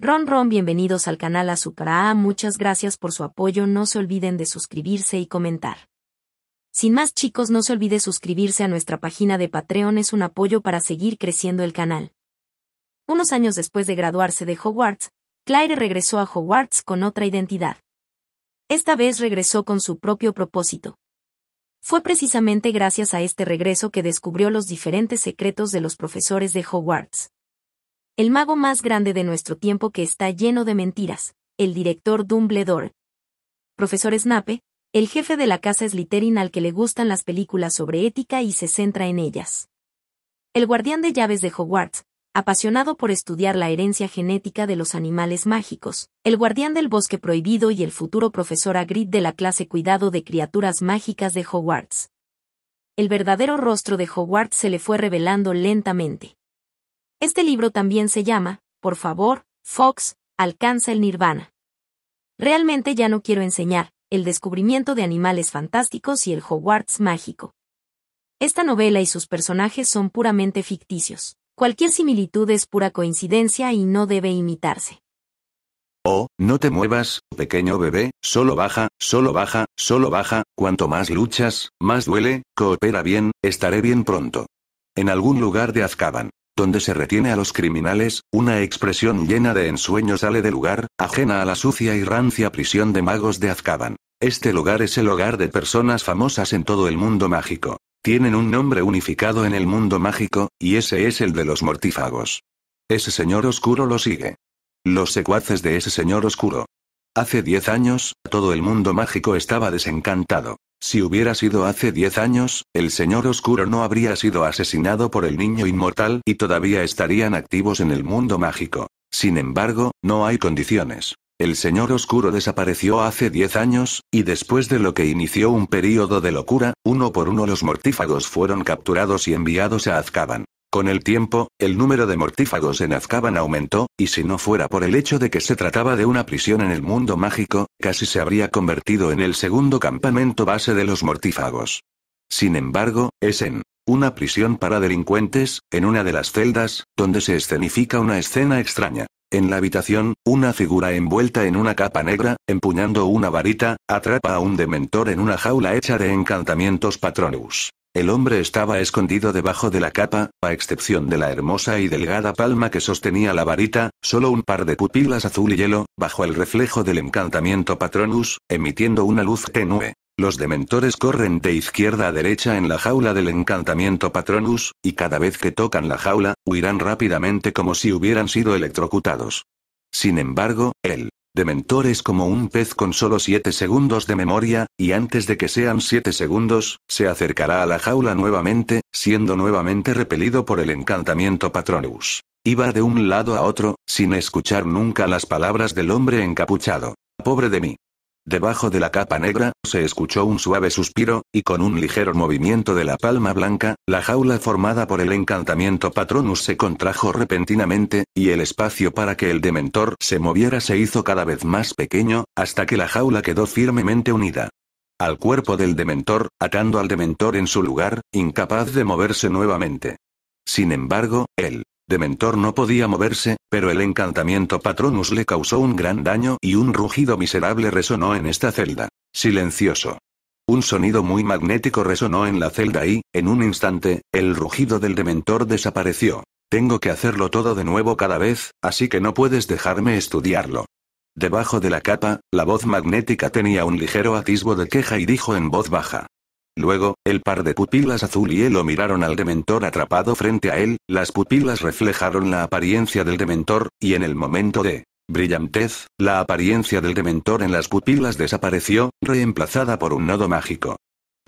Ron Ron bienvenidos al canal A, muchas gracias por su apoyo no se olviden de suscribirse y comentar. Sin más chicos no se olvide suscribirse a nuestra página de Patreon es un apoyo para seguir creciendo el canal. Unos años después de graduarse de Hogwarts, Claire regresó a Hogwarts con otra identidad. Esta vez regresó con su propio propósito. Fue precisamente gracias a este regreso que descubrió los diferentes secretos de los profesores de Hogwarts el mago más grande de nuestro tiempo que está lleno de mentiras, el director Dumbledore. Profesor Snape, el jefe de la casa Slytherin al que le gustan las películas sobre ética y se centra en ellas. El guardián de llaves de Hogwarts, apasionado por estudiar la herencia genética de los animales mágicos, el guardián del bosque prohibido y el futuro profesor Hagrid de la clase Cuidado de criaturas mágicas de Hogwarts. El verdadero rostro de Hogwarts se le fue revelando lentamente. Este libro también se llama, por favor, Fox, alcanza el nirvana. Realmente ya no quiero enseñar, el descubrimiento de animales fantásticos y el Hogwarts mágico. Esta novela y sus personajes son puramente ficticios. Cualquier similitud es pura coincidencia y no debe imitarse. Oh, no te muevas, pequeño bebé, solo baja, solo baja, solo baja, cuanto más luchas, más duele, coopera bien, estaré bien pronto. En algún lugar de Azkaban donde se retiene a los criminales, una expresión llena de ensueño sale del lugar, ajena a la sucia y rancia prisión de magos de Azkaban. Este lugar es el hogar de personas famosas en todo el mundo mágico. Tienen un nombre unificado en el mundo mágico, y ese es el de los mortífagos. Ese señor oscuro lo sigue. Los secuaces de ese señor oscuro. Hace diez años, todo el mundo mágico estaba desencantado. Si hubiera sido hace 10 años, el Señor Oscuro no habría sido asesinado por el Niño Inmortal y todavía estarían activos en el mundo mágico. Sin embargo, no hay condiciones. El Señor Oscuro desapareció hace 10 años, y después de lo que inició un período de locura, uno por uno los mortífagos fueron capturados y enviados a Azkaban. Con el tiempo, el número de mortífagos en Azkaban aumentó, y si no fuera por el hecho de que se trataba de una prisión en el mundo mágico, casi se habría convertido en el segundo campamento base de los mortífagos. Sin embargo, es en una prisión para delincuentes, en una de las celdas, donde se escenifica una escena extraña. En la habitación, una figura envuelta en una capa negra, empuñando una varita, atrapa a un dementor en una jaula hecha de encantamientos patronus. El hombre estaba escondido debajo de la capa, a excepción de la hermosa y delgada palma que sostenía la varita, solo un par de pupilas azul y hielo, bajo el reflejo del encantamiento Patronus, emitiendo una luz tenue. Los dementores corren de izquierda a derecha en la jaula del encantamiento Patronus, y cada vez que tocan la jaula, huirán rápidamente como si hubieran sido electrocutados. Sin embargo, él Dementor es como un pez con solo siete segundos de memoria, y antes de que sean siete segundos, se acercará a la jaula nuevamente, siendo nuevamente repelido por el encantamiento Patronus. Iba de un lado a otro, sin escuchar nunca las palabras del hombre encapuchado. Pobre de mí. Debajo de la capa negra, se escuchó un suave suspiro, y con un ligero movimiento de la palma blanca, la jaula formada por el encantamiento Patronus se contrajo repentinamente, y el espacio para que el dementor se moviera se hizo cada vez más pequeño, hasta que la jaula quedó firmemente unida. Al cuerpo del dementor, atando al dementor en su lugar, incapaz de moverse nuevamente. Sin embargo, él Dementor no podía moverse, pero el encantamiento Patronus le causó un gran daño y un rugido miserable resonó en esta celda. Silencioso. Un sonido muy magnético resonó en la celda y, en un instante, el rugido del dementor desapareció. Tengo que hacerlo todo de nuevo cada vez, así que no puedes dejarme estudiarlo. Debajo de la capa, la voz magnética tenía un ligero atisbo de queja y dijo en voz baja, Luego, el par de pupilas azul y hielo miraron al dementor atrapado frente a él, las pupilas reflejaron la apariencia del dementor, y en el momento de brillantez, la apariencia del dementor en las pupilas desapareció, reemplazada por un nodo mágico.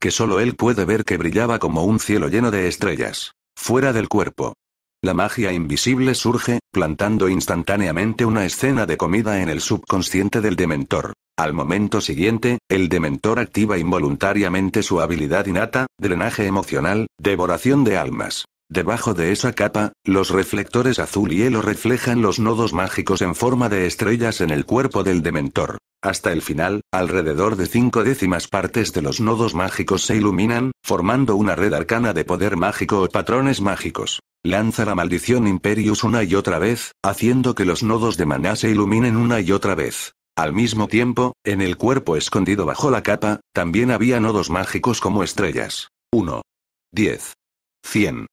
Que solo él puede ver que brillaba como un cielo lleno de estrellas. Fuera del cuerpo. La magia invisible surge, plantando instantáneamente una escena de comida en el subconsciente del dementor. Al momento siguiente, el dementor activa involuntariamente su habilidad innata, drenaje emocional, devoración de almas. Debajo de esa capa, los reflectores azul y hielo reflejan los nodos mágicos en forma de estrellas en el cuerpo del dementor. Hasta el final, alrededor de cinco décimas partes de los nodos mágicos se iluminan, formando una red arcana de poder mágico o patrones mágicos. Lanza la maldición Imperius una y otra vez, haciendo que los nodos de maná se iluminen una y otra vez. Al mismo tiempo, en el cuerpo escondido bajo la capa, también había nodos mágicos como estrellas. 1. 10. 100.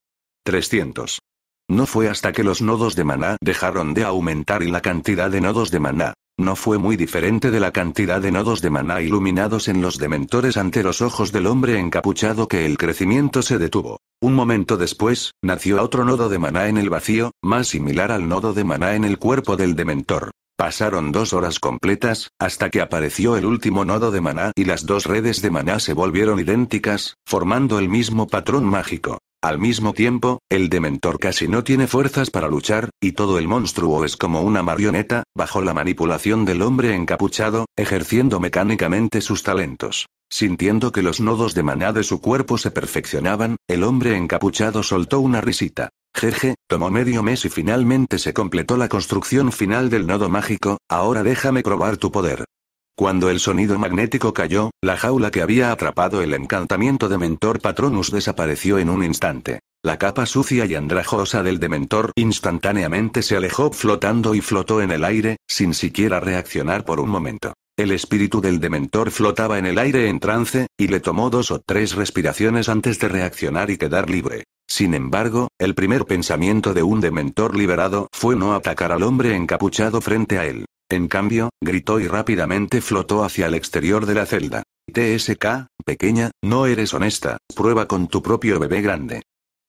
300. No fue hasta que los nodos de maná dejaron de aumentar y la cantidad de nodos de maná, no fue muy diferente de la cantidad de nodos de maná iluminados en los dementores ante los ojos del hombre encapuchado que el crecimiento se detuvo. Un momento después, nació otro nodo de maná en el vacío, más similar al nodo de maná en el cuerpo del dementor. Pasaron dos horas completas, hasta que apareció el último nodo de maná y las dos redes de maná se volvieron idénticas, formando el mismo patrón mágico. Al mismo tiempo, el dementor casi no tiene fuerzas para luchar, y todo el monstruo es como una marioneta, bajo la manipulación del hombre encapuchado, ejerciendo mecánicamente sus talentos. Sintiendo que los nodos de maná de su cuerpo se perfeccionaban, el hombre encapuchado soltó una risita. Jeje, tomó medio mes y finalmente se completó la construcción final del nodo mágico, ahora déjame probar tu poder. Cuando el sonido magnético cayó, la jaula que había atrapado el encantamiento de Mentor Patronus desapareció en un instante. La capa sucia y andrajosa del Dementor instantáneamente se alejó flotando y flotó en el aire, sin siquiera reaccionar por un momento. El espíritu del Dementor flotaba en el aire en trance, y le tomó dos o tres respiraciones antes de reaccionar y quedar libre. Sin embargo, el primer pensamiento de un dementor liberado fue no atacar al hombre encapuchado frente a él. En cambio, gritó y rápidamente flotó hacia el exterior de la celda. TSK, pequeña, no eres honesta, prueba con tu propio bebé grande.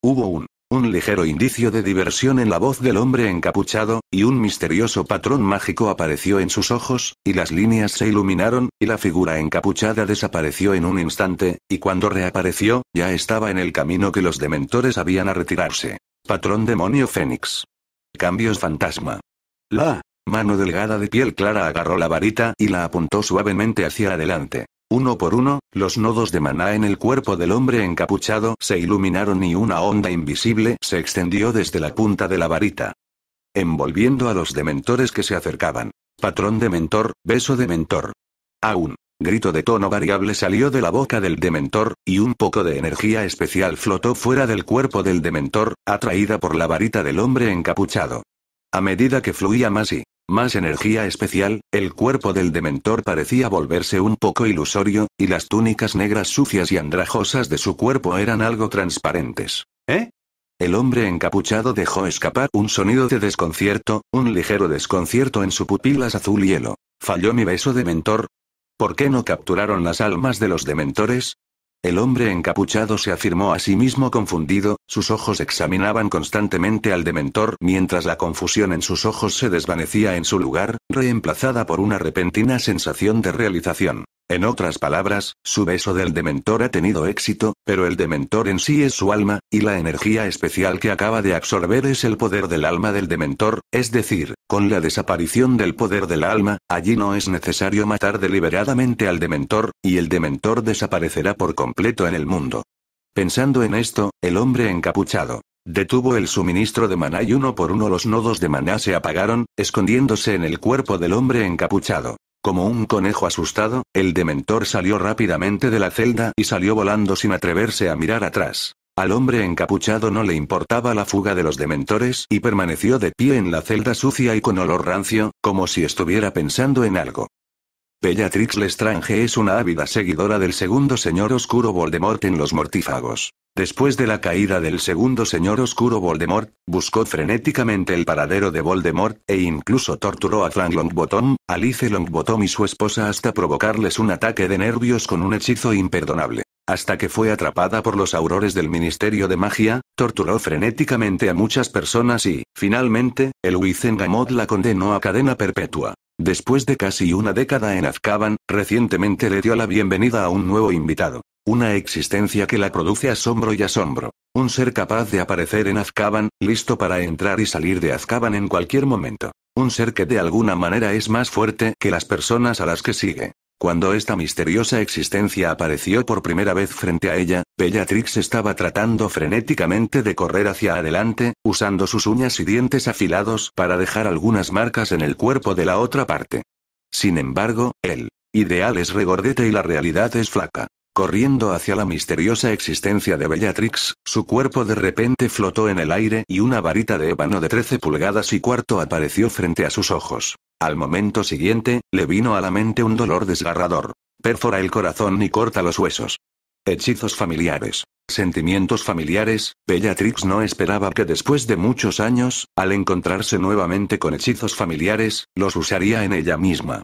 Hubo un un ligero indicio de diversión en la voz del hombre encapuchado, y un misterioso patrón mágico apareció en sus ojos, y las líneas se iluminaron, y la figura encapuchada desapareció en un instante, y cuando reapareció, ya estaba en el camino que los dementores habían a retirarse. Patrón demonio Fénix. Cambios fantasma. La mano delgada de piel clara agarró la varita y la apuntó suavemente hacia adelante. Uno por uno, los nodos de maná en el cuerpo del hombre encapuchado se iluminaron y una onda invisible se extendió desde la punta de la varita. Envolviendo a los dementores que se acercaban. Patrón dementor, beso de mentor. Aún. Grito de tono variable salió de la boca del dementor, y un poco de energía especial flotó fuera del cuerpo del dementor, atraída por la varita del hombre encapuchado. A medida que fluía más y más energía especial, el cuerpo del dementor parecía volverse un poco ilusorio, y las túnicas negras sucias y andrajosas de su cuerpo eran algo transparentes. ¿Eh? El hombre encapuchado dejó escapar un sonido de desconcierto, un ligero desconcierto en su pupilas azul hielo. ¿Falló mi beso de ¿Por qué no capturaron las almas de los dementores? El hombre encapuchado se afirmó a sí mismo confundido, sus ojos examinaban constantemente al dementor mientras la confusión en sus ojos se desvanecía en su lugar, reemplazada por una repentina sensación de realización. En otras palabras, su beso del dementor ha tenido éxito, pero el dementor en sí es su alma, y la energía especial que acaba de absorber es el poder del alma del dementor, es decir, con la desaparición del poder del alma, allí no es necesario matar deliberadamente al dementor, y el dementor desaparecerá por completo en el mundo. Pensando en esto, el hombre encapuchado, Detuvo el suministro de maná y uno por uno los nodos de maná se apagaron, escondiéndose en el cuerpo del hombre encapuchado. Como un conejo asustado, el dementor salió rápidamente de la celda y salió volando sin atreverse a mirar atrás. Al hombre encapuchado no le importaba la fuga de los dementores y permaneció de pie en la celda sucia y con olor rancio, como si estuviera pensando en algo. Bellatrix Lestrange es una ávida seguidora del segundo señor oscuro Voldemort en los mortífagos. Después de la caída del segundo señor oscuro Voldemort, buscó frenéticamente el paradero de Voldemort, e incluso torturó a Frank Longbottom, Alice Longbottom y su esposa hasta provocarles un ataque de nervios con un hechizo imperdonable. Hasta que fue atrapada por los aurores del Ministerio de Magia, torturó frenéticamente a muchas personas y, finalmente, el Wizengamot la condenó a cadena perpetua. Después de casi una década en Azkaban, recientemente le dio la bienvenida a un nuevo invitado. Una existencia que la produce asombro y asombro. Un ser capaz de aparecer en Azkaban, listo para entrar y salir de Azkaban en cualquier momento. Un ser que de alguna manera es más fuerte que las personas a las que sigue. Cuando esta misteriosa existencia apareció por primera vez frente a ella, Bellatrix estaba tratando frenéticamente de correr hacia adelante, usando sus uñas y dientes afilados para dejar algunas marcas en el cuerpo de la otra parte. Sin embargo, el ideal es regordete y la realidad es flaca corriendo hacia la misteriosa existencia de Bellatrix, su cuerpo de repente flotó en el aire y una varita de ébano de 13 pulgadas y cuarto apareció frente a sus ojos. Al momento siguiente, le vino a la mente un dolor desgarrador. Perfora el corazón y corta los huesos. Hechizos familiares. Sentimientos familiares, Bellatrix no esperaba que después de muchos años, al encontrarse nuevamente con hechizos familiares, los usaría en ella misma.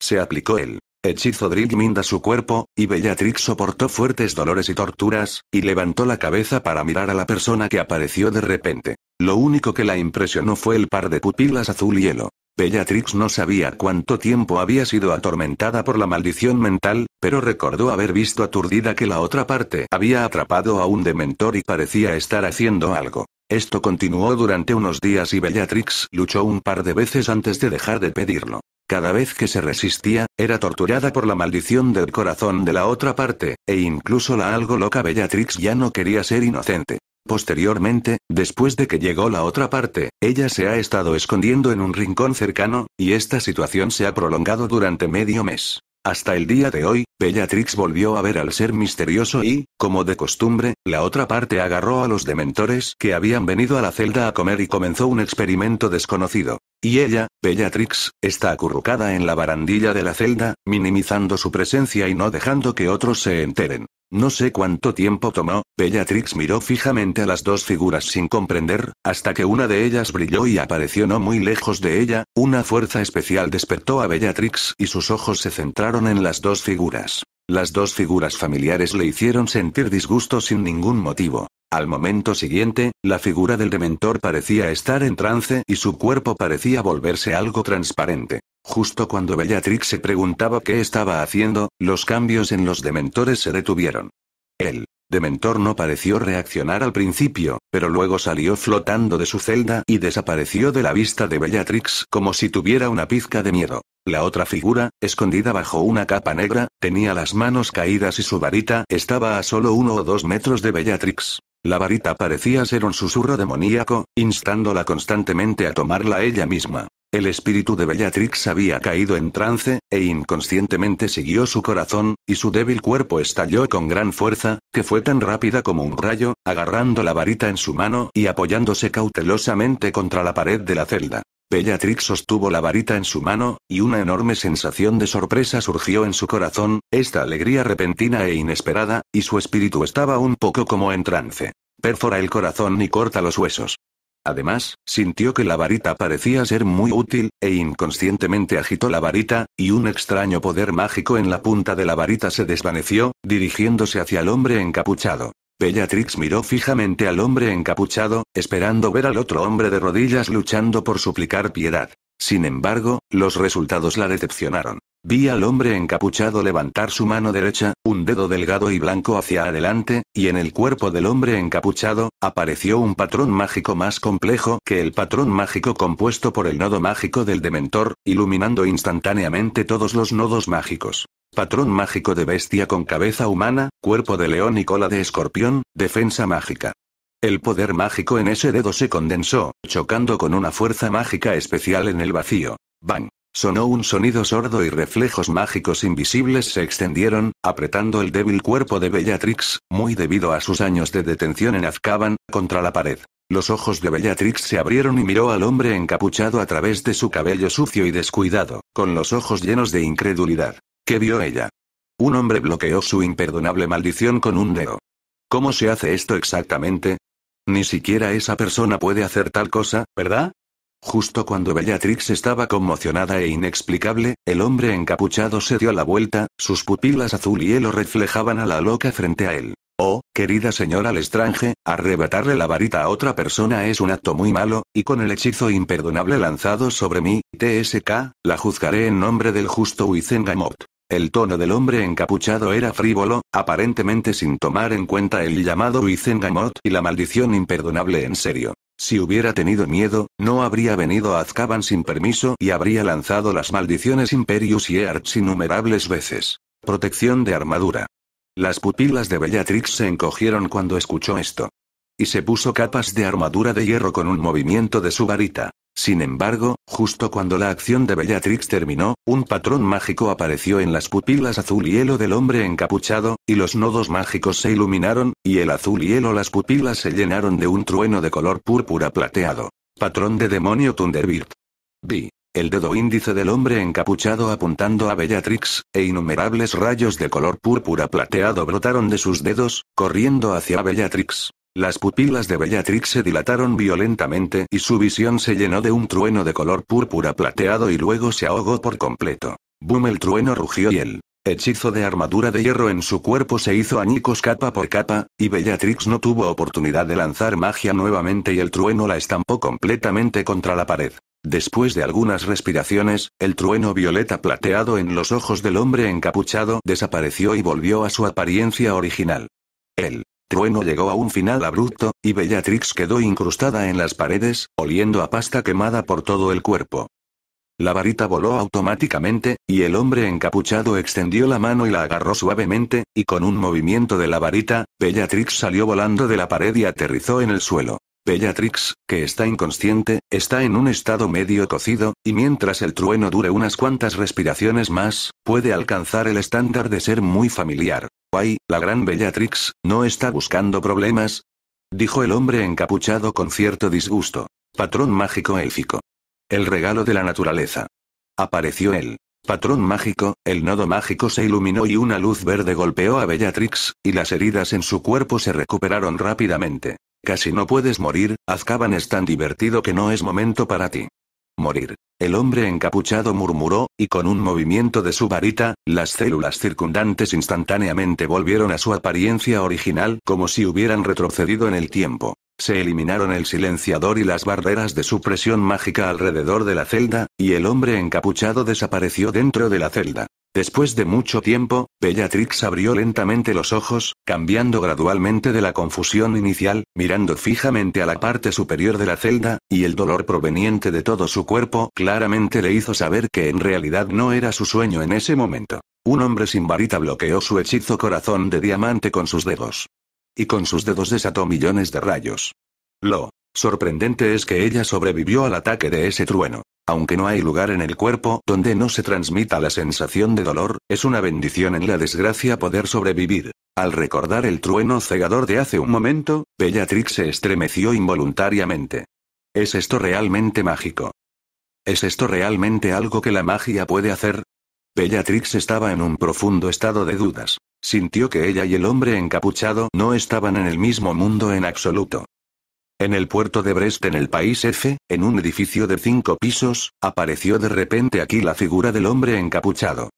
Se aplicó el Hechizo minda su cuerpo, y Bellatrix soportó fuertes dolores y torturas, y levantó la cabeza para mirar a la persona que apareció de repente. Lo único que la impresionó fue el par de pupilas azul hielo. Bellatrix no sabía cuánto tiempo había sido atormentada por la maldición mental, pero recordó haber visto aturdida que la otra parte había atrapado a un dementor y parecía estar haciendo algo. Esto continuó durante unos días y Bellatrix luchó un par de veces antes de dejar de pedirlo. Cada vez que se resistía, era torturada por la maldición del corazón de la otra parte, e incluso la algo loca Bellatrix ya no quería ser inocente. Posteriormente, después de que llegó la otra parte, ella se ha estado escondiendo en un rincón cercano, y esta situación se ha prolongado durante medio mes. Hasta el día de hoy, Bellatrix volvió a ver al ser misterioso y, como de costumbre, la otra parte agarró a los dementores que habían venido a la celda a comer y comenzó un experimento desconocido. Y ella, Bellatrix, está acurrucada en la barandilla de la celda, minimizando su presencia y no dejando que otros se enteren. No sé cuánto tiempo tomó, Bellatrix miró fijamente a las dos figuras sin comprender, hasta que una de ellas brilló y apareció no muy lejos de ella, una fuerza especial despertó a Bellatrix y sus ojos se centraron en las dos figuras. Las dos figuras familiares le hicieron sentir disgusto sin ningún motivo. Al momento siguiente, la figura del dementor parecía estar en trance y su cuerpo parecía volverse algo transparente. Justo cuando Bellatrix se preguntaba qué estaba haciendo, los cambios en los dementores se detuvieron. El dementor no pareció reaccionar al principio, pero luego salió flotando de su celda y desapareció de la vista de Bellatrix como si tuviera una pizca de miedo. La otra figura, escondida bajo una capa negra, tenía las manos caídas y su varita estaba a solo uno o dos metros de Bellatrix. La varita parecía ser un susurro demoníaco, instándola constantemente a tomarla ella misma. El espíritu de Bellatrix había caído en trance, e inconscientemente siguió su corazón, y su débil cuerpo estalló con gran fuerza, que fue tan rápida como un rayo, agarrando la varita en su mano y apoyándose cautelosamente contra la pared de la celda. Bellatrix sostuvo la varita en su mano, y una enorme sensación de sorpresa surgió en su corazón, esta alegría repentina e inesperada, y su espíritu estaba un poco como en trance. Perfora el corazón y corta los huesos. Además, sintió que la varita parecía ser muy útil, e inconscientemente agitó la varita, y un extraño poder mágico en la punta de la varita se desvaneció, dirigiéndose hacia el hombre encapuchado. Bellatrix miró fijamente al hombre encapuchado, esperando ver al otro hombre de rodillas luchando por suplicar piedad. Sin embargo, los resultados la decepcionaron. Vi al hombre encapuchado levantar su mano derecha, un dedo delgado y blanco hacia adelante, y en el cuerpo del hombre encapuchado, apareció un patrón mágico más complejo que el patrón mágico compuesto por el nodo mágico del dementor, iluminando instantáneamente todos los nodos mágicos. Patrón mágico de bestia con cabeza humana, cuerpo de león y cola de escorpión, defensa mágica. El poder mágico en ese dedo se condensó, chocando con una fuerza mágica especial en el vacío. Bang. Sonó un sonido sordo y reflejos mágicos invisibles se extendieron, apretando el débil cuerpo de Bellatrix, muy debido a sus años de detención en Azkaban, contra la pared. Los ojos de Bellatrix se abrieron y miró al hombre encapuchado a través de su cabello sucio y descuidado, con los ojos llenos de incredulidad. ¿Qué vio ella? Un hombre bloqueó su imperdonable maldición con un dedo. ¿Cómo se hace esto exactamente? Ni siquiera esa persona puede hacer tal cosa, ¿verdad? Justo cuando Bellatrix estaba conmocionada e inexplicable, el hombre encapuchado se dio la vuelta, sus pupilas azul y hielo reflejaban a la loca frente a él. Oh, querida señora Lestrange, arrebatarle la varita a otra persona es un acto muy malo, y con el hechizo imperdonable lanzado sobre mí, TSK, la juzgaré en nombre del justo Wizengamot. El tono del hombre encapuchado era frívolo, aparentemente sin tomar en cuenta el llamado Huizengamot y la maldición imperdonable en serio. Si hubiera tenido miedo, no habría venido a Azkaban sin permiso y habría lanzado las maldiciones Imperius y Arts innumerables veces. Protección de armadura. Las pupilas de Bellatrix se encogieron cuando escuchó esto. Y se puso capas de armadura de hierro con un movimiento de su varita. Sin embargo, justo cuando la acción de Bellatrix terminó, un patrón mágico apareció en las pupilas azul hielo del hombre encapuchado, y los nodos mágicos se iluminaron, y el azul hielo las pupilas se llenaron de un trueno de color púrpura plateado. Patrón de demonio Thunderbird. Vi. El dedo índice del hombre encapuchado apuntando a Bellatrix, e innumerables rayos de color púrpura plateado brotaron de sus dedos, corriendo hacia Bellatrix. Las pupilas de Bellatrix se dilataron violentamente y su visión se llenó de un trueno de color púrpura plateado y luego se ahogó por completo. Boom el trueno rugió y el hechizo de armadura de hierro en su cuerpo se hizo añicos capa por capa, y Bellatrix no tuvo oportunidad de lanzar magia nuevamente y el trueno la estampó completamente contra la pared. Después de algunas respiraciones, el trueno violeta plateado en los ojos del hombre encapuchado desapareció y volvió a su apariencia original. El Trueno llegó a un final abrupto, y Bellatrix quedó incrustada en las paredes, oliendo a pasta quemada por todo el cuerpo. La varita voló automáticamente, y el hombre encapuchado extendió la mano y la agarró suavemente, y con un movimiento de la varita, Bellatrix salió volando de la pared y aterrizó en el suelo. Bellatrix, que está inconsciente, está en un estado medio cocido, y mientras el trueno dure unas cuantas respiraciones más, puede alcanzar el estándar de ser muy familiar. Ay, la gran Bellatrix, ¿no está buscando problemas? Dijo el hombre encapuchado con cierto disgusto. Patrón mágico élfico. El regalo de la naturaleza. Apareció él. Patrón mágico, el nodo mágico se iluminó y una luz verde golpeó a Bellatrix, y las heridas en su cuerpo se recuperaron rápidamente. Casi no puedes morir, Azkaban es tan divertido que no es momento para ti. Morir. El hombre encapuchado murmuró, y con un movimiento de su varita, las células circundantes instantáneamente volvieron a su apariencia original como si hubieran retrocedido en el tiempo. Se eliminaron el silenciador y las barreras de supresión mágica alrededor de la celda, y el hombre encapuchado desapareció dentro de la celda. Después de mucho tiempo, Bellatrix abrió lentamente los ojos, cambiando gradualmente de la confusión inicial, mirando fijamente a la parte superior de la celda, y el dolor proveniente de todo su cuerpo claramente le hizo saber que en realidad no era su sueño en ese momento. Un hombre sin varita bloqueó su hechizo corazón de diamante con sus dedos. Y con sus dedos desató millones de rayos. Lo sorprendente es que ella sobrevivió al ataque de ese trueno. Aunque no hay lugar en el cuerpo donde no se transmita la sensación de dolor, es una bendición en la desgracia poder sobrevivir. Al recordar el trueno cegador de hace un momento, Bellatrix se estremeció involuntariamente. ¿Es esto realmente mágico? ¿Es esto realmente algo que la magia puede hacer? Bellatrix estaba en un profundo estado de dudas. Sintió que ella y el hombre encapuchado no estaban en el mismo mundo en absoluto. En el puerto de Brest en el país F, en un edificio de cinco pisos, apareció de repente aquí la figura del hombre encapuchado.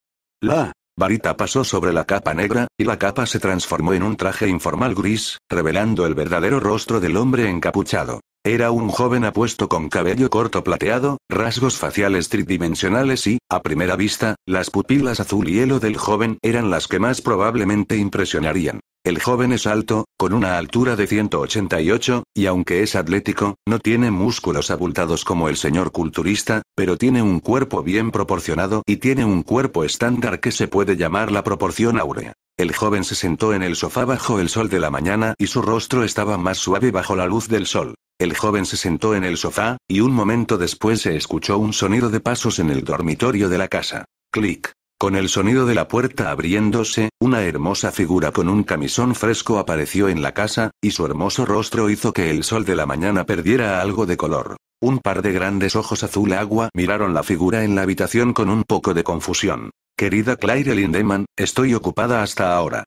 La varita pasó sobre la capa negra, y la capa se transformó en un traje informal gris, revelando el verdadero rostro del hombre encapuchado. Era un joven apuesto con cabello corto plateado, rasgos faciales tridimensionales y, a primera vista, las pupilas azul hielo del joven eran las que más probablemente impresionarían. El joven es alto, con una altura de 188, y aunque es atlético, no tiene músculos abultados como el señor culturista, pero tiene un cuerpo bien proporcionado y tiene un cuerpo estándar que se puede llamar la proporción áurea. El joven se sentó en el sofá bajo el sol de la mañana y su rostro estaba más suave bajo la luz del sol. El joven se sentó en el sofá, y un momento después se escuchó un sonido de pasos en el dormitorio de la casa. Clic. Con el sonido de la puerta abriéndose, una hermosa figura con un camisón fresco apareció en la casa, y su hermoso rostro hizo que el sol de la mañana perdiera algo de color. Un par de grandes ojos azul agua miraron la figura en la habitación con un poco de confusión. Querida Claire Lindemann, estoy ocupada hasta ahora.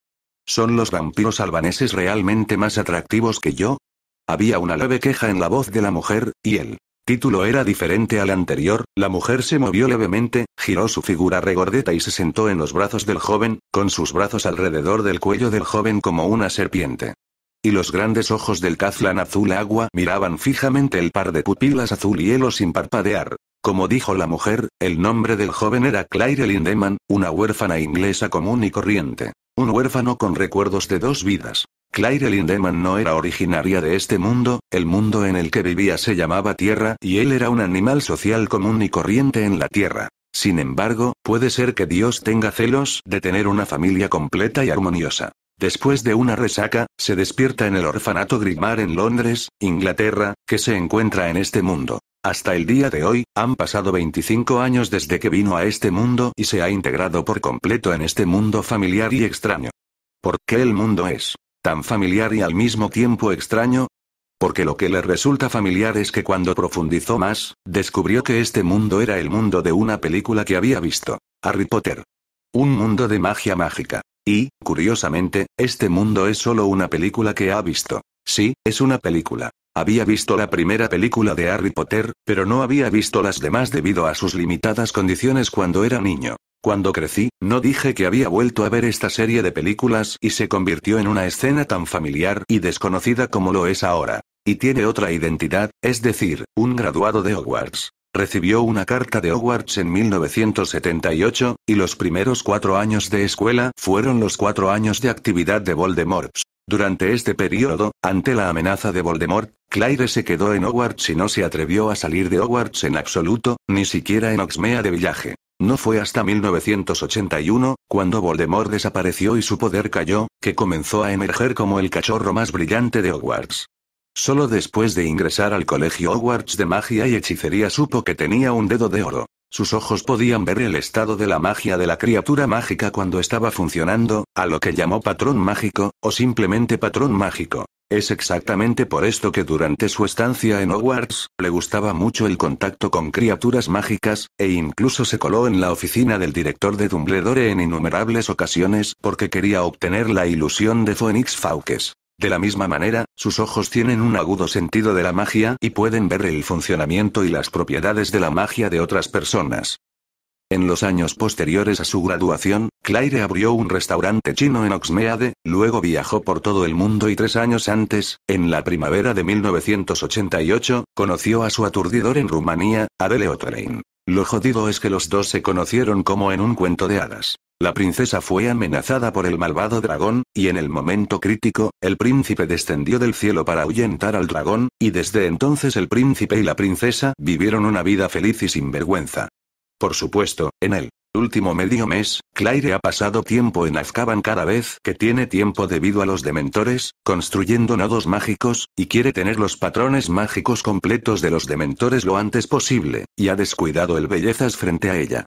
¿Son los vampiros albaneses realmente más atractivos que yo? Había una leve queja en la voz de la mujer, y él título era diferente al anterior, la mujer se movió levemente, giró su figura regordeta y se sentó en los brazos del joven, con sus brazos alrededor del cuello del joven como una serpiente. Y los grandes ojos del Kazlan azul agua miraban fijamente el par de pupilas azul hielo sin parpadear. Como dijo la mujer, el nombre del joven era Claire Lindeman, una huérfana inglesa común y corriente. Un huérfano con recuerdos de dos vidas. Claire Lindemann no era originaria de este mundo, el mundo en el que vivía se llamaba Tierra y él era un animal social común y corriente en la Tierra. Sin embargo, puede ser que Dios tenga celos de tener una familia completa y armoniosa. Después de una resaca, se despierta en el orfanato Grimmar en Londres, Inglaterra, que se encuentra en este mundo. Hasta el día de hoy, han pasado 25 años desde que vino a este mundo y se ha integrado por completo en este mundo familiar y extraño. ¿Por qué el mundo es Tan familiar y al mismo tiempo extraño, porque lo que le resulta familiar es que cuando profundizó más, descubrió que este mundo era el mundo de una película que había visto, Harry Potter. Un mundo de magia mágica. Y, curiosamente, este mundo es solo una película que ha visto. Sí, es una película. Había visto la primera película de Harry Potter, pero no había visto las demás debido a sus limitadas condiciones cuando era niño. Cuando crecí, no dije que había vuelto a ver esta serie de películas y se convirtió en una escena tan familiar y desconocida como lo es ahora. Y tiene otra identidad, es decir, un graduado de Hogwarts. Recibió una carta de Hogwarts en 1978, y los primeros cuatro años de escuela fueron los cuatro años de actividad de Voldemort. Durante este periodo, ante la amenaza de Voldemort, Claire se quedó en Hogwarts y no se atrevió a salir de Hogwarts en absoluto, ni siquiera en Oxmea de Villaje. No fue hasta 1981, cuando Voldemort desapareció y su poder cayó, que comenzó a emerger como el cachorro más brillante de Hogwarts. Solo después de ingresar al colegio Hogwarts de magia y hechicería supo que tenía un dedo de oro. Sus ojos podían ver el estado de la magia de la criatura mágica cuando estaba funcionando, a lo que llamó patrón mágico, o simplemente patrón mágico. Es exactamente por esto que durante su estancia en Hogwarts, le gustaba mucho el contacto con criaturas mágicas, e incluso se coló en la oficina del director de Dumbledore en innumerables ocasiones porque quería obtener la ilusión de Phoenix Fawkes. De la misma manera, sus ojos tienen un agudo sentido de la magia y pueden ver el funcionamiento y las propiedades de la magia de otras personas. En los años posteriores a su graduación, Claire abrió un restaurante chino en Oxmeade, luego viajó por todo el mundo y tres años antes, en la primavera de 1988, conoció a su aturdidor en Rumanía, Adele Otterain. Lo jodido es que los dos se conocieron como en un cuento de hadas. La princesa fue amenazada por el malvado dragón, y en el momento crítico, el príncipe descendió del cielo para ahuyentar al dragón, y desde entonces el príncipe y la princesa vivieron una vida feliz y sin vergüenza. Por supuesto, en el último medio mes, Claire ha pasado tiempo en Azkaban cada vez que tiene tiempo debido a los dementores, construyendo nodos mágicos, y quiere tener los patrones mágicos completos de los dementores lo antes posible, y ha descuidado el bellezas frente a ella.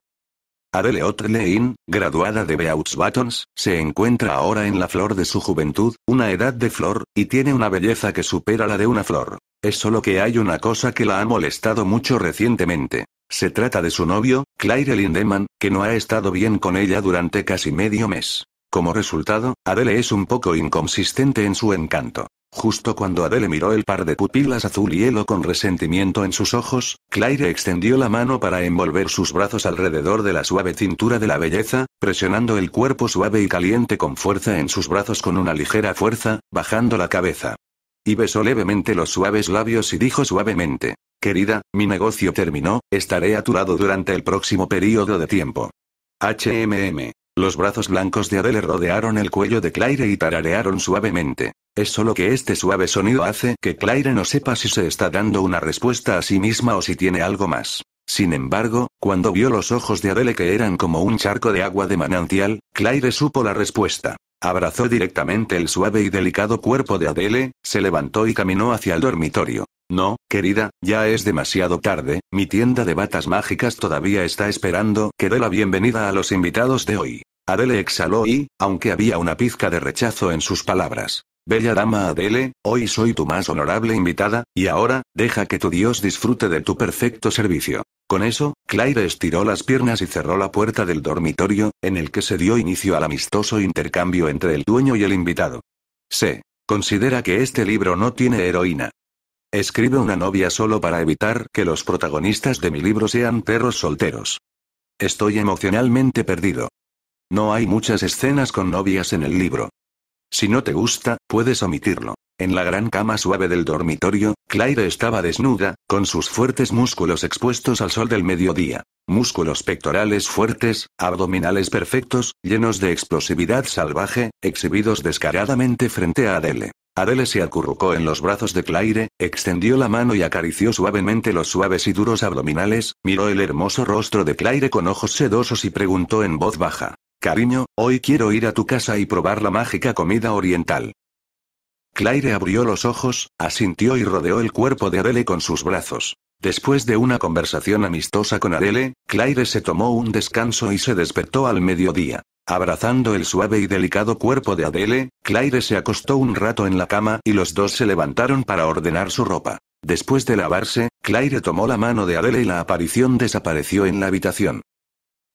Adele Otlein, graduada de Beauts Buttons, se encuentra ahora en la flor de su juventud, una edad de flor, y tiene una belleza que supera la de una flor. Es solo que hay una cosa que la ha molestado mucho recientemente. Se trata de su novio, Claire Lindemann, que no ha estado bien con ella durante casi medio mes. Como resultado, Adele es un poco inconsistente en su encanto. Justo cuando Adele miró el par de pupilas azul hielo con resentimiento en sus ojos, Claire extendió la mano para envolver sus brazos alrededor de la suave cintura de la belleza, presionando el cuerpo suave y caliente con fuerza en sus brazos con una ligera fuerza, bajando la cabeza. Y besó levemente los suaves labios y dijo suavemente, Querida, mi negocio terminó, estaré aturado durante el próximo periodo de tiempo. HMM. Los brazos blancos de Adele rodearon el cuello de Claire y tararearon suavemente. Es solo que este suave sonido hace que Claire no sepa si se está dando una respuesta a sí misma o si tiene algo más. Sin embargo, cuando vio los ojos de Adele que eran como un charco de agua de manantial, Claire supo la respuesta. Abrazó directamente el suave y delicado cuerpo de Adele, se levantó y caminó hacia el dormitorio. No, querida, ya es demasiado tarde, mi tienda de batas mágicas todavía está esperando que dé la bienvenida a los invitados de hoy. Adele exhaló y, aunque había una pizca de rechazo en sus palabras, Bella dama Adele, hoy soy tu más honorable invitada, y ahora, deja que tu Dios disfrute de tu perfecto servicio. Con eso, Claire estiró las piernas y cerró la puerta del dormitorio, en el que se dio inicio al amistoso intercambio entre el dueño y el invitado. Se considera que este libro no tiene heroína, Escribe una novia solo para evitar que los protagonistas de mi libro sean perros solteros. Estoy emocionalmente perdido. No hay muchas escenas con novias en el libro. Si no te gusta, puedes omitirlo. En la gran cama suave del dormitorio, Claire estaba desnuda, con sus fuertes músculos expuestos al sol del mediodía. Músculos pectorales fuertes, abdominales perfectos, llenos de explosividad salvaje, exhibidos descaradamente frente a Adele. Adele se acurrucó en los brazos de Claire, extendió la mano y acarició suavemente los suaves y duros abdominales, miró el hermoso rostro de Claire con ojos sedosos y preguntó en voz baja. Cariño, hoy quiero ir a tu casa y probar la mágica comida oriental. Claire abrió los ojos, asintió y rodeó el cuerpo de Adele con sus brazos. Después de una conversación amistosa con Adele, Claire se tomó un descanso y se despertó al mediodía. Abrazando el suave y delicado cuerpo de Adele, Claire se acostó un rato en la cama y los dos se levantaron para ordenar su ropa. Después de lavarse, Claire tomó la mano de Adele y la aparición desapareció en la habitación.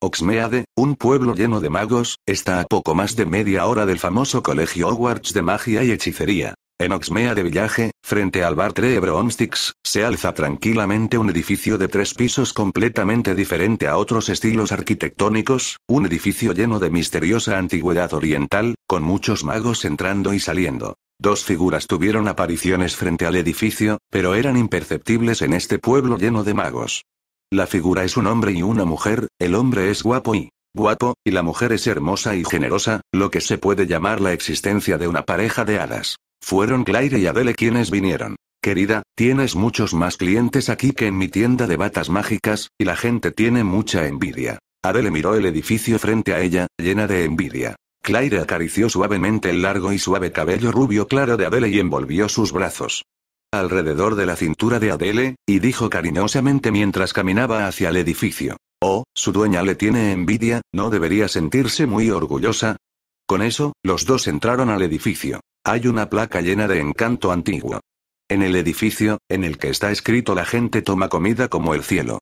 Oxmeade, un pueblo lleno de magos, está a poco más de media hora del famoso colegio Hogwarts de magia y hechicería. En Oxmea de Villaje, frente al bar Trebro Omstics, se alza tranquilamente un edificio de tres pisos completamente diferente a otros estilos arquitectónicos, un edificio lleno de misteriosa antigüedad oriental, con muchos magos entrando y saliendo. Dos figuras tuvieron apariciones frente al edificio, pero eran imperceptibles en este pueblo lleno de magos. La figura es un hombre y una mujer, el hombre es guapo y guapo, y la mujer es hermosa y generosa, lo que se puede llamar la existencia de una pareja de hadas. Fueron Claire y Adele quienes vinieron. Querida, tienes muchos más clientes aquí que en mi tienda de batas mágicas, y la gente tiene mucha envidia. Adele miró el edificio frente a ella, llena de envidia. Claire acarició suavemente el largo y suave cabello rubio claro de Adele y envolvió sus brazos alrededor de la cintura de Adele, y dijo cariñosamente mientras caminaba hacia el edificio. Oh, su dueña le tiene envidia, ¿no debería sentirse muy orgullosa? Con eso, los dos entraron al edificio. Hay una placa llena de encanto antiguo. En el edificio, en el que está escrito la gente toma comida como el cielo.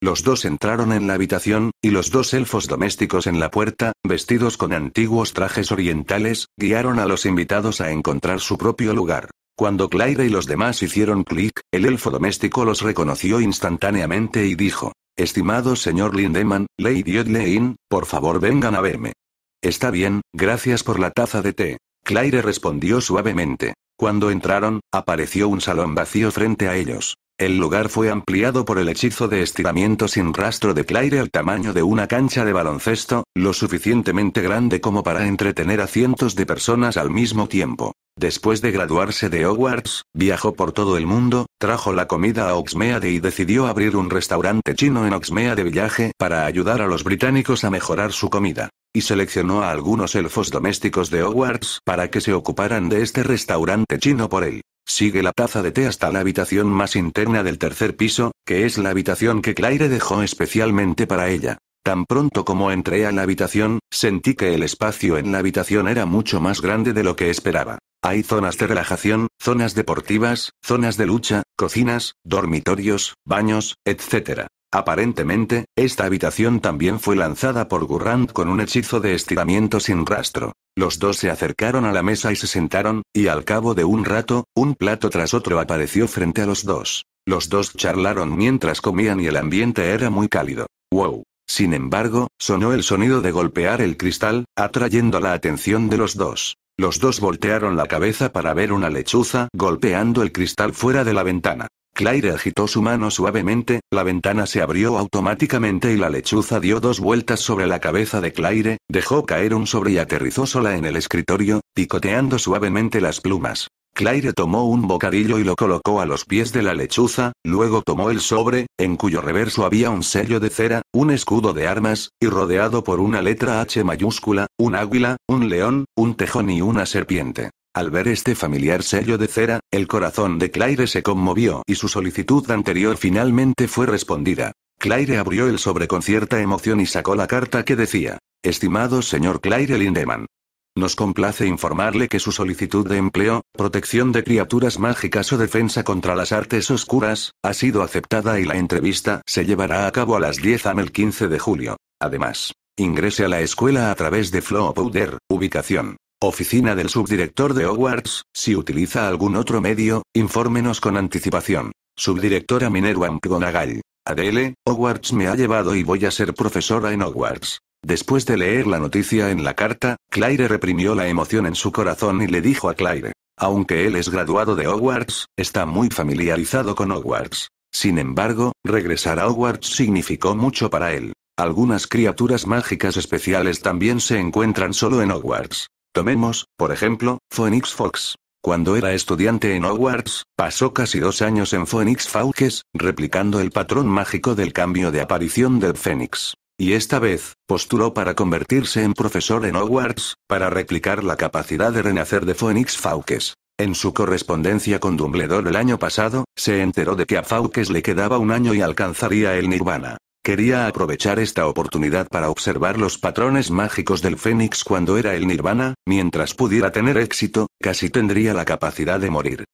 Los dos entraron en la habitación, y los dos elfos domésticos en la puerta, vestidos con antiguos trajes orientales, guiaron a los invitados a encontrar su propio lugar. Cuando Claire y los demás hicieron clic, el elfo doméstico los reconoció instantáneamente y dijo, Estimado señor Lindemann, Lady Odlein, por favor vengan a verme. Está bien, gracias por la taza de té. Claire respondió suavemente. Cuando entraron, apareció un salón vacío frente a ellos. El lugar fue ampliado por el hechizo de estiramiento sin rastro de Claire al tamaño de una cancha de baloncesto, lo suficientemente grande como para entretener a cientos de personas al mismo tiempo. Después de graduarse de Hogwarts, viajó por todo el mundo, trajo la comida a Oxmeade y decidió abrir un restaurante chino en Oxmeade Village para ayudar a los británicos a mejorar su comida. Y seleccionó a algunos elfos domésticos de Hogwarts para que se ocuparan de este restaurante chino por él. Sigue la taza de té hasta la habitación más interna del tercer piso, que es la habitación que Claire dejó especialmente para ella. Tan pronto como entré a la habitación, sentí que el espacio en la habitación era mucho más grande de lo que esperaba. Hay zonas de relajación, zonas deportivas, zonas de lucha, cocinas, dormitorios, baños, etc. Aparentemente, esta habitación también fue lanzada por Gurrand con un hechizo de estiramiento sin rastro. Los dos se acercaron a la mesa y se sentaron, y al cabo de un rato, un plato tras otro apareció frente a los dos. Los dos charlaron mientras comían y el ambiente era muy cálido. ¡Wow! Sin embargo, sonó el sonido de golpear el cristal, atrayendo la atención de los dos. Los dos voltearon la cabeza para ver una lechuza golpeando el cristal fuera de la ventana. Claire agitó su mano suavemente, la ventana se abrió automáticamente y la lechuza dio dos vueltas sobre la cabeza de Claire, dejó caer un sobre y aterrizó sola en el escritorio, picoteando suavemente las plumas. Claire tomó un bocadillo y lo colocó a los pies de la lechuza, luego tomó el sobre, en cuyo reverso había un sello de cera, un escudo de armas, y rodeado por una letra H mayúscula, un águila, un león, un tejón y una serpiente. Al ver este familiar sello de cera, el corazón de Claire se conmovió y su solicitud anterior finalmente fue respondida. Claire abrió el sobre con cierta emoción y sacó la carta que decía, Estimado señor Claire Lindemann, nos complace informarle que su solicitud de empleo, protección de criaturas mágicas o defensa contra las artes oscuras, ha sido aceptada y la entrevista se llevará a cabo a las 10 am el 15 de julio. Además, ingrese a la escuela a través de Powder, ubicación. Oficina del subdirector de Hogwarts, si utiliza algún otro medio, infórmenos con anticipación. Subdirectora Minerva Mcgonagall. Adele, Hogwarts me ha llevado y voy a ser profesora en Hogwarts. Después de leer la noticia en la carta, Claire reprimió la emoción en su corazón y le dijo a Claire. Aunque él es graduado de Hogwarts, está muy familiarizado con Hogwarts. Sin embargo, regresar a Hogwarts significó mucho para él. Algunas criaturas mágicas especiales también se encuentran solo en Hogwarts. Tomemos, por ejemplo, Phoenix Fox. Cuando era estudiante en Hogwarts, pasó casi dos años en Phoenix Fawkes, replicando el patrón mágico del cambio de aparición del Fénix y esta vez, postuló para convertirse en profesor en Hogwarts, para replicar la capacidad de renacer de Phoenix Fawkes. En su correspondencia con Dumbledore el año pasado, se enteró de que a Fawkes le quedaba un año y alcanzaría el nirvana. Quería aprovechar esta oportunidad para observar los patrones mágicos del Fénix cuando era el nirvana, mientras pudiera tener éxito, casi tendría la capacidad de morir.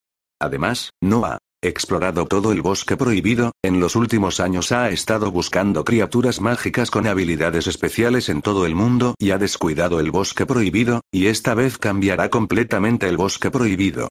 Además, Noah, explorado todo el bosque prohibido, en los últimos años ha estado buscando criaturas mágicas con habilidades especiales en todo el mundo y ha descuidado el bosque prohibido, y esta vez cambiará completamente el bosque prohibido.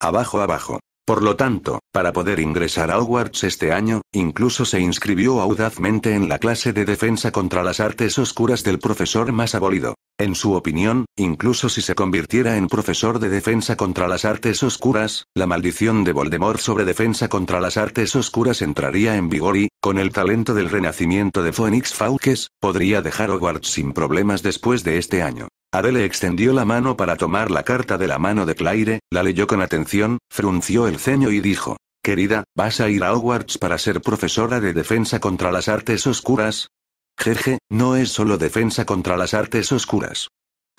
Abajo abajo. Por lo tanto, para poder ingresar a Hogwarts este año, incluso se inscribió audazmente en la clase de defensa contra las artes oscuras del profesor más abolido. En su opinión, incluso si se convirtiera en profesor de defensa contra las artes oscuras, la maldición de Voldemort sobre defensa contra las artes oscuras entraría en vigor y, con el talento del renacimiento de Phoenix Fawkes, podría dejar Hogwarts sin problemas después de este año. Adele extendió la mano para tomar la carta de la mano de Claire, la leyó con atención, frunció el ceño y dijo, Querida, ¿vas a ir a Hogwarts para ser profesora de defensa contra las artes oscuras? Jeje, no es solo defensa contra las artes oscuras.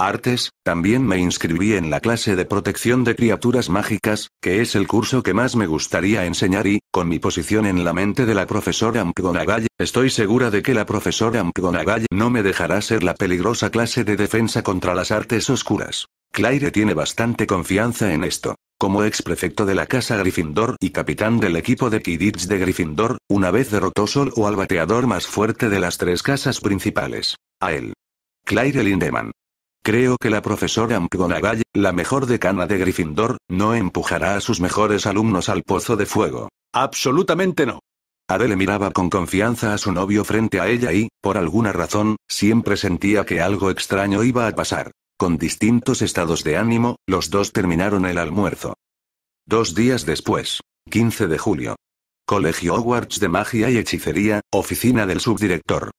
Artes, también me inscribí en la clase de protección de criaturas mágicas, que es el curso que más me gustaría enseñar y, con mi posición en la mente de la profesora McGonagall, estoy segura de que la profesora McGonagall no me dejará ser la peligrosa clase de defensa contra las artes oscuras. Claire tiene bastante confianza en esto. Como ex prefecto de la Casa Gryffindor y capitán del equipo de Quidditch de Gryffindor, una vez derrotó Sol, o al bateador más fuerte de las tres casas principales. A él. Claire Lindemann. Creo que la profesora McGonagall, la mejor decana de Gryffindor, no empujará a sus mejores alumnos al pozo de fuego. Absolutamente no. Adele miraba con confianza a su novio frente a ella y, por alguna razón, siempre sentía que algo extraño iba a pasar. Con distintos estados de ánimo, los dos terminaron el almuerzo. Dos días después, 15 de julio. Colegio Hogwarts de Magia y Hechicería, oficina del subdirector.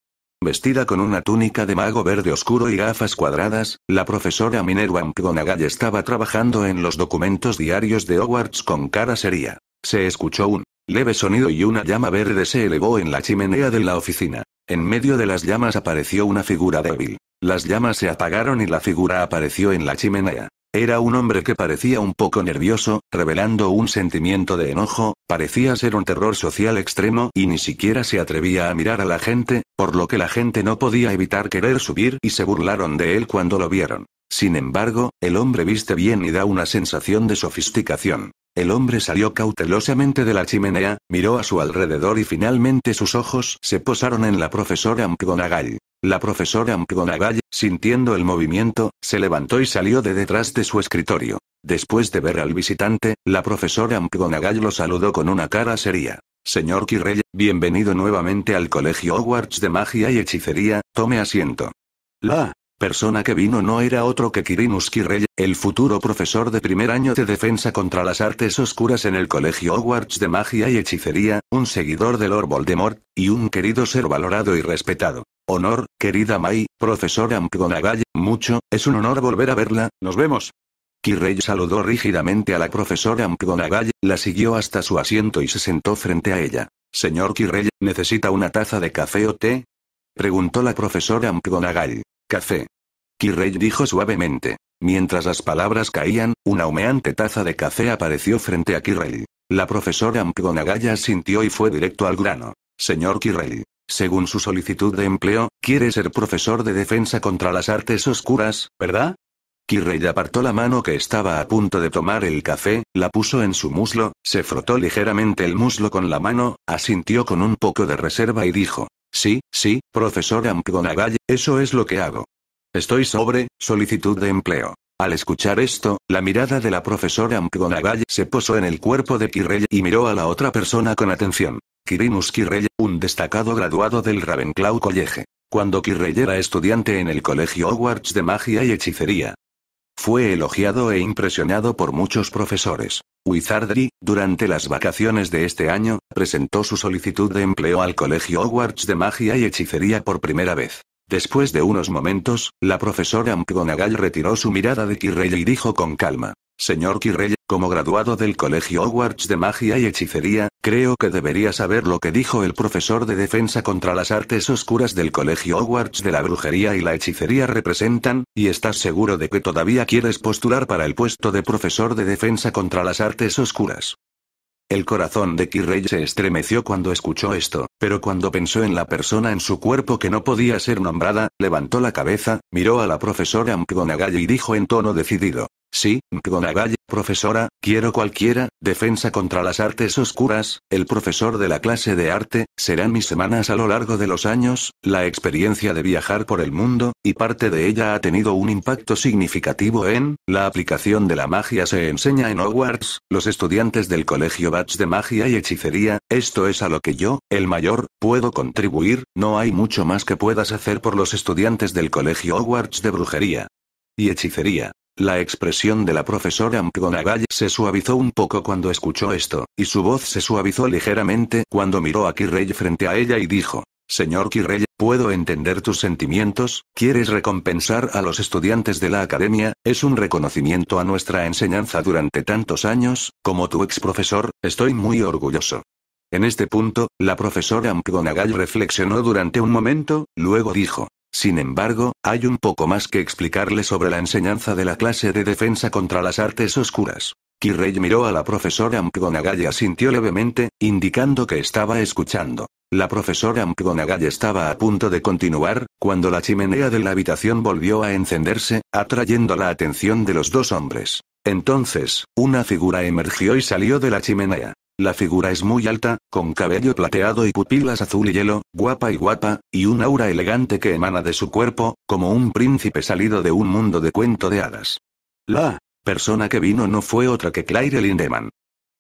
Vestida con una túnica de mago verde oscuro y gafas cuadradas, la profesora Minerva McGonagall estaba trabajando en los documentos diarios de Hogwarts con cara seria. Se escuchó un leve sonido y una llama verde se elevó en la chimenea de la oficina. En medio de las llamas apareció una figura débil. Las llamas se apagaron y la figura apareció en la chimenea. Era un hombre que parecía un poco nervioso, revelando un sentimiento de enojo, parecía ser un terror social extremo y ni siquiera se atrevía a mirar a la gente, por lo que la gente no podía evitar querer subir y se burlaron de él cuando lo vieron. Sin embargo, el hombre viste bien y da una sensación de sofisticación. El hombre salió cautelosamente de la chimenea, miró a su alrededor y finalmente sus ojos se posaron en la profesora McGonagall. La profesora McGonagall, sintiendo el movimiento, se levantó y salió de detrás de su escritorio. Después de ver al visitante, la profesora McGonagall lo saludó con una cara seria. Señor Quirrell, bienvenido nuevamente al Colegio Hogwarts de Magia y Hechicería, tome asiento. La persona que vino no era otro que Kirinus Kirrell, el futuro profesor de primer año de defensa contra las artes oscuras en el Colegio Hogwarts de Magia y Hechicería, un seguidor de Lord Voldemort, y un querido ser valorado y respetado. Honor, querida Mai, profesora McGonagall, mucho, es un honor volver a verla, nos vemos. Kirrell saludó rígidamente a la profesora McGonagall, la siguió hasta su asiento y se sentó frente a ella. Señor Kirrell, ¿necesita una taza de café o té? Preguntó la profesora McGonagall. Café. Kirrey dijo suavemente. Mientras las palabras caían, una humeante taza de café apareció frente a Kirrell. La profesora Mkgonagaya sintió y fue directo al grano. Señor Kirrell, según su solicitud de empleo, quiere ser profesor de defensa contra las artes oscuras, ¿verdad? Kirrell apartó la mano que estaba a punto de tomar el café, la puso en su muslo, se frotó ligeramente el muslo con la mano, asintió con un poco de reserva y dijo, Sí, sí, profesora McGonagall, eso es lo que hago. Estoy sobre solicitud de empleo. Al escuchar esto, la mirada de la profesora McGonagall se posó en el cuerpo de Kirrell y miró a la otra persona con atención. Kirinus Kirrell, un destacado graduado del Ravenclaw College. Cuando Kirrell era estudiante en el Colegio Hogwarts de Magia y Hechicería. Fue elogiado e impresionado por muchos profesores. Wizardry, durante las vacaciones de este año, presentó su solicitud de empleo al Colegio Hogwarts de Magia y Hechicería por primera vez. Después de unos momentos, la profesora McGonagall retiró su mirada de Quirrell y dijo con calma. Señor Quirrell, como graduado del Colegio Hogwarts de Magia y Hechicería, creo que debería saber lo que dijo el profesor de Defensa contra las Artes Oscuras del Colegio Hogwarts de la Brujería y la Hechicería representan, y estás seguro de que todavía quieres postular para el puesto de profesor de Defensa contra las Artes Oscuras. El corazón de Kirrey se estremeció cuando escuchó esto, pero cuando pensó en la persona en su cuerpo que no podía ser nombrada, levantó la cabeza, miró a la profesora McGonagall y dijo en tono decidido, Sí, McGonagall, profesora, quiero cualquiera, defensa contra las artes oscuras, el profesor de la clase de arte, serán mis semanas a lo largo de los años, la experiencia de viajar por el mundo, y parte de ella ha tenido un impacto significativo en, la aplicación de la magia se enseña en Hogwarts, los estudiantes del colegio Bats de magia y hechicería, esto es a lo que yo, el mayor, puedo contribuir, no hay mucho más que puedas hacer por los estudiantes del colegio Hogwarts de brujería y hechicería. La expresión de la profesora McGonagall se suavizó un poco cuando escuchó esto, y su voz se suavizó ligeramente cuando miró a Kirrell frente a ella y dijo, Señor Kirrell, puedo entender tus sentimientos, quieres recompensar a los estudiantes de la academia, es un reconocimiento a nuestra enseñanza durante tantos años, como tu ex profesor, estoy muy orgulloso. En este punto, la profesora McGonagall reflexionó durante un momento, luego dijo, sin embargo, hay un poco más que explicarle sobre la enseñanza de la clase de defensa contra las artes oscuras. Kirrey miró a la profesora Mkgonagall y asintió levemente, indicando que estaba escuchando. La profesora Mkgonagall estaba a punto de continuar, cuando la chimenea de la habitación volvió a encenderse, atrayendo la atención de los dos hombres. Entonces, una figura emergió y salió de la chimenea. La figura es muy alta, con cabello plateado y pupilas azul y hielo, guapa y guapa, y un aura elegante que emana de su cuerpo, como un príncipe salido de un mundo de cuento de hadas. La persona que vino no fue otra que Claire Lindemann.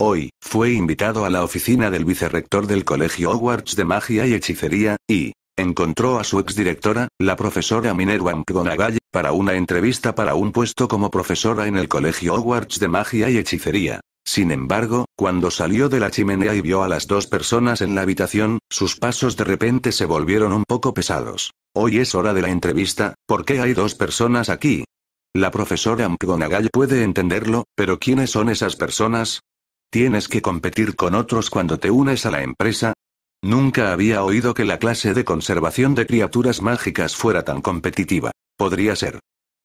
Hoy, fue invitado a la oficina del vicerrector del Colegio Hogwarts de Magia y Hechicería, y encontró a su exdirectora, la profesora Minerva McGonagall, para una entrevista para un puesto como profesora en el Colegio Hogwarts de Magia y Hechicería. Sin embargo, cuando salió de la chimenea y vio a las dos personas en la habitación, sus pasos de repente se volvieron un poco pesados. Hoy es hora de la entrevista, ¿por qué hay dos personas aquí? La profesora McGonagall puede entenderlo, pero ¿quiénes son esas personas? ¿Tienes que competir con otros cuando te unes a la empresa? Nunca había oído que la clase de conservación de criaturas mágicas fuera tan competitiva. Podría ser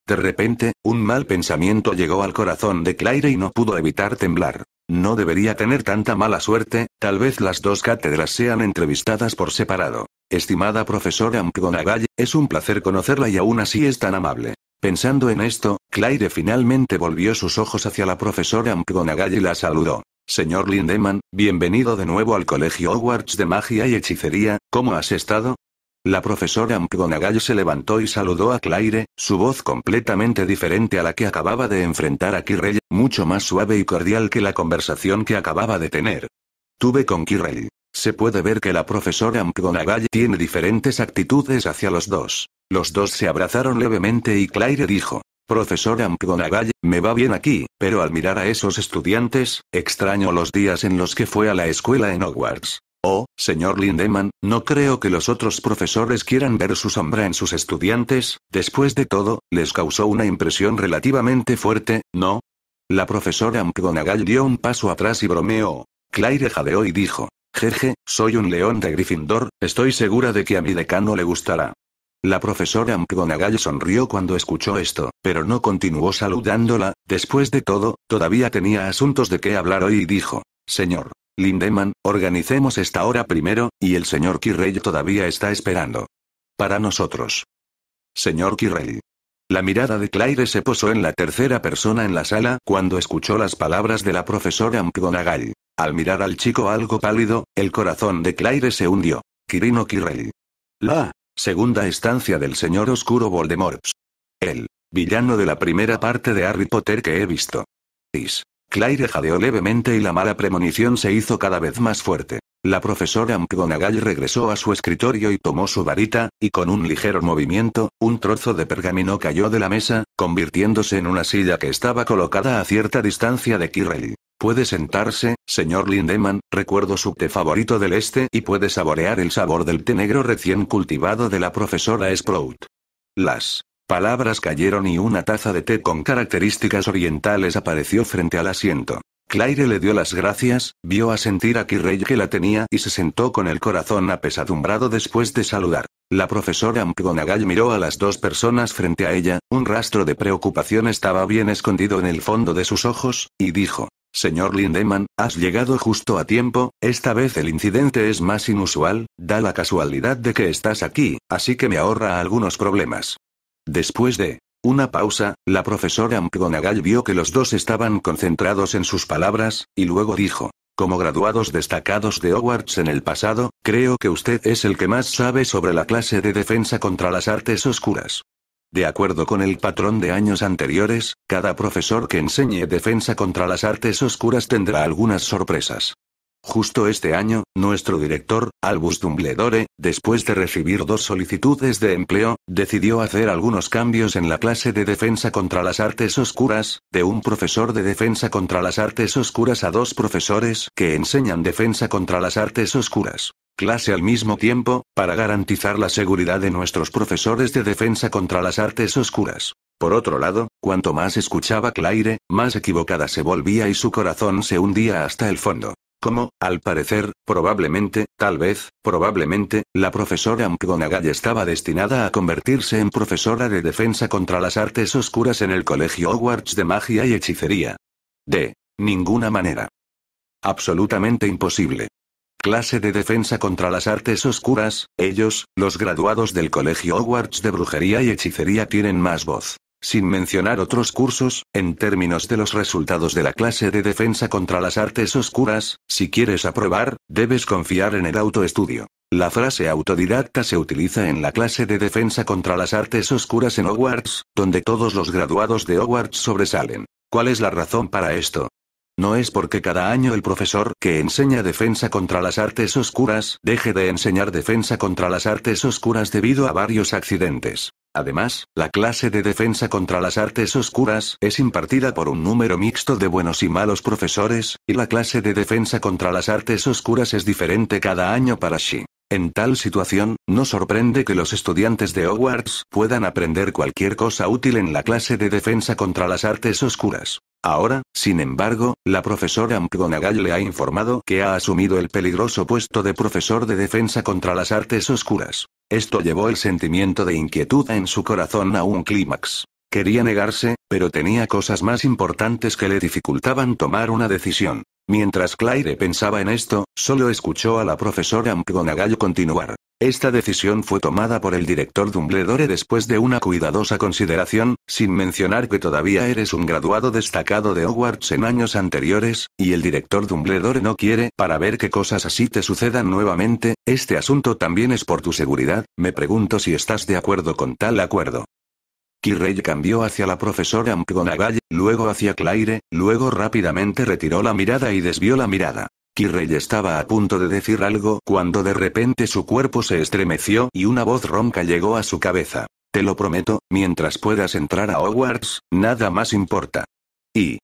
de repente, un mal pensamiento llegó al corazón de Claire y no pudo evitar temblar. No debería tener tanta mala suerte, tal vez las dos cátedras sean entrevistadas por separado. Estimada profesora Mcgonagall, es un placer conocerla y aún así es tan amable. Pensando en esto, Claire finalmente volvió sus ojos hacia la profesora Mcgonagall y la saludó. Señor Lindemann, bienvenido de nuevo al Colegio Hogwarts de Magia y Hechicería, ¿cómo has estado? La profesora McGonagall se levantó y saludó a Claire, su voz completamente diferente a la que acababa de enfrentar a Kirrell, mucho más suave y cordial que la conversación que acababa de tener. Tuve con Kirrell. Se puede ver que la profesora McGonagall tiene diferentes actitudes hacia los dos. Los dos se abrazaron levemente y Claire dijo, Profesora McGonagall, me va bien aquí, pero al mirar a esos estudiantes, extraño los días en los que fue a la escuela en Hogwarts. Oh, señor Lindemann, no creo que los otros profesores quieran ver su sombra en sus estudiantes, después de todo, les causó una impresión relativamente fuerte, ¿no? La profesora McGonagall dio un paso atrás y bromeó. Claire jadeó y dijo, Jeje, soy un león de Gryffindor, estoy segura de que a mi decano le gustará. La profesora McGonagall sonrió cuando escuchó esto, pero no continuó saludándola, después de todo, todavía tenía asuntos de qué hablar hoy y dijo, Señor, Lindemann, organicemos esta hora primero, y el señor Kirrell todavía está esperando. Para nosotros. Señor Kirrell. La mirada de Claire se posó en la tercera persona en la sala cuando escuchó las palabras de la profesora McGonagall. Al mirar al chico algo pálido, el corazón de Claire se hundió. Kirino Kirrell. La segunda estancia del señor oscuro Voldemort. El villano de la primera parte de Harry Potter que he visto. Is. Claire jadeó levemente y la mala premonición se hizo cada vez más fuerte. La profesora McGonagall regresó a su escritorio y tomó su varita, y con un ligero movimiento, un trozo de pergamino cayó de la mesa, convirtiéndose en una silla que estaba colocada a cierta distancia de Kirrell. Puede sentarse, señor Lindemann, recuerdo su té favorito del este y puede saborear el sabor del té negro recién cultivado de la profesora Sprout. Las Palabras cayeron y una taza de té con características orientales apareció frente al asiento. Claire le dio las gracias, vio a sentir a Kirrey que la tenía y se sentó con el corazón apesadumbrado después de saludar. La profesora McGonagall miró a las dos personas frente a ella, un rastro de preocupación estaba bien escondido en el fondo de sus ojos, y dijo, Señor Lindemann, has llegado justo a tiempo, esta vez el incidente es más inusual, da la casualidad de que estás aquí, así que me ahorra algunos problemas. Después de una pausa, la profesora McGonagall vio que los dos estaban concentrados en sus palabras, y luego dijo, como graduados destacados de Hogwarts en el pasado, creo que usted es el que más sabe sobre la clase de defensa contra las artes oscuras. De acuerdo con el patrón de años anteriores, cada profesor que enseñe defensa contra las artes oscuras tendrá algunas sorpresas. Justo este año, nuestro director, Albus Dumbledore, después de recibir dos solicitudes de empleo, decidió hacer algunos cambios en la clase de defensa contra las artes oscuras, de un profesor de defensa contra las artes oscuras a dos profesores que enseñan defensa contra las artes oscuras. Clase al mismo tiempo, para garantizar la seguridad de nuestros profesores de defensa contra las artes oscuras. Por otro lado, cuanto más escuchaba Claire, más equivocada se volvía y su corazón se hundía hasta el fondo como, al parecer, probablemente, tal vez, probablemente, la profesora McGonagall estaba destinada a convertirse en profesora de defensa contra las artes oscuras en el colegio Hogwarts de magia y hechicería. De ninguna manera. Absolutamente imposible. Clase de defensa contra las artes oscuras, ellos, los graduados del colegio Hogwarts de brujería y hechicería tienen más voz sin mencionar otros cursos, en términos de los resultados de la clase de defensa contra las artes oscuras, si quieres aprobar, debes confiar en el autoestudio. La frase autodidacta se utiliza en la clase de defensa contra las artes oscuras en Hogwarts, donde todos los graduados de Hogwarts sobresalen. ¿Cuál es la razón para esto? No es porque cada año el profesor que enseña defensa contra las artes oscuras deje de enseñar defensa contra las artes oscuras debido a varios accidentes. Además, la clase de defensa contra las artes oscuras es impartida por un número mixto de buenos y malos profesores, y la clase de defensa contra las artes oscuras es diferente cada año para Shi. En tal situación, no sorprende que los estudiantes de Hogwarts puedan aprender cualquier cosa útil en la clase de defensa contra las artes oscuras. Ahora, sin embargo, la profesora McGonagall le ha informado que ha asumido el peligroso puesto de profesor de defensa contra las artes oscuras. Esto llevó el sentimiento de inquietud en su corazón a un clímax. Quería negarse, pero tenía cosas más importantes que le dificultaban tomar una decisión. Mientras Claire pensaba en esto, solo escuchó a la profesora McGonagall continuar. Esta decisión fue tomada por el director Dumbledore después de una cuidadosa consideración, sin mencionar que todavía eres un graduado destacado de Hogwarts en años anteriores, y el director Dumbledore no quiere, para ver que cosas así te sucedan nuevamente, este asunto también es por tu seguridad, me pregunto si estás de acuerdo con tal acuerdo. Kirrey cambió hacia la profesora McGonagall, luego hacia Claire, luego rápidamente retiró la mirada y desvió la mirada. Kirrey estaba a punto de decir algo cuando de repente su cuerpo se estremeció y una voz ronca llegó a su cabeza. Te lo prometo, mientras puedas entrar a Hogwarts, nada más importa. Y...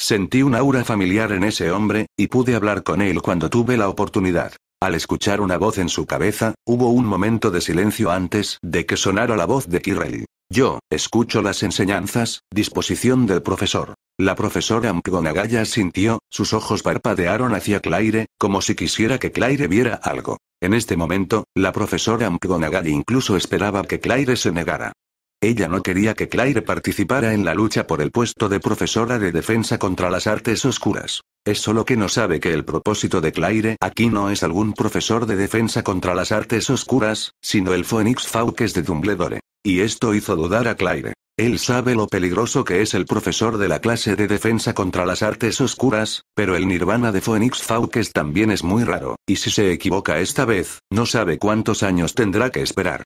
Sentí un aura familiar en ese hombre, y pude hablar con él cuando tuve la oportunidad. Al escuchar una voz en su cabeza, hubo un momento de silencio antes de que sonara la voz de Kirrell. Yo, escucho las enseñanzas, disposición del profesor. La profesora Mkgonagaya sintió, sus ojos parpadearon hacia Claire, como si quisiera que Claire viera algo. En este momento, la profesora Mkgonagaya incluso esperaba que Claire se negara. Ella no quería que Claire participara en la lucha por el puesto de profesora de defensa contra las artes oscuras. Es solo que no sabe que el propósito de Claire aquí no es algún profesor de defensa contra las artes oscuras, sino el Phoenix Fawkes de Dumbledore. Y esto hizo dudar a Claire. Él sabe lo peligroso que es el profesor de la clase de defensa contra las artes oscuras, pero el nirvana de Phoenix Fawkes también es muy raro, y si se equivoca esta vez, no sabe cuántos años tendrá que esperar.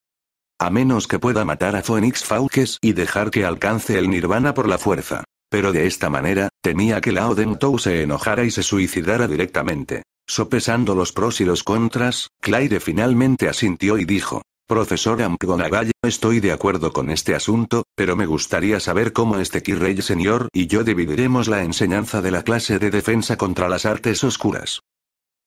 A menos que pueda matar a Phoenix Fauques y dejar que alcance el nirvana por la fuerza. Pero de esta manera, temía que la Odentou se enojara y se suicidara directamente. Sopesando los pros y los contras, Claire finalmente asintió y dijo. Profesor Amgonagall, estoy de acuerdo con este asunto, pero me gustaría saber cómo este Kirrey señor y yo dividiremos la enseñanza de la clase de defensa contra las artes oscuras.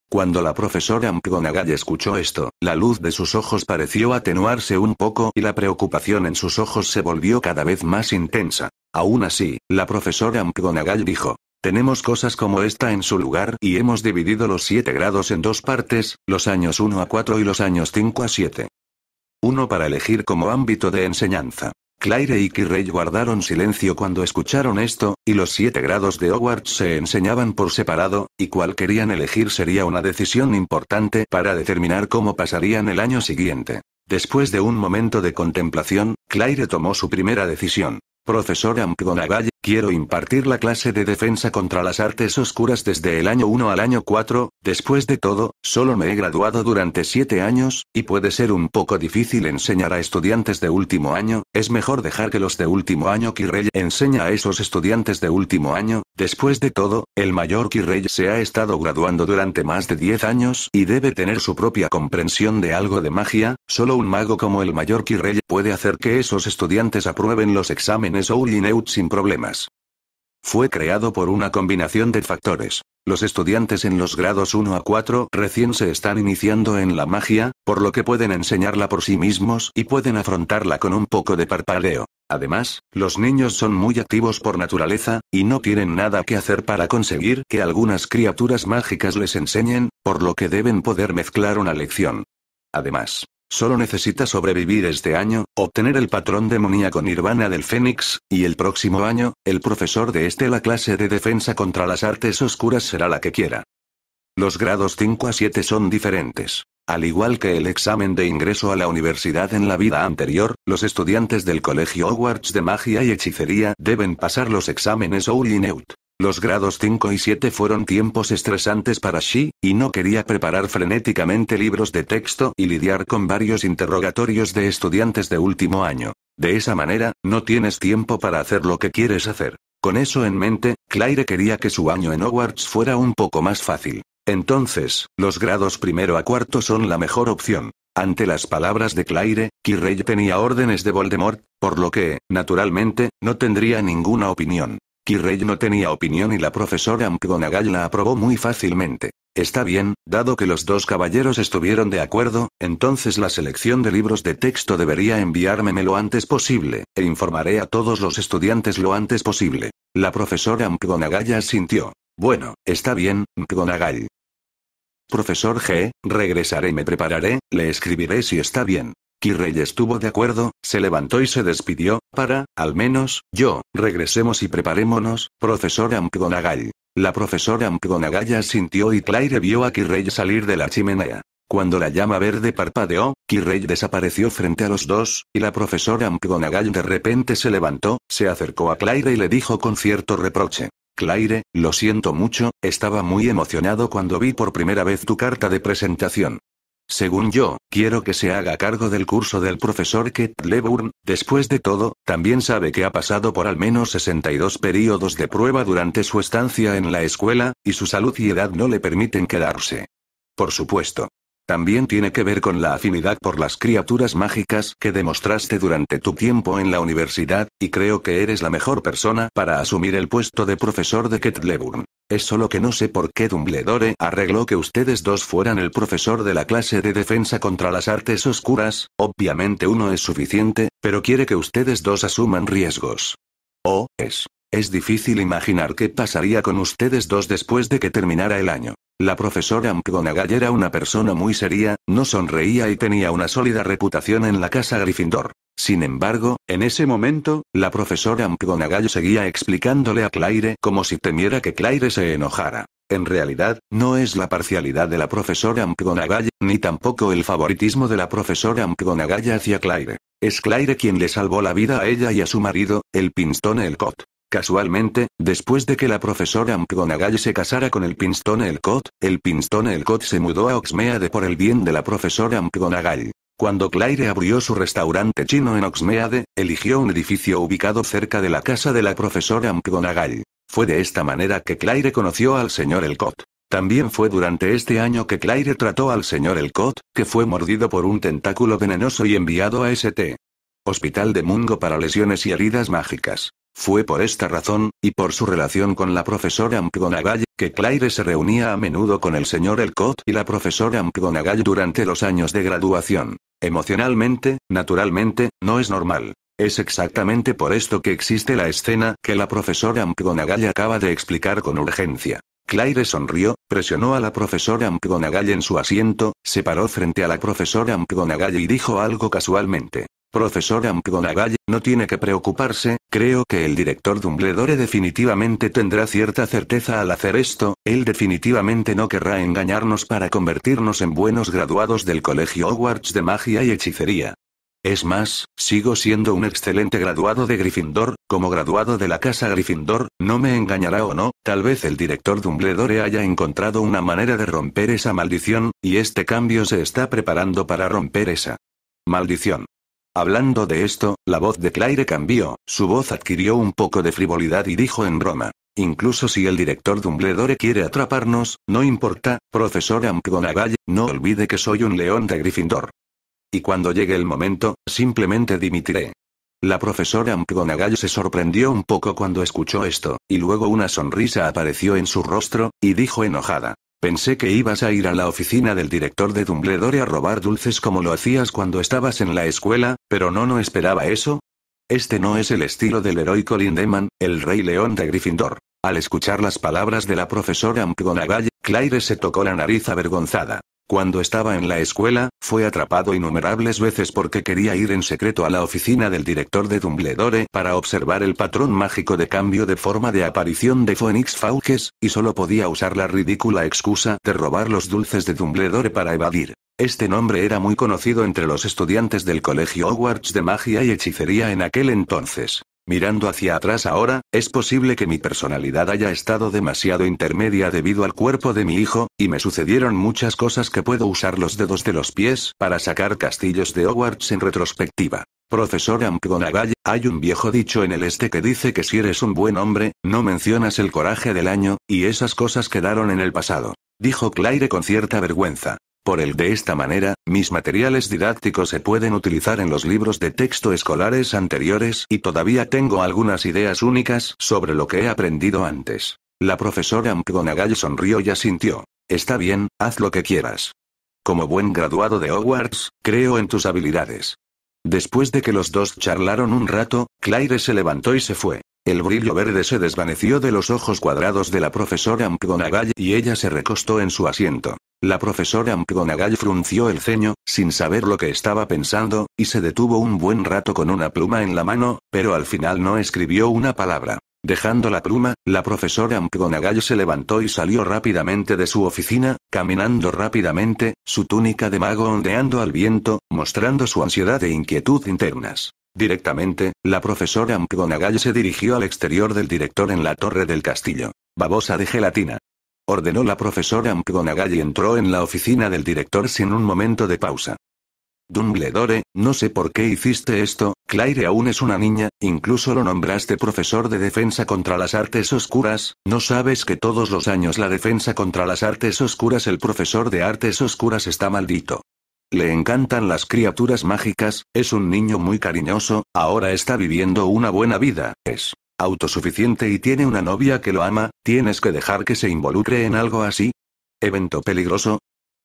Cuando la profesora McGonagall escuchó esto, la luz de sus ojos pareció atenuarse un poco y la preocupación en sus ojos se volvió cada vez más intensa. Aún así, la profesora McGonagall dijo, tenemos cosas como esta en su lugar y hemos dividido los siete grados en dos partes, los años 1 a 4 y los años 5 a 7. Uno para elegir como ámbito de enseñanza, Claire y Kirrey guardaron silencio cuando escucharon esto, y los siete grados de Hogwarts se enseñaban por separado, y cuál querían elegir sería una decisión importante para determinar cómo pasarían el año siguiente. Después de un momento de contemplación, Claire tomó su primera decisión. Profesor McGonagall, Quiero impartir la clase de defensa contra las artes oscuras desde el año 1 al año 4, después de todo, solo me he graduado durante 7 años, y puede ser un poco difícil enseñar a estudiantes de último año, es mejor dejar que los de último año Kirrey enseña a esos estudiantes de último año, después de todo, el mayor Kirrey se ha estado graduando durante más de 10 años y debe tener su propia comprensión de algo de magia, solo un mago como el mayor Kirrey puede hacer que esos estudiantes aprueben los exámenes Oulineut sin problemas. Fue creado por una combinación de factores. Los estudiantes en los grados 1 a 4 recién se están iniciando en la magia, por lo que pueden enseñarla por sí mismos y pueden afrontarla con un poco de parpadeo. Además, los niños son muy activos por naturaleza, y no tienen nada que hacer para conseguir que algunas criaturas mágicas les enseñen, por lo que deben poder mezclar una lección. Además, Solo necesita sobrevivir este año, obtener el patrón demoníaco nirvana del Fénix, y el próximo año, el profesor de este la clase de defensa contra las artes oscuras será la que quiera. Los grados 5 a 7 son diferentes. Al igual que el examen de ingreso a la universidad en la vida anterior, los estudiantes del colegio Hogwarts de magia y hechicería deben pasar los exámenes Oulineut. Los grados 5 y 7 fueron tiempos estresantes para Shi, y no quería preparar frenéticamente libros de texto y lidiar con varios interrogatorios de estudiantes de último año. De esa manera, no tienes tiempo para hacer lo que quieres hacer. Con eso en mente, Claire quería que su año en Hogwarts fuera un poco más fácil. Entonces, los grados primero a cuarto son la mejor opción. Ante las palabras de Claire, Kirrey tenía órdenes de Voldemort, por lo que, naturalmente, no tendría ninguna opinión. Kirrey no tenía opinión y la profesora McGonagall la aprobó muy fácilmente. Está bien, dado que los dos caballeros estuvieron de acuerdo, entonces la selección de libros de texto debería enviármeme lo antes posible, e informaré a todos los estudiantes lo antes posible. La profesora McGonagall asintió. Bueno, está bien, McGonagall. Profesor G, regresaré y me prepararé, le escribiré si está bien. Kirrey estuvo de acuerdo, se levantó y se despidió, para, al menos, yo, regresemos y preparémonos, profesor Ampgonagall. La profesora Ampgonagall asintió y Claire vio a Kirrey salir de la chimenea. Cuando la llama verde parpadeó, Kirrey desapareció frente a los dos, y la profesora Ampgonagall de repente se levantó, se acercó a Claire y le dijo con cierto reproche. Claire, lo siento mucho, estaba muy emocionado cuando vi por primera vez tu carta de presentación. Según yo, quiero que se haga cargo del curso del profesor Ket Leburn, después de todo, también sabe que ha pasado por al menos 62 periodos de prueba durante su estancia en la escuela, y su salud y edad no le permiten quedarse. Por supuesto. También tiene que ver con la afinidad por las criaturas mágicas que demostraste durante tu tiempo en la universidad, y creo que eres la mejor persona para asumir el puesto de profesor de Ketleburn. Es solo que no sé por qué Dumbledore arregló que ustedes dos fueran el profesor de la clase de defensa contra las artes oscuras, obviamente uno es suficiente, pero quiere que ustedes dos asuman riesgos. Oh, es. Es difícil imaginar qué pasaría con ustedes dos después de que terminara el año. La profesora McGonagall era una persona muy seria, no sonreía y tenía una sólida reputación en la casa Gryffindor. Sin embargo, en ese momento, la profesora McGonagall seguía explicándole a Claire como si temiera que Claire se enojara. En realidad, no es la parcialidad de la profesora McGonagall, ni tampoco el favoritismo de la profesora McGonagall hacia Claire. Es Claire quien le salvó la vida a ella y a su marido, el Pinstone Elcott. Casualmente, después de que la profesora McGonagall se casara con el Pinstone Elcott, el Pinstone Elcott se mudó a Oxmeade por el bien de la profesora McGonagall. Cuando Claire abrió su restaurante chino en Oxmeade, eligió un edificio ubicado cerca de la casa de la profesora McGonagall. Fue de esta manera que Claire conoció al señor Elcott. También fue durante este año que Claire trató al señor Elcott, que fue mordido por un tentáculo venenoso y enviado a St. Hospital de Mungo para lesiones y heridas mágicas. Fue por esta razón, y por su relación con la profesora McGonagall, que Claire se reunía a menudo con el señor Elcott y la profesora McGonagall durante los años de graduación. Emocionalmente, naturalmente, no es normal. Es exactamente por esto que existe la escena que la profesora McGonagall acaba de explicar con urgencia. Claire sonrió, presionó a la profesora McGonagall en su asiento, se paró frente a la profesora McGonagall y dijo algo casualmente. Profesor Amcdonagal, no tiene que preocuparse, creo que el director Dumbledore definitivamente tendrá cierta certeza al hacer esto, él definitivamente no querrá engañarnos para convertirnos en buenos graduados del Colegio Hogwarts de Magia y Hechicería. Es más, sigo siendo un excelente graduado de Gryffindor, como graduado de la casa Gryffindor, no me engañará o no, tal vez el director Dumbledore haya encontrado una manera de romper esa maldición, y este cambio se está preparando para romper esa maldición. Hablando de esto, la voz de Claire cambió, su voz adquirió un poco de frivolidad y dijo en broma. Incluso si el director Dumbledore quiere atraparnos, no importa, profesor Amcdonagal, no olvide que soy un león de Gryffindor. Y cuando llegue el momento, simplemente dimitiré. La profesora McGonagall se sorprendió un poco cuando escuchó esto, y luego una sonrisa apareció en su rostro, y dijo enojada. Pensé que ibas a ir a la oficina del director de Dumbledore a robar dulces como lo hacías cuando estabas en la escuela, pero no no esperaba eso. Este no es el estilo del heroico Lindemann, el rey león de Gryffindor. Al escuchar las palabras de la profesora McGonagall, Claire se tocó la nariz avergonzada. Cuando estaba en la escuela, fue atrapado innumerables veces porque quería ir en secreto a la oficina del director de Dumbledore para observar el patrón mágico de cambio de forma de aparición de Phoenix Fauques, y solo podía usar la ridícula excusa de robar los dulces de Dumbledore para evadir. Este nombre era muy conocido entre los estudiantes del Colegio Hogwarts de Magia y Hechicería en aquel entonces. Mirando hacia atrás ahora, es posible que mi personalidad haya estado demasiado intermedia debido al cuerpo de mi hijo, y me sucedieron muchas cosas que puedo usar los dedos de los pies para sacar castillos de Hogwarts en retrospectiva. Profesor Amcgonagall, hay un viejo dicho en el este que dice que si eres un buen hombre, no mencionas el coraje del año, y esas cosas quedaron en el pasado. Dijo Claire con cierta vergüenza. Por el de esta manera, mis materiales didácticos se pueden utilizar en los libros de texto escolares anteriores y todavía tengo algunas ideas únicas sobre lo que he aprendido antes. La profesora McGonagall sonrió y asintió. Está bien, haz lo que quieras. Como buen graduado de Hogwarts, creo en tus habilidades. Después de que los dos charlaron un rato, Claire se levantó y se fue. El brillo verde se desvaneció de los ojos cuadrados de la profesora McGonagall y ella se recostó en su asiento. La profesora McGonagall frunció el ceño, sin saber lo que estaba pensando, y se detuvo un buen rato con una pluma en la mano, pero al final no escribió una palabra. Dejando la pluma, la profesora McGonagall se levantó y salió rápidamente de su oficina, caminando rápidamente, su túnica de mago ondeando al viento, mostrando su ansiedad e inquietud internas. Directamente, la profesora McGonagall se dirigió al exterior del director en la torre del castillo. Babosa de gelatina. Ordenó la profesora McGonagall y entró en la oficina del director sin un momento de pausa. Dumbledore, no sé por qué hiciste esto, Claire aún es una niña, incluso lo nombraste profesor de defensa contra las artes oscuras, ¿no sabes que todos los años la defensa contra las artes oscuras el profesor de artes oscuras está maldito? Le encantan las criaturas mágicas, es un niño muy cariñoso, ahora está viviendo una buena vida, es autosuficiente y tiene una novia que lo ama, ¿tienes que dejar que se involucre en algo así? ¿Evento peligroso?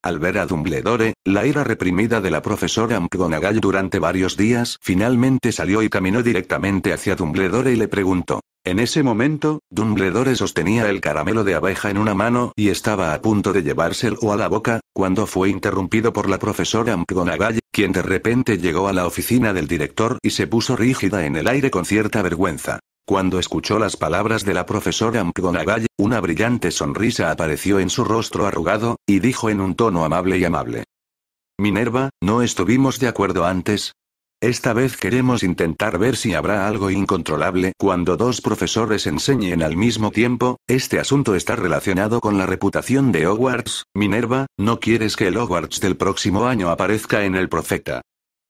Al ver a Dumbledore, la ira reprimida de la profesora McGonagall durante varios días finalmente salió y caminó directamente hacia Dumbledore y le preguntó. En ese momento, Dumbledore sostenía el caramelo de abeja en una mano y estaba a punto de llevárselo a la boca, cuando fue interrumpido por la profesora McGonagall, quien de repente llegó a la oficina del director y se puso rígida en el aire con cierta vergüenza. Cuando escuchó las palabras de la profesora McGonagall, una brillante sonrisa apareció en su rostro arrugado, y dijo en un tono amable y amable. Minerva, no estuvimos de acuerdo antes, esta vez queremos intentar ver si habrá algo incontrolable cuando dos profesores enseñen al mismo tiempo, este asunto está relacionado con la reputación de Hogwarts, Minerva, no quieres que el Hogwarts del próximo año aparezca en el profeta.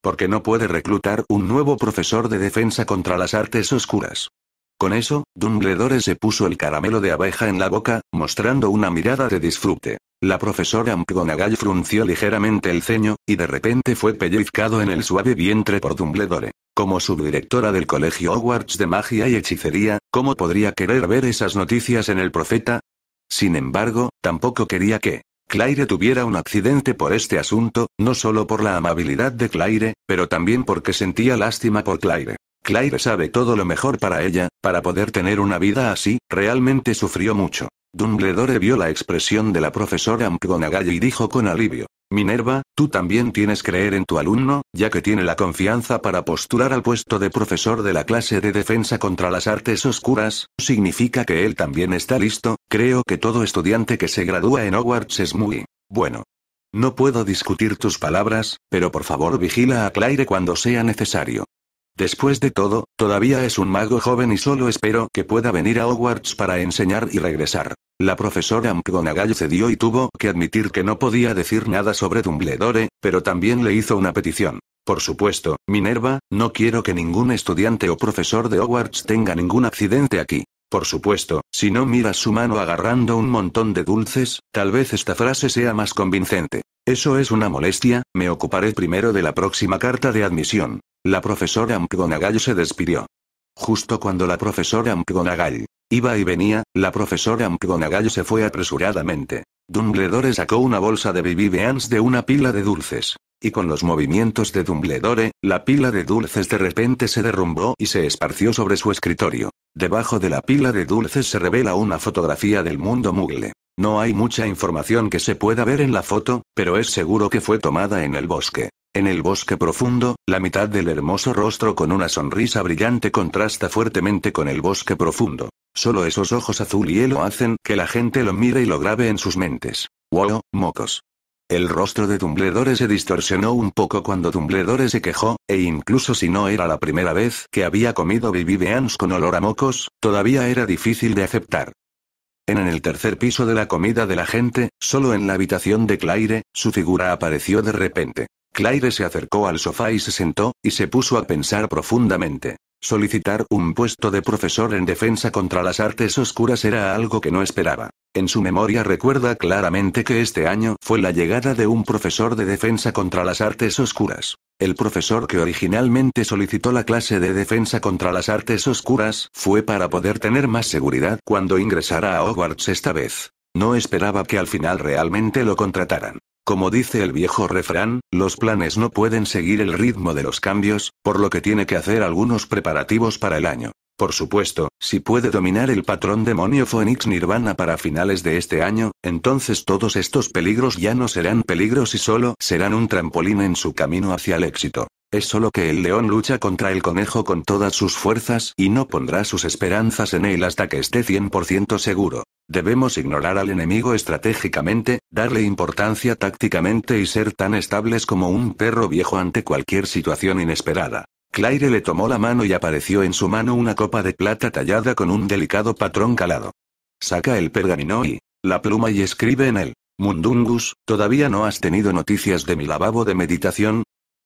Porque no puede reclutar un nuevo profesor de defensa contra las artes oscuras. Con eso, Dumbledore se puso el caramelo de abeja en la boca, mostrando una mirada de disfrute. La profesora McGonagall frunció ligeramente el ceño, y de repente fue pellizcado en el suave vientre por Dumbledore. Como subdirectora del Colegio Hogwarts de Magia y Hechicería, ¿cómo podría querer ver esas noticias en el profeta? Sin embargo, tampoco quería que Claire tuviera un accidente por este asunto, no solo por la amabilidad de Claire, pero también porque sentía lástima por Claire. Claire sabe todo lo mejor para ella, para poder tener una vida así, realmente sufrió mucho. Dumbledore vio la expresión de la profesora McGonagall y dijo con alivio. Minerva, tú también tienes creer en tu alumno, ya que tiene la confianza para postular al puesto de profesor de la clase de defensa contra las artes oscuras, significa que él también está listo, creo que todo estudiante que se gradúa en Hogwarts es muy bueno. No puedo discutir tus palabras, pero por favor vigila a Claire cuando sea necesario. Después de todo, todavía es un mago joven y solo espero que pueda venir a Hogwarts para enseñar y regresar. La profesora McGonagall cedió y tuvo que admitir que no podía decir nada sobre Dumbledore, pero también le hizo una petición. Por supuesto, Minerva, no quiero que ningún estudiante o profesor de Hogwarts tenga ningún accidente aquí. Por supuesto, si no miras su mano agarrando un montón de dulces, tal vez esta frase sea más convincente. Eso es una molestia, me ocuparé primero de la próxima carta de admisión. La profesora McGonagall se despidió. Justo cuando la profesora McGonagall iba y venía, la profesora McGonagall se fue apresuradamente. Dumbledore sacó una bolsa de Vivians de una pila de dulces. Y con los movimientos de Dumbledore, la pila de dulces de repente se derrumbó y se esparció sobre su escritorio. Debajo de la pila de dulces se revela una fotografía del mundo mugle. No hay mucha información que se pueda ver en la foto, pero es seguro que fue tomada en el bosque. En el bosque profundo, la mitad del hermoso rostro con una sonrisa brillante contrasta fuertemente con el bosque profundo. Solo esos ojos azul hielo hacen que la gente lo mire y lo grabe en sus mentes. ¡Wow, mocos! El rostro de Dumbledore se distorsionó un poco cuando Dumbledore se quejó, e incluso si no era la primera vez que había comido Beans con olor a mocos, todavía era difícil de aceptar. En el tercer piso de la comida de la gente, solo en la habitación de Claire, su figura apareció de repente. Claire se acercó al sofá y se sentó, y se puso a pensar profundamente. Solicitar un puesto de profesor en defensa contra las artes oscuras era algo que no esperaba. En su memoria recuerda claramente que este año fue la llegada de un profesor de defensa contra las artes oscuras. El profesor que originalmente solicitó la clase de defensa contra las artes oscuras fue para poder tener más seguridad cuando ingresara a Hogwarts esta vez. No esperaba que al final realmente lo contrataran. Como dice el viejo refrán, los planes no pueden seguir el ritmo de los cambios, por lo que tiene que hacer algunos preparativos para el año. Por supuesto, si puede dominar el patrón demonio Phoenix Nirvana para finales de este año, entonces todos estos peligros ya no serán peligros y solo serán un trampolín en su camino hacia el éxito. Es solo que el león lucha contra el conejo con todas sus fuerzas y no pondrá sus esperanzas en él hasta que esté 100% seguro. Debemos ignorar al enemigo estratégicamente, darle importancia tácticamente y ser tan estables como un perro viejo ante cualquier situación inesperada. Claire le tomó la mano y apareció en su mano una copa de plata tallada con un delicado patrón calado. Saca el pergamino y la pluma y escribe en él. Mundungus, todavía no has tenido noticias de mi lavabo de meditación,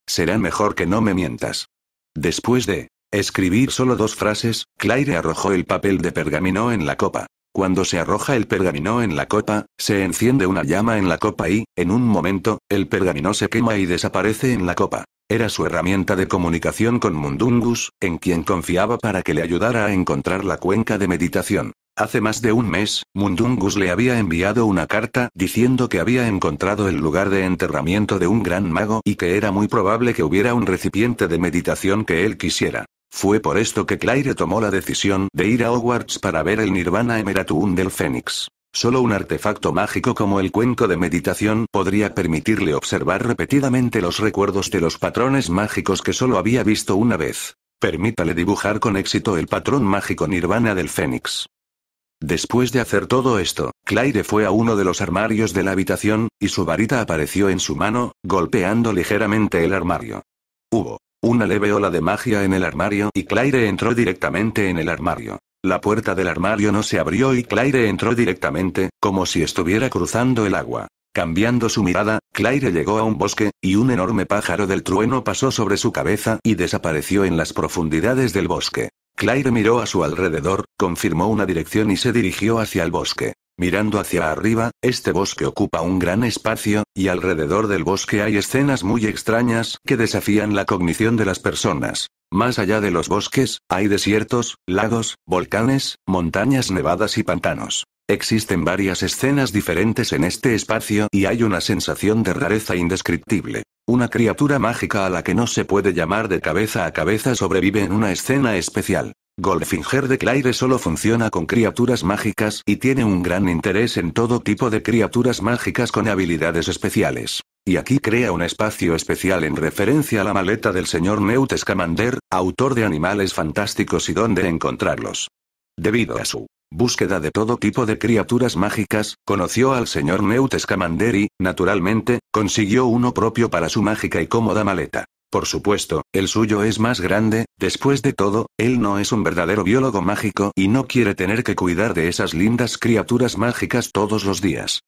Será mejor que no me mientas. Después de escribir solo dos frases, Claire arrojó el papel de pergamino en la copa. Cuando se arroja el pergamino en la copa, se enciende una llama en la copa y, en un momento, el pergamino se quema y desaparece en la copa. Era su herramienta de comunicación con Mundungus, en quien confiaba para que le ayudara a encontrar la cuenca de meditación. Hace más de un mes, Mundungus le había enviado una carta diciendo que había encontrado el lugar de enterramiento de un gran mago y que era muy probable que hubiera un recipiente de meditación que él quisiera. Fue por esto que Claire tomó la decisión de ir a Hogwarts para ver el Nirvana Emeratum del Fénix. Solo un artefacto mágico como el cuenco de meditación podría permitirle observar repetidamente los recuerdos de los patrones mágicos que solo había visto una vez. Permítale dibujar con éxito el patrón mágico nirvana del fénix. Después de hacer todo esto, Claire fue a uno de los armarios de la habitación, y su varita apareció en su mano, golpeando ligeramente el armario. Hubo una leve ola de magia en el armario y Claire entró directamente en el armario. La puerta del armario no se abrió y Claire entró directamente, como si estuviera cruzando el agua. Cambiando su mirada, Claire llegó a un bosque, y un enorme pájaro del trueno pasó sobre su cabeza y desapareció en las profundidades del bosque. Claire miró a su alrededor, confirmó una dirección y se dirigió hacia el bosque. Mirando hacia arriba, este bosque ocupa un gran espacio, y alrededor del bosque hay escenas muy extrañas que desafían la cognición de las personas. Más allá de los bosques, hay desiertos, lagos, volcanes, montañas nevadas y pantanos. Existen varias escenas diferentes en este espacio y hay una sensación de rareza indescriptible. Una criatura mágica a la que no se puede llamar de cabeza a cabeza sobrevive en una escena especial. Goldfinger de Claire solo funciona con criaturas mágicas y tiene un gran interés en todo tipo de criaturas mágicas con habilidades especiales. Y aquí crea un espacio especial en referencia a la maleta del señor Neut Scamander, autor de Animales Fantásticos y dónde encontrarlos. Debido a su búsqueda de todo tipo de criaturas mágicas, conoció al señor Neut y, naturalmente, consiguió uno propio para su mágica y cómoda maleta. Por supuesto, el suyo es más grande, después de todo, él no es un verdadero biólogo mágico y no quiere tener que cuidar de esas lindas criaturas mágicas todos los días.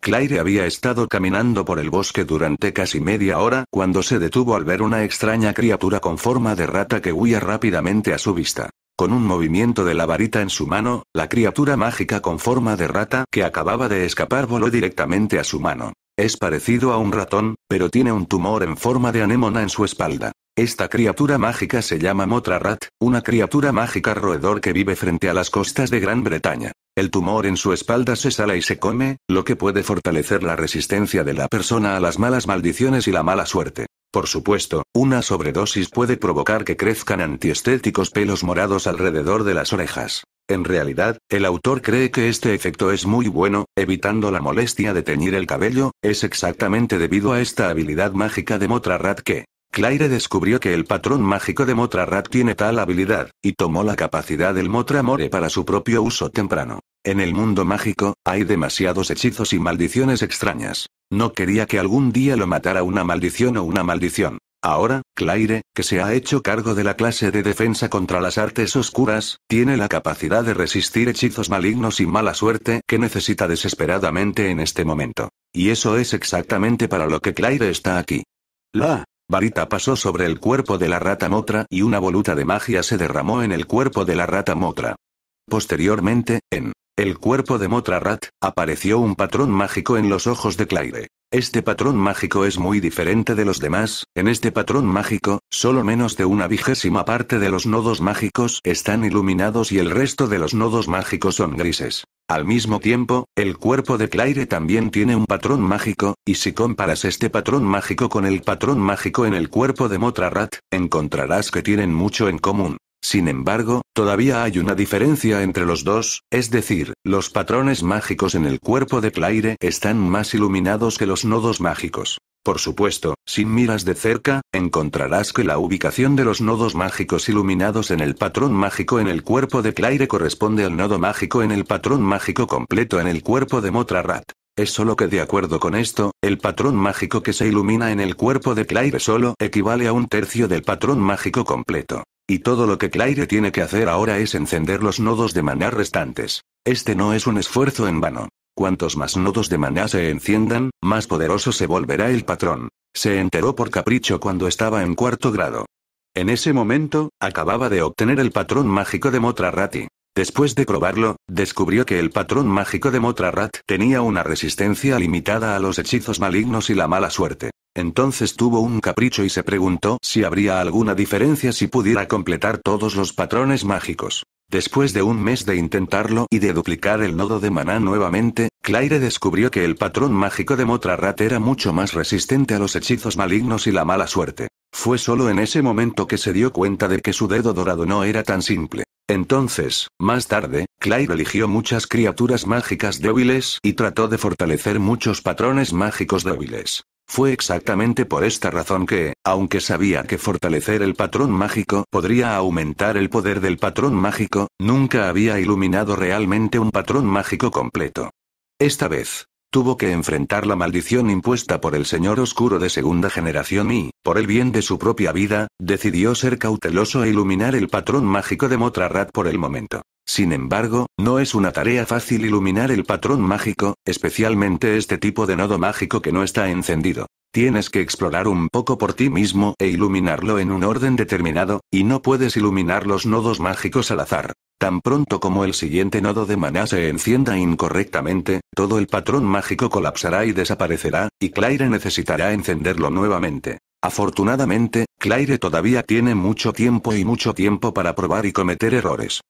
Claire había estado caminando por el bosque durante casi media hora cuando se detuvo al ver una extraña criatura con forma de rata que huía rápidamente a su vista. Con un movimiento de la varita en su mano, la criatura mágica con forma de rata que acababa de escapar voló directamente a su mano. Es parecido a un ratón, pero tiene un tumor en forma de anémona en su espalda. Esta criatura mágica se llama Motra Rat, una criatura mágica roedor que vive frente a las costas de Gran Bretaña. El tumor en su espalda se sala y se come, lo que puede fortalecer la resistencia de la persona a las malas maldiciones y la mala suerte. Por supuesto, una sobredosis puede provocar que crezcan antiestéticos pelos morados alrededor de las orejas. En realidad, el autor cree que este efecto es muy bueno, evitando la molestia de teñir el cabello, es exactamente debido a esta habilidad mágica de Rat que, Claire descubrió que el patrón mágico de Rat tiene tal habilidad, y tomó la capacidad del Motramore para su propio uso temprano. En el mundo mágico, hay demasiados hechizos y maldiciones extrañas. No quería que algún día lo matara una maldición o una maldición. Ahora, Claire, que se ha hecho cargo de la clase de defensa contra las artes oscuras, tiene la capacidad de resistir hechizos malignos y mala suerte que necesita desesperadamente en este momento. Y eso es exactamente para lo que Claire está aquí. La varita pasó sobre el cuerpo de la rata Motra y una voluta de magia se derramó en el cuerpo de la rata Motra. Posteriormente, en el cuerpo de Motra Rat, apareció un patrón mágico en los ojos de Claire. Este patrón mágico es muy diferente de los demás, en este patrón mágico, solo menos de una vigésima parte de los nodos mágicos están iluminados y el resto de los nodos mágicos son grises. Al mismo tiempo, el cuerpo de Claire también tiene un patrón mágico, y si comparas este patrón mágico con el patrón mágico en el cuerpo de Motra Rat, encontrarás que tienen mucho en común. Sin embargo, todavía hay una diferencia entre los dos, es decir, los patrones mágicos en el cuerpo de Claire están más iluminados que los nodos mágicos. Por supuesto, si miras de cerca, encontrarás que la ubicación de los nodos mágicos iluminados en el patrón mágico en el cuerpo de Claire corresponde al nodo mágico en el patrón mágico completo en el cuerpo de Motra Rat. Es solo que de acuerdo con esto, el patrón mágico que se ilumina en el cuerpo de Claire solo equivale a un tercio del patrón mágico completo. Y todo lo que Claire tiene que hacer ahora es encender los nodos de maná restantes. Este no es un esfuerzo en vano. Cuantos más nodos de maná se enciendan, más poderoso se volverá el patrón. Se enteró por capricho cuando estaba en cuarto grado. En ese momento, acababa de obtener el patrón mágico de Motrarati. Después de probarlo, descubrió que el patrón mágico de Motrarat tenía una resistencia limitada a los hechizos malignos y la mala suerte. Entonces tuvo un capricho y se preguntó si habría alguna diferencia si pudiera completar todos los patrones mágicos. Después de un mes de intentarlo y de duplicar el nodo de maná nuevamente, Claire descubrió que el patrón mágico de Rat era mucho más resistente a los hechizos malignos y la mala suerte. Fue solo en ese momento que se dio cuenta de que su dedo dorado no era tan simple. Entonces, más tarde, Claire eligió muchas criaturas mágicas débiles y trató de fortalecer muchos patrones mágicos débiles. Fue exactamente por esta razón que, aunque sabía que fortalecer el patrón mágico podría aumentar el poder del patrón mágico, nunca había iluminado realmente un patrón mágico completo. Esta vez, tuvo que enfrentar la maldición impuesta por el Señor Oscuro de segunda generación y, por el bien de su propia vida, decidió ser cauteloso e iluminar el patrón mágico de Motrarat por el momento. Sin embargo, no es una tarea fácil iluminar el patrón mágico, especialmente este tipo de nodo mágico que no está encendido. Tienes que explorar un poco por ti mismo e iluminarlo en un orden determinado, y no puedes iluminar los nodos mágicos al azar. Tan pronto como el siguiente nodo de maná se encienda incorrectamente, todo el patrón mágico colapsará y desaparecerá, y Claire necesitará encenderlo nuevamente. Afortunadamente, Claire todavía tiene mucho tiempo y mucho tiempo para probar y cometer errores.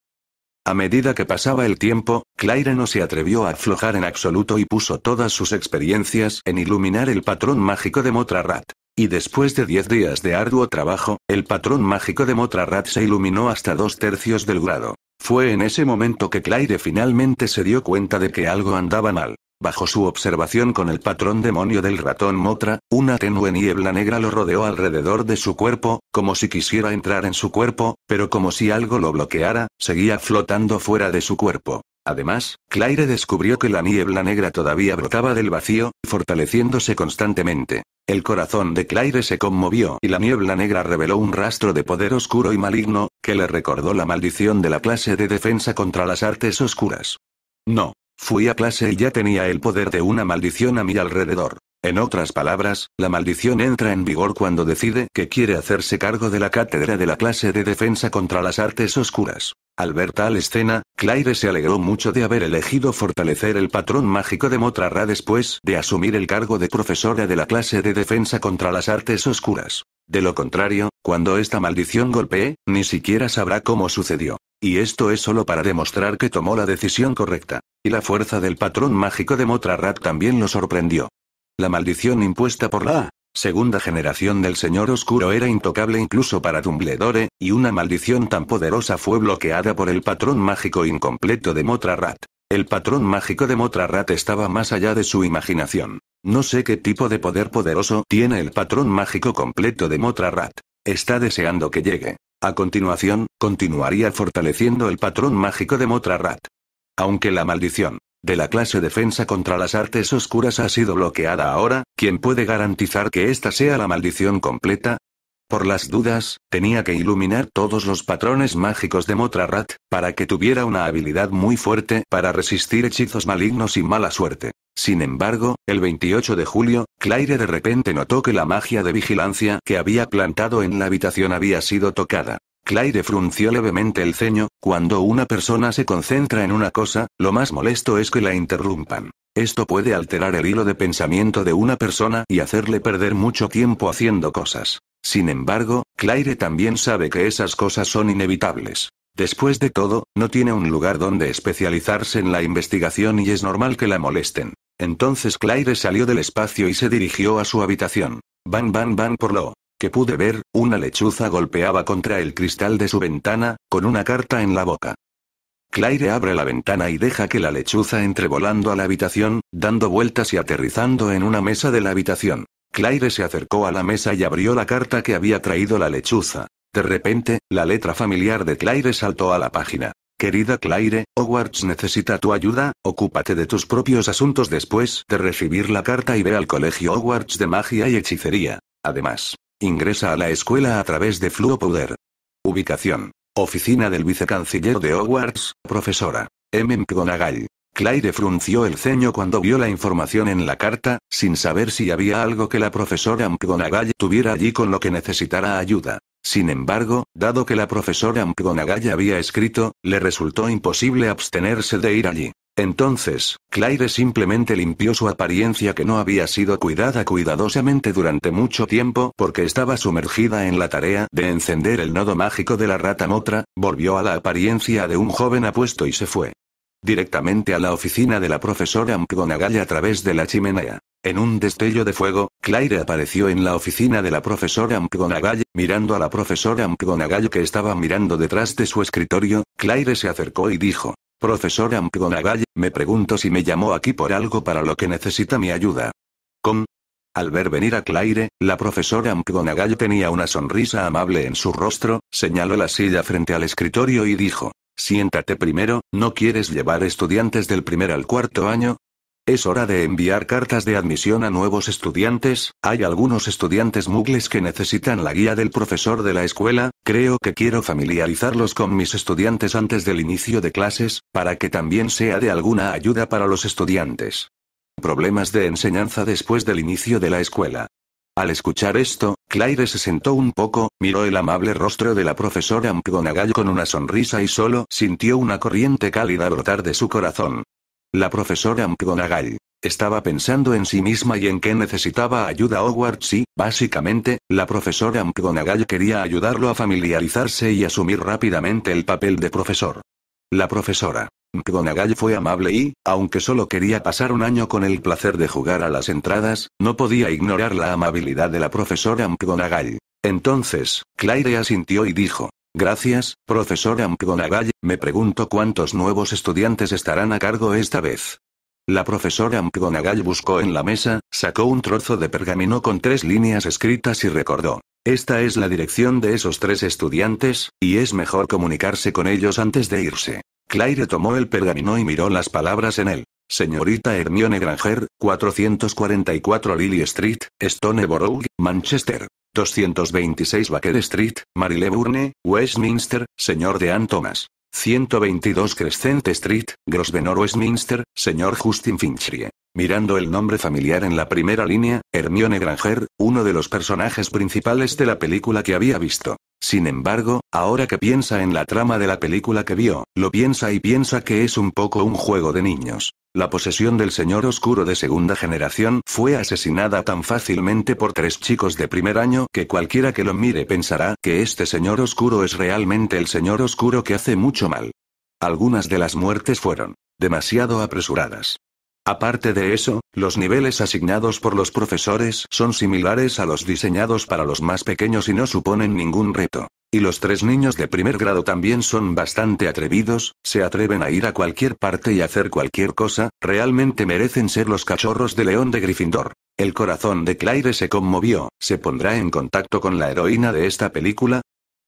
A medida que pasaba el tiempo, Claire no se atrevió a aflojar en absoluto y puso todas sus experiencias en iluminar el patrón mágico de Rat. Y después de 10 días de arduo trabajo, el patrón mágico de Rat se iluminó hasta dos tercios del grado. Fue en ese momento que Claire finalmente se dio cuenta de que algo andaba mal. Bajo su observación con el patrón demonio del ratón Motra, una tenue niebla negra lo rodeó alrededor de su cuerpo, como si quisiera entrar en su cuerpo, pero como si algo lo bloqueara, seguía flotando fuera de su cuerpo. Además, Claire descubrió que la niebla negra todavía brotaba del vacío, fortaleciéndose constantemente. El corazón de Claire se conmovió y la niebla negra reveló un rastro de poder oscuro y maligno, que le recordó la maldición de la clase de defensa contra las artes oscuras. No, Fui a clase y ya tenía el poder de una maldición a mi alrededor. En otras palabras, la maldición entra en vigor cuando decide que quiere hacerse cargo de la cátedra de la clase de defensa contra las artes oscuras. Al ver tal escena, Claire se alegró mucho de haber elegido fortalecer el patrón mágico de Motrarra después de asumir el cargo de profesora de la clase de defensa contra las artes oscuras. De lo contrario, cuando esta maldición golpee, ni siquiera sabrá cómo sucedió. Y esto es solo para demostrar que tomó la decisión correcta. Y la fuerza del patrón mágico de Motrarra también lo sorprendió. La maldición impuesta por la segunda generación del Señor Oscuro era intocable incluso para Dumbledore, y una maldición tan poderosa fue bloqueada por el patrón mágico incompleto de Motra Rat. El patrón mágico de Motra Rat estaba más allá de su imaginación. No sé qué tipo de poder poderoso tiene el patrón mágico completo de Motra Rat. Está deseando que llegue. A continuación, continuaría fortaleciendo el patrón mágico de Motra Rat. Aunque la maldición de la clase defensa contra las artes oscuras ha sido bloqueada ahora, ¿quién puede garantizar que esta sea la maldición completa? Por las dudas, tenía que iluminar todos los patrones mágicos de Motrarat, para que tuviera una habilidad muy fuerte para resistir hechizos malignos y mala suerte. Sin embargo, el 28 de julio, Claire de repente notó que la magia de vigilancia que había plantado en la habitación había sido tocada. Claire frunció levemente el ceño, cuando una persona se concentra en una cosa, lo más molesto es que la interrumpan. Esto puede alterar el hilo de pensamiento de una persona y hacerle perder mucho tiempo haciendo cosas. Sin embargo, Claire también sabe que esas cosas son inevitables. Después de todo, no tiene un lugar donde especializarse en la investigación y es normal que la molesten. Entonces Claire salió del espacio y se dirigió a su habitación. Van, van, van por lo que pude ver, una lechuza golpeaba contra el cristal de su ventana, con una carta en la boca. Claire abre la ventana y deja que la lechuza entre volando a la habitación, dando vueltas y aterrizando en una mesa de la habitación. Claire se acercó a la mesa y abrió la carta que había traído la lechuza. De repente, la letra familiar de Claire saltó a la página. Querida Claire, Hogwarts necesita tu ayuda, ocúpate de tus propios asuntos después de recibir la carta y ve al colegio Hogwarts de magia y hechicería. Además, Ingresa a la escuela a través de Fluo poder Ubicación. Oficina del vicecanciller de Hogwarts, profesora. M. McGonagall. Claire frunció el ceño cuando vio la información en la carta, sin saber si había algo que la profesora McGonagall tuviera allí con lo que necesitara ayuda. Sin embargo, dado que la profesora McGonagall había escrito, le resultó imposible abstenerse de ir allí. Entonces, Claire simplemente limpió su apariencia que no había sido cuidada cuidadosamente durante mucho tiempo porque estaba sumergida en la tarea de encender el nodo mágico de la rata motra, volvió a la apariencia de un joven apuesto y se fue. Directamente a la oficina de la profesora McGonagall a través de la chimenea. En un destello de fuego, Claire apareció en la oficina de la profesora McGonagall, mirando a la profesora McGonagall que estaba mirando detrás de su escritorio, Claire se acercó y dijo, Profesor Amkdonagai, me pregunto si me llamó aquí por algo para lo que necesita mi ayuda. Con. Al ver venir a Claire, la profesora Amkdonagai tenía una sonrisa amable en su rostro, señaló la silla frente al escritorio y dijo. Siéntate primero, ¿no quieres llevar estudiantes del primer al cuarto año? Es hora de enviar cartas de admisión a nuevos estudiantes, hay algunos estudiantes mugles que necesitan la guía del profesor de la escuela, creo que quiero familiarizarlos con mis estudiantes antes del inicio de clases, para que también sea de alguna ayuda para los estudiantes. Problemas de enseñanza después del inicio de la escuela. Al escuchar esto, Claire se sentó un poco, miró el amable rostro de la profesora McGonagall con una sonrisa y solo sintió una corriente cálida brotar de su corazón. La profesora McGonagall. Estaba pensando en sí misma y en qué necesitaba ayuda Hogwarts y, básicamente, la profesora McGonagall quería ayudarlo a familiarizarse y asumir rápidamente el papel de profesor. La profesora McGonagall fue amable y, aunque solo quería pasar un año con el placer de jugar a las entradas, no podía ignorar la amabilidad de la profesora McGonagall. Entonces, Claire asintió y dijo, Gracias, profesor Ampgonagall, me pregunto cuántos nuevos estudiantes estarán a cargo esta vez. La profesora Ampgonagall buscó en la mesa, sacó un trozo de pergamino con tres líneas escritas y recordó. Esta es la dirección de esos tres estudiantes, y es mejor comunicarse con ellos antes de irse. Claire tomó el pergamino y miró las palabras en él. Señorita Hermione Granger, 444 Lily Street, Stoneborough, Manchester. 226 Baker Street, Marylebone, Westminster, señor de Thomas. 122 Crescent Street, Grosvenor Westminster, señor Justin Finchrie. Mirando el nombre familiar en la primera línea, Hermione Granger, uno de los personajes principales de la película que había visto. Sin embargo, ahora que piensa en la trama de la película que vio, lo piensa y piensa que es un poco un juego de niños. La posesión del señor oscuro de segunda generación fue asesinada tan fácilmente por tres chicos de primer año que cualquiera que lo mire pensará que este señor oscuro es realmente el señor oscuro que hace mucho mal. Algunas de las muertes fueron demasiado apresuradas. Aparte de eso, los niveles asignados por los profesores son similares a los diseñados para los más pequeños y no suponen ningún reto. Y los tres niños de primer grado también son bastante atrevidos, se atreven a ir a cualquier parte y hacer cualquier cosa, realmente merecen ser los cachorros de León de Gryffindor. El corazón de Claire se conmovió, se pondrá en contacto con la heroína de esta película,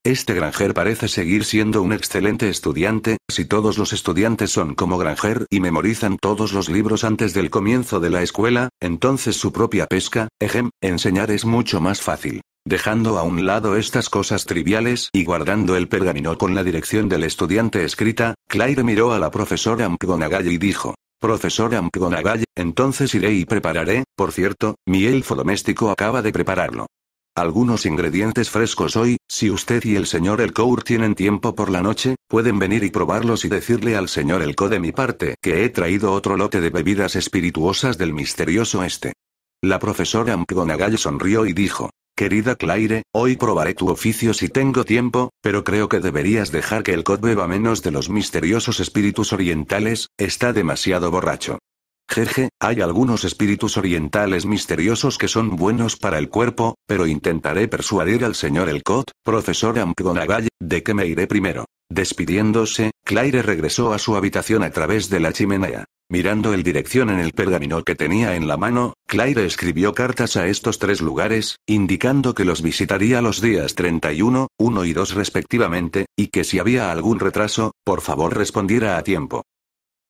este granjer parece seguir siendo un excelente estudiante, si todos los estudiantes son como Granger y memorizan todos los libros antes del comienzo de la escuela, entonces su propia pesca, ejem, enseñar es mucho más fácil. Dejando a un lado estas cosas triviales y guardando el pergamino con la dirección del estudiante escrita, Claire miró a la profesora McGonagall y dijo, Profesora McGonagall, entonces iré y prepararé, por cierto, mi elfo doméstico acaba de prepararlo. Algunos ingredientes frescos hoy, si usted y el señor Elcour tienen tiempo por la noche, pueden venir y probarlos y decirle al señor Elco de mi parte que he traído otro lote de bebidas espirituosas del misterioso este. La profesora McGonagall sonrió y dijo, Querida Claire, hoy probaré tu oficio si tengo tiempo, pero creo que deberías dejar que el cod beba menos de los misteriosos espíritus orientales, está demasiado borracho. Jeje, hay algunos espíritus orientales misteriosos que son buenos para el cuerpo, pero intentaré persuadir al señor Elcott, profesor Amcdonagal, de que me iré primero. Despidiéndose, Claire regresó a su habitación a través de la chimenea. Mirando el dirección en el pergamino que tenía en la mano, Claire escribió cartas a estos tres lugares, indicando que los visitaría los días 31, 1 y 2 respectivamente, y que si había algún retraso, por favor respondiera a tiempo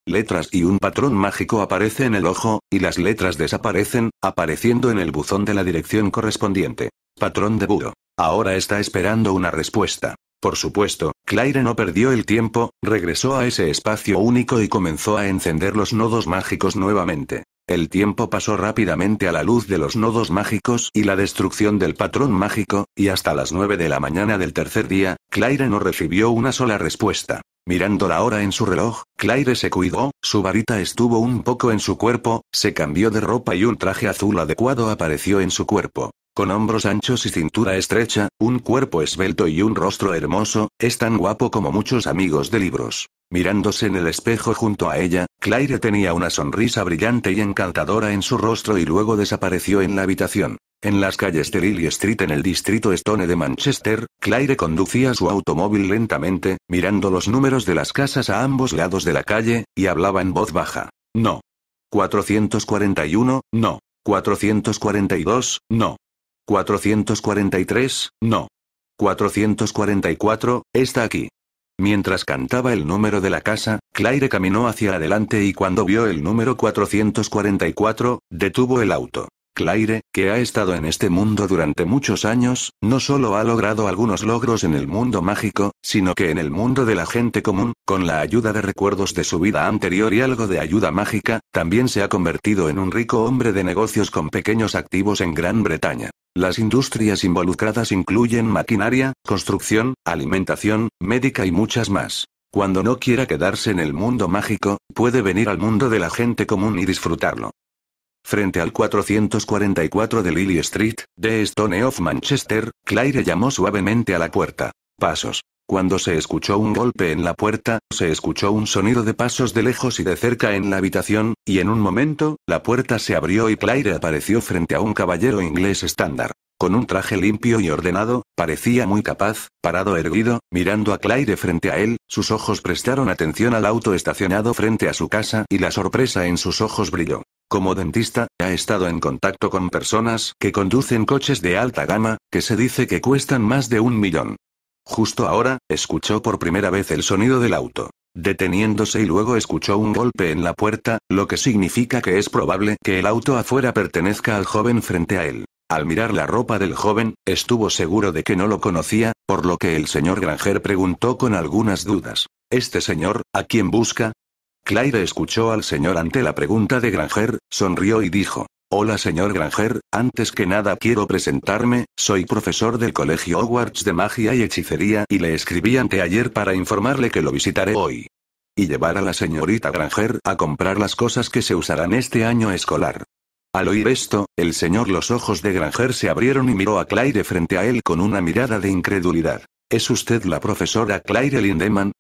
letras y un patrón mágico aparece en el ojo, y las letras desaparecen, apareciendo en el buzón de la dirección correspondiente. Patrón de buro. Ahora está esperando una respuesta. Por supuesto, Claire no perdió el tiempo, regresó a ese espacio único y comenzó a encender los nodos mágicos nuevamente. El tiempo pasó rápidamente a la luz de los nodos mágicos y la destrucción del patrón mágico, y hasta las 9 de la mañana del tercer día, Claire no recibió una sola respuesta. Mirando la hora en su reloj, Claire se cuidó, su varita estuvo un poco en su cuerpo, se cambió de ropa y un traje azul adecuado apareció en su cuerpo. Con hombros anchos y cintura estrecha, un cuerpo esbelto y un rostro hermoso, es tan guapo como muchos amigos de libros. Mirándose en el espejo junto a ella, Claire tenía una sonrisa brillante y encantadora en su rostro y luego desapareció en la habitación. En las calles de Lily Street en el distrito Stone de Manchester, Claire conducía su automóvil lentamente, mirando los números de las casas a ambos lados de la calle, y hablaba en voz baja. No. 441, no. 442, no. 443, no. 444, está aquí. Mientras cantaba el número de la casa, Claire caminó hacia adelante y cuando vio el número 444, detuvo el auto. Claire, que ha estado en este mundo durante muchos años, no solo ha logrado algunos logros en el mundo mágico, sino que en el mundo de la gente común, con la ayuda de recuerdos de su vida anterior y algo de ayuda mágica, también se ha convertido en un rico hombre de negocios con pequeños activos en Gran Bretaña. Las industrias involucradas incluyen maquinaria, construcción, alimentación, médica y muchas más. Cuando no quiera quedarse en el mundo mágico, puede venir al mundo de la gente común y disfrutarlo. Frente al 444 de Lily Street, de Stone of Manchester, Claire llamó suavemente a la puerta. Pasos. Cuando se escuchó un golpe en la puerta, se escuchó un sonido de pasos de lejos y de cerca en la habitación, y en un momento, la puerta se abrió y Claire apareció frente a un caballero inglés estándar. Con un traje limpio y ordenado, parecía muy capaz, parado erguido, mirando a Claire frente a él, sus ojos prestaron atención al auto estacionado frente a su casa y la sorpresa en sus ojos brilló. Como dentista, ha estado en contacto con personas que conducen coches de alta gama, que se dice que cuestan más de un millón. Justo ahora, escuchó por primera vez el sonido del auto. Deteniéndose y luego escuchó un golpe en la puerta, lo que significa que es probable que el auto afuera pertenezca al joven frente a él. Al mirar la ropa del joven, estuvo seguro de que no lo conocía, por lo que el señor Granger preguntó con algunas dudas. ¿Este señor, a quien busca? Claire escuchó al señor ante la pregunta de Granger, sonrió y dijo. Hola señor Granger, antes que nada quiero presentarme, soy profesor del Colegio Hogwarts de Magia y Hechicería y le escribí anteayer para informarle que lo visitaré hoy. Y llevar a la señorita Granger a comprar las cosas que se usarán este año escolar. Al oír esto, el señor los ojos de Granger se abrieron y miró a Claire frente a él con una mirada de incredulidad. ¿Es usted la profesora Claire Lindemann?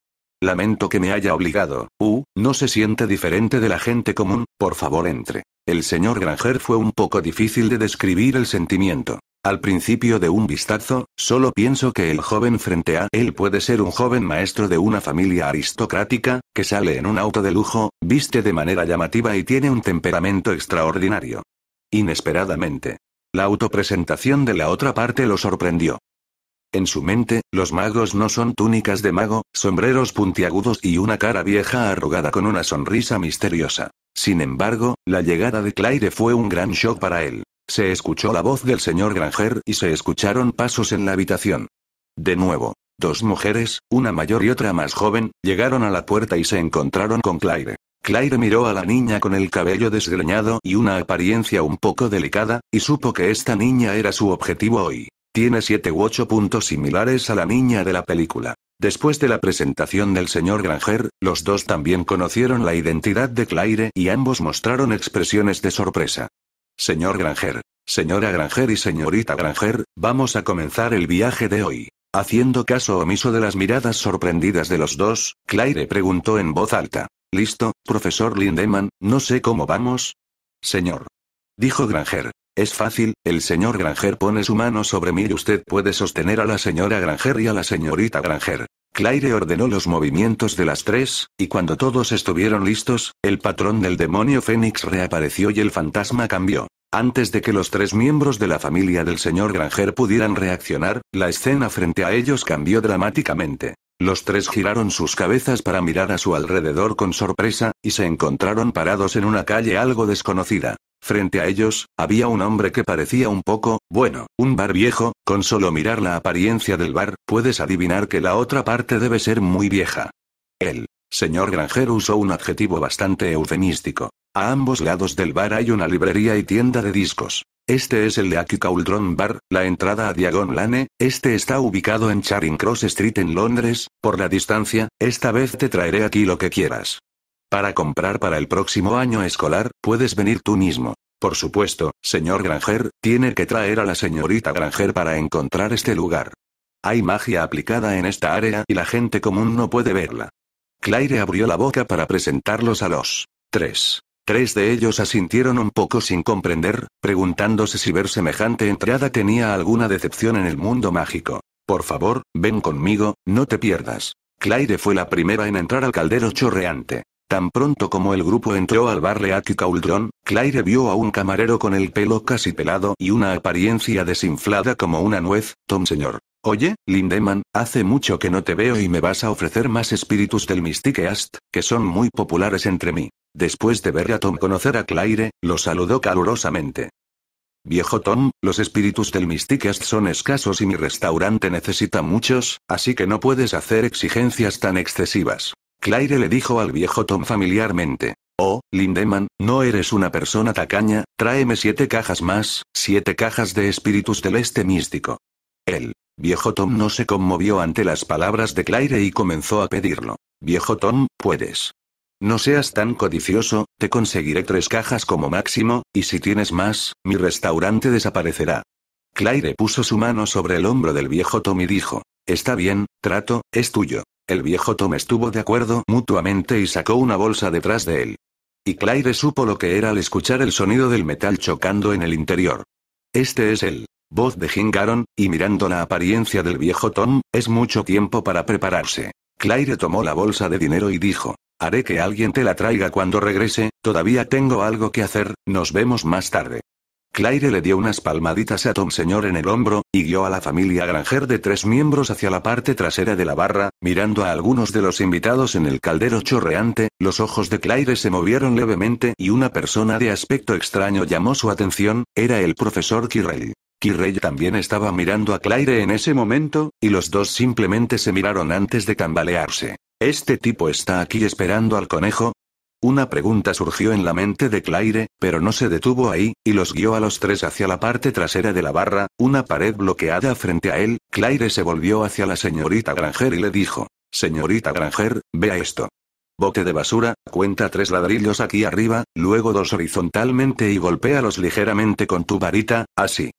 Lamento que me haya obligado. Uh, no se siente diferente de la gente común, por favor entre. El señor Granger fue un poco difícil de describir el sentimiento. Al principio de un vistazo, solo pienso que el joven frente a él puede ser un joven maestro de una familia aristocrática, que sale en un auto de lujo, viste de manera llamativa y tiene un temperamento extraordinario. Inesperadamente. La autopresentación de la otra parte lo sorprendió. En su mente, los magos no son túnicas de mago, sombreros puntiagudos y una cara vieja arrugada con una sonrisa misteriosa. Sin embargo, la llegada de Claire fue un gran shock para él. Se escuchó la voz del señor Granger y se escucharon pasos en la habitación. De nuevo, dos mujeres, una mayor y otra más joven, llegaron a la puerta y se encontraron con Claire. Claire miró a la niña con el cabello desgreñado y una apariencia un poco delicada, y supo que esta niña era su objetivo hoy. Tiene siete u ocho puntos similares a la niña de la película. Después de la presentación del señor Granger, los dos también conocieron la identidad de Claire y ambos mostraron expresiones de sorpresa. Señor Granger, señora Granger y señorita Granger, vamos a comenzar el viaje de hoy. Haciendo caso omiso de las miradas sorprendidas de los dos, Claire preguntó en voz alta. Listo, profesor Lindemann, no sé cómo vamos. Señor. Dijo Granger. Es fácil, el señor Granger pone su mano sobre mí y usted puede sostener a la señora Granger y a la señorita Granger. Claire ordenó los movimientos de las tres, y cuando todos estuvieron listos, el patrón del demonio Fénix reapareció y el fantasma cambió. Antes de que los tres miembros de la familia del señor Granger pudieran reaccionar, la escena frente a ellos cambió dramáticamente. Los tres giraron sus cabezas para mirar a su alrededor con sorpresa, y se encontraron parados en una calle algo desconocida. Frente a ellos, había un hombre que parecía un poco, bueno, un bar viejo, con solo mirar la apariencia del bar, puedes adivinar que la otra parte debe ser muy vieja. El señor granjero usó un adjetivo bastante eufemístico. A ambos lados del bar hay una librería y tienda de discos. Este es el de Aki Bar, la entrada a Diagon Lane, este está ubicado en Charing Cross Street en Londres, por la distancia, esta vez te traeré aquí lo que quieras para comprar para el próximo año escolar, puedes venir tú mismo. Por supuesto, señor Granger, tiene que traer a la señorita Granger para encontrar este lugar. Hay magia aplicada en esta área y la gente común no puede verla. Claire abrió la boca para presentarlos a los tres. Tres de ellos asintieron un poco sin comprender, preguntándose si ver semejante entrada tenía alguna decepción en el mundo mágico. Por favor, ven conmigo, no te pierdas. Claire fue la primera en entrar al caldero chorreante. Tan pronto como el grupo entró al bar Leaky Cauldron, Claire vio a un camarero con el pelo casi pelado y una apariencia desinflada como una nuez, Tom señor. Oye, Lindeman, hace mucho que no te veo y me vas a ofrecer más espíritus del Mystique que son muy populares entre mí. Después de ver a Tom conocer a Claire, lo saludó calurosamente. Viejo Tom, los espíritus del Mystique son escasos y mi restaurante necesita muchos, así que no puedes hacer exigencias tan excesivas. Claire le dijo al viejo Tom familiarmente. Oh, Lindeman, no eres una persona tacaña, tráeme siete cajas más, siete cajas de espíritus del este místico. El viejo Tom no se conmovió ante las palabras de Claire y comenzó a pedirlo. Viejo Tom, puedes. No seas tan codicioso, te conseguiré tres cajas como máximo, y si tienes más, mi restaurante desaparecerá. Claire puso su mano sobre el hombro del viejo Tom y dijo, Está bien, trato, es tuyo. El viejo Tom estuvo de acuerdo mutuamente y sacó una bolsa detrás de él. Y Claire supo lo que era al escuchar el sonido del metal chocando en el interior. Este es el voz de Gingaron, y mirando la apariencia del viejo Tom, es mucho tiempo para prepararse. Claire tomó la bolsa de dinero y dijo, haré que alguien te la traiga cuando regrese, todavía tengo algo que hacer, nos vemos más tarde. Claire le dio unas palmaditas a Tom Señor en el hombro, y guió a la familia Granger de tres miembros hacia la parte trasera de la barra, mirando a algunos de los invitados en el caldero chorreante, los ojos de Claire se movieron levemente y una persona de aspecto extraño llamó su atención, era el profesor Kirrell. Kirrell también estaba mirando a Claire en ese momento, y los dos simplemente se miraron antes de tambalearse. Este tipo está aquí esperando al conejo, una pregunta surgió en la mente de Claire, pero no se detuvo ahí, y los guió a los tres hacia la parte trasera de la barra, una pared bloqueada frente a él, Claire se volvió hacia la señorita Granger y le dijo, Señorita Granger, vea esto. Bote de basura, cuenta tres ladrillos aquí arriba, luego dos horizontalmente y golpéalos ligeramente con tu varita, así.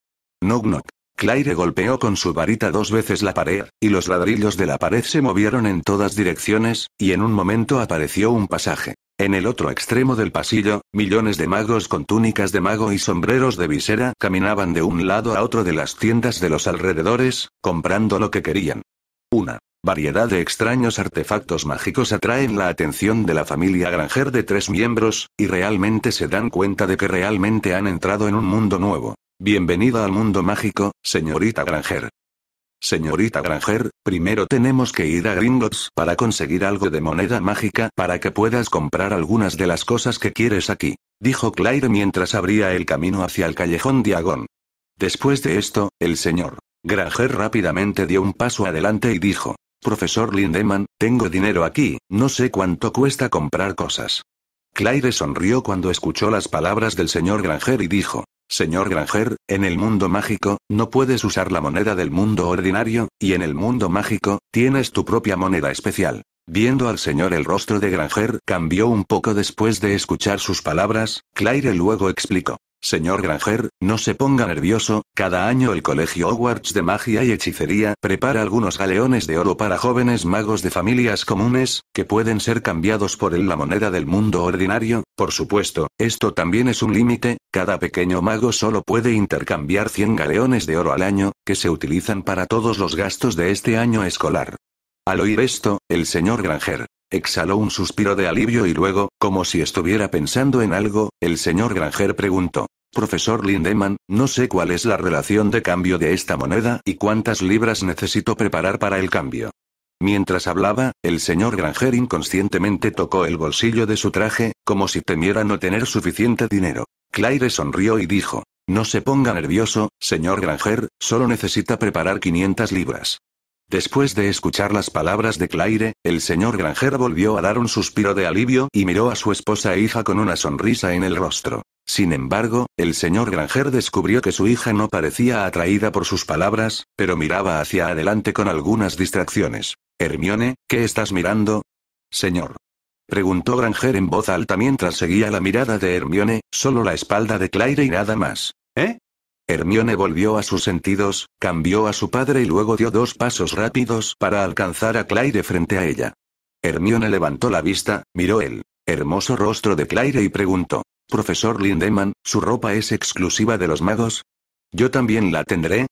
Knock knock. Claire golpeó con su varita dos veces la pared, y los ladrillos de la pared se movieron en todas direcciones, y en un momento apareció un pasaje. En el otro extremo del pasillo, millones de magos con túnicas de mago y sombreros de visera caminaban de un lado a otro de las tiendas de los alrededores, comprando lo que querían. Una variedad de extraños artefactos mágicos atraen la atención de la familia Granger de tres miembros, y realmente se dan cuenta de que realmente han entrado en un mundo nuevo. Bienvenida al mundo mágico, señorita Granger. Señorita Granger, primero tenemos que ir a Gringotts para conseguir algo de moneda mágica para que puedas comprar algunas de las cosas que quieres aquí, dijo Claire mientras abría el camino hacia el callejón Diagón. Después de esto, el señor Granger rápidamente dio un paso adelante y dijo, Profesor Lindemann, tengo dinero aquí, no sé cuánto cuesta comprar cosas. Claire sonrió cuando escuchó las palabras del señor Granger y dijo, Señor Granger, en el mundo mágico, no puedes usar la moneda del mundo ordinario, y en el mundo mágico, tienes tu propia moneda especial. Viendo al señor el rostro de Granger cambió un poco después de escuchar sus palabras, Claire luego explicó. Señor Granger, no se ponga nervioso, cada año el Colegio Hogwarts de Magia y Hechicería prepara algunos galeones de oro para jóvenes magos de familias comunes, que pueden ser cambiados por él la moneda del mundo ordinario, por supuesto, esto también es un límite, cada pequeño mago solo puede intercambiar 100 galeones de oro al año, que se utilizan para todos los gastos de este año escolar. Al oír esto, el señor Granger Exhaló un suspiro de alivio y luego, como si estuviera pensando en algo, el señor Granger preguntó. Profesor Lindemann, no sé cuál es la relación de cambio de esta moneda y cuántas libras necesito preparar para el cambio. Mientras hablaba, el señor Granger inconscientemente tocó el bolsillo de su traje, como si temiera no tener suficiente dinero. Claire sonrió y dijo, No se ponga nervioso, señor Granger, solo necesita preparar 500 libras. Después de escuchar las palabras de Claire, el señor Granger volvió a dar un suspiro de alivio y miró a su esposa e hija con una sonrisa en el rostro. Sin embargo, el señor Granger descubrió que su hija no parecía atraída por sus palabras, pero miraba hacia adelante con algunas distracciones. Hermione, ¿qué estás mirando? Señor. Preguntó Granger en voz alta mientras seguía la mirada de Hermione, solo la espalda de Claire y nada más. Hermione volvió a sus sentidos, cambió a su padre y luego dio dos pasos rápidos para alcanzar a Claire frente a ella. Hermione levantó la vista, miró el hermoso rostro de Claire y preguntó, Profesor Lindemann, ¿su ropa es exclusiva de los magos? Yo también la tendré,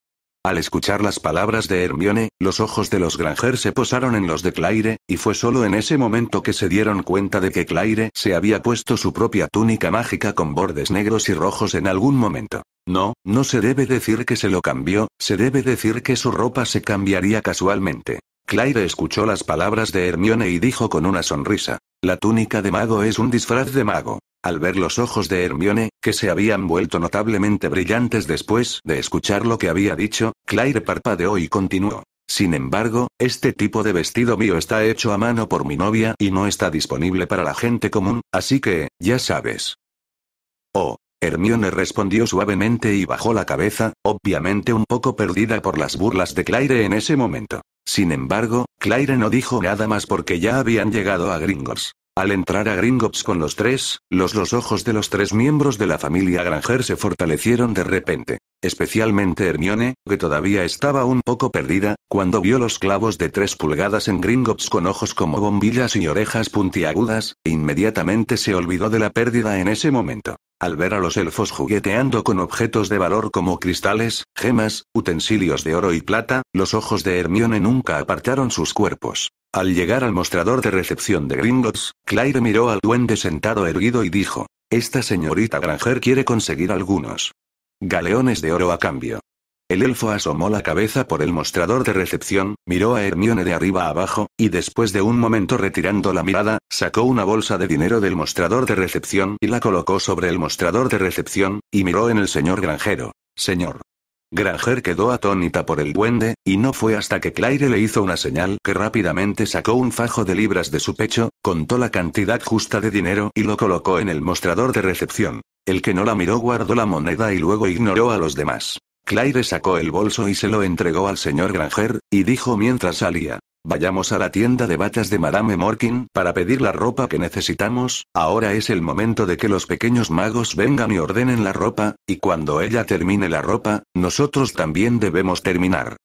al escuchar las palabras de Hermione, los ojos de los Granger se posaron en los de Claire, y fue solo en ese momento que se dieron cuenta de que Claire se había puesto su propia túnica mágica con bordes negros y rojos en algún momento. No, no se debe decir que se lo cambió, se debe decir que su ropa se cambiaría casualmente. Claire escuchó las palabras de Hermione y dijo con una sonrisa. La túnica de mago es un disfraz de mago. Al ver los ojos de Hermione, que se habían vuelto notablemente brillantes después de escuchar lo que había dicho, Claire parpadeó y continuó. Sin embargo, este tipo de vestido mío está hecho a mano por mi novia y no está disponible para la gente común, así que, ya sabes. Oh, Hermione respondió suavemente y bajó la cabeza, obviamente un poco perdida por las burlas de Claire en ese momento. Sin embargo, Claire no dijo nada más porque ya habían llegado a Gringos. Al entrar a Gringotts con los tres, los, los ojos de los tres miembros de la familia Granger se fortalecieron de repente. Especialmente Hermione, que todavía estaba un poco perdida, cuando vio los clavos de tres pulgadas en Gringotts con ojos como bombillas y orejas puntiagudas, e inmediatamente se olvidó de la pérdida en ese momento. Al ver a los elfos jugueteando con objetos de valor como cristales, gemas, utensilios de oro y plata, los ojos de Hermione nunca apartaron sus cuerpos. Al llegar al mostrador de recepción de Gringotts, Claire miró al duende sentado erguido y dijo, Esta señorita Granger quiere conseguir algunos galeones de oro a cambio. El elfo asomó la cabeza por el mostrador de recepción, miró a Hermione de arriba abajo, y después de un momento retirando la mirada, sacó una bolsa de dinero del mostrador de recepción y la colocó sobre el mostrador de recepción, y miró en el señor granjero. Señor, Granger quedó atónita por el duende, y no fue hasta que Claire le hizo una señal que rápidamente sacó un fajo de libras de su pecho, contó la cantidad justa de dinero y lo colocó en el mostrador de recepción. El que no la miró guardó la moneda y luego ignoró a los demás. Claire sacó el bolso y se lo entregó al señor Granger, y dijo mientras salía, Vayamos a la tienda de batas de Madame Morkin para pedir la ropa que necesitamos, ahora es el momento de que los pequeños magos vengan y ordenen la ropa, y cuando ella termine la ropa, nosotros también debemos terminar.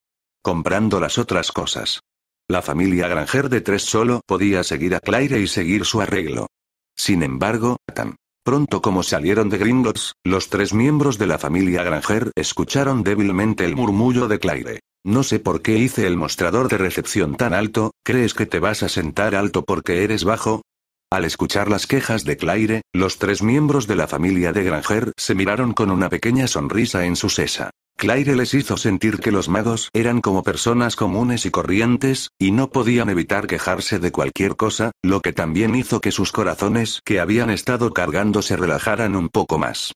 Comprando las otras cosas. La familia Granger de tres solo podía seguir a Claire y seguir su arreglo. Sin embargo, tan pronto como salieron de Gringotts, los tres miembros de la familia Granger escucharon débilmente el murmullo de Claire. No sé por qué hice el mostrador de recepción tan alto, ¿crees que te vas a sentar alto porque eres bajo? Al escuchar las quejas de Claire, los tres miembros de la familia de Granger se miraron con una pequeña sonrisa en su sesa. Claire les hizo sentir que los magos eran como personas comunes y corrientes, y no podían evitar quejarse de cualquier cosa, lo que también hizo que sus corazones que habían estado cargando se relajaran un poco más.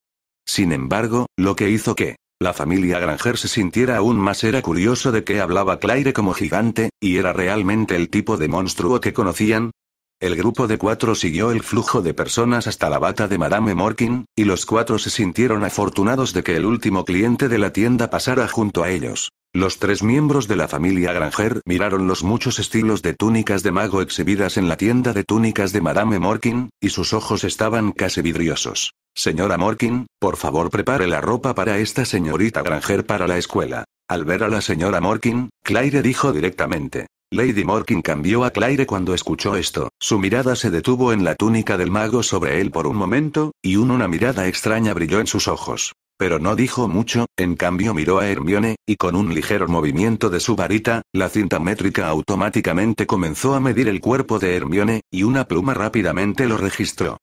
Sin embargo, lo que hizo que la familia Granger se sintiera aún más era curioso de qué hablaba Claire como gigante, y era realmente el tipo de monstruo que conocían, el grupo de cuatro siguió el flujo de personas hasta la bata de Madame Morkin, y los cuatro se sintieron afortunados de que el último cliente de la tienda pasara junto a ellos. Los tres miembros de la familia Granger miraron los muchos estilos de túnicas de mago exhibidas en la tienda de túnicas de Madame Morkin, y sus ojos estaban casi vidriosos. Señora Morkin, por favor prepare la ropa para esta señorita Granger para la escuela. Al ver a la señora Morkin, Claire dijo directamente. Lady Morkin cambió a Claire cuando escuchó esto, su mirada se detuvo en la túnica del mago sobre él por un momento, y una mirada extraña brilló en sus ojos. Pero no dijo mucho, en cambio miró a Hermione, y con un ligero movimiento de su varita, la cinta métrica automáticamente comenzó a medir el cuerpo de Hermione, y una pluma rápidamente lo registró.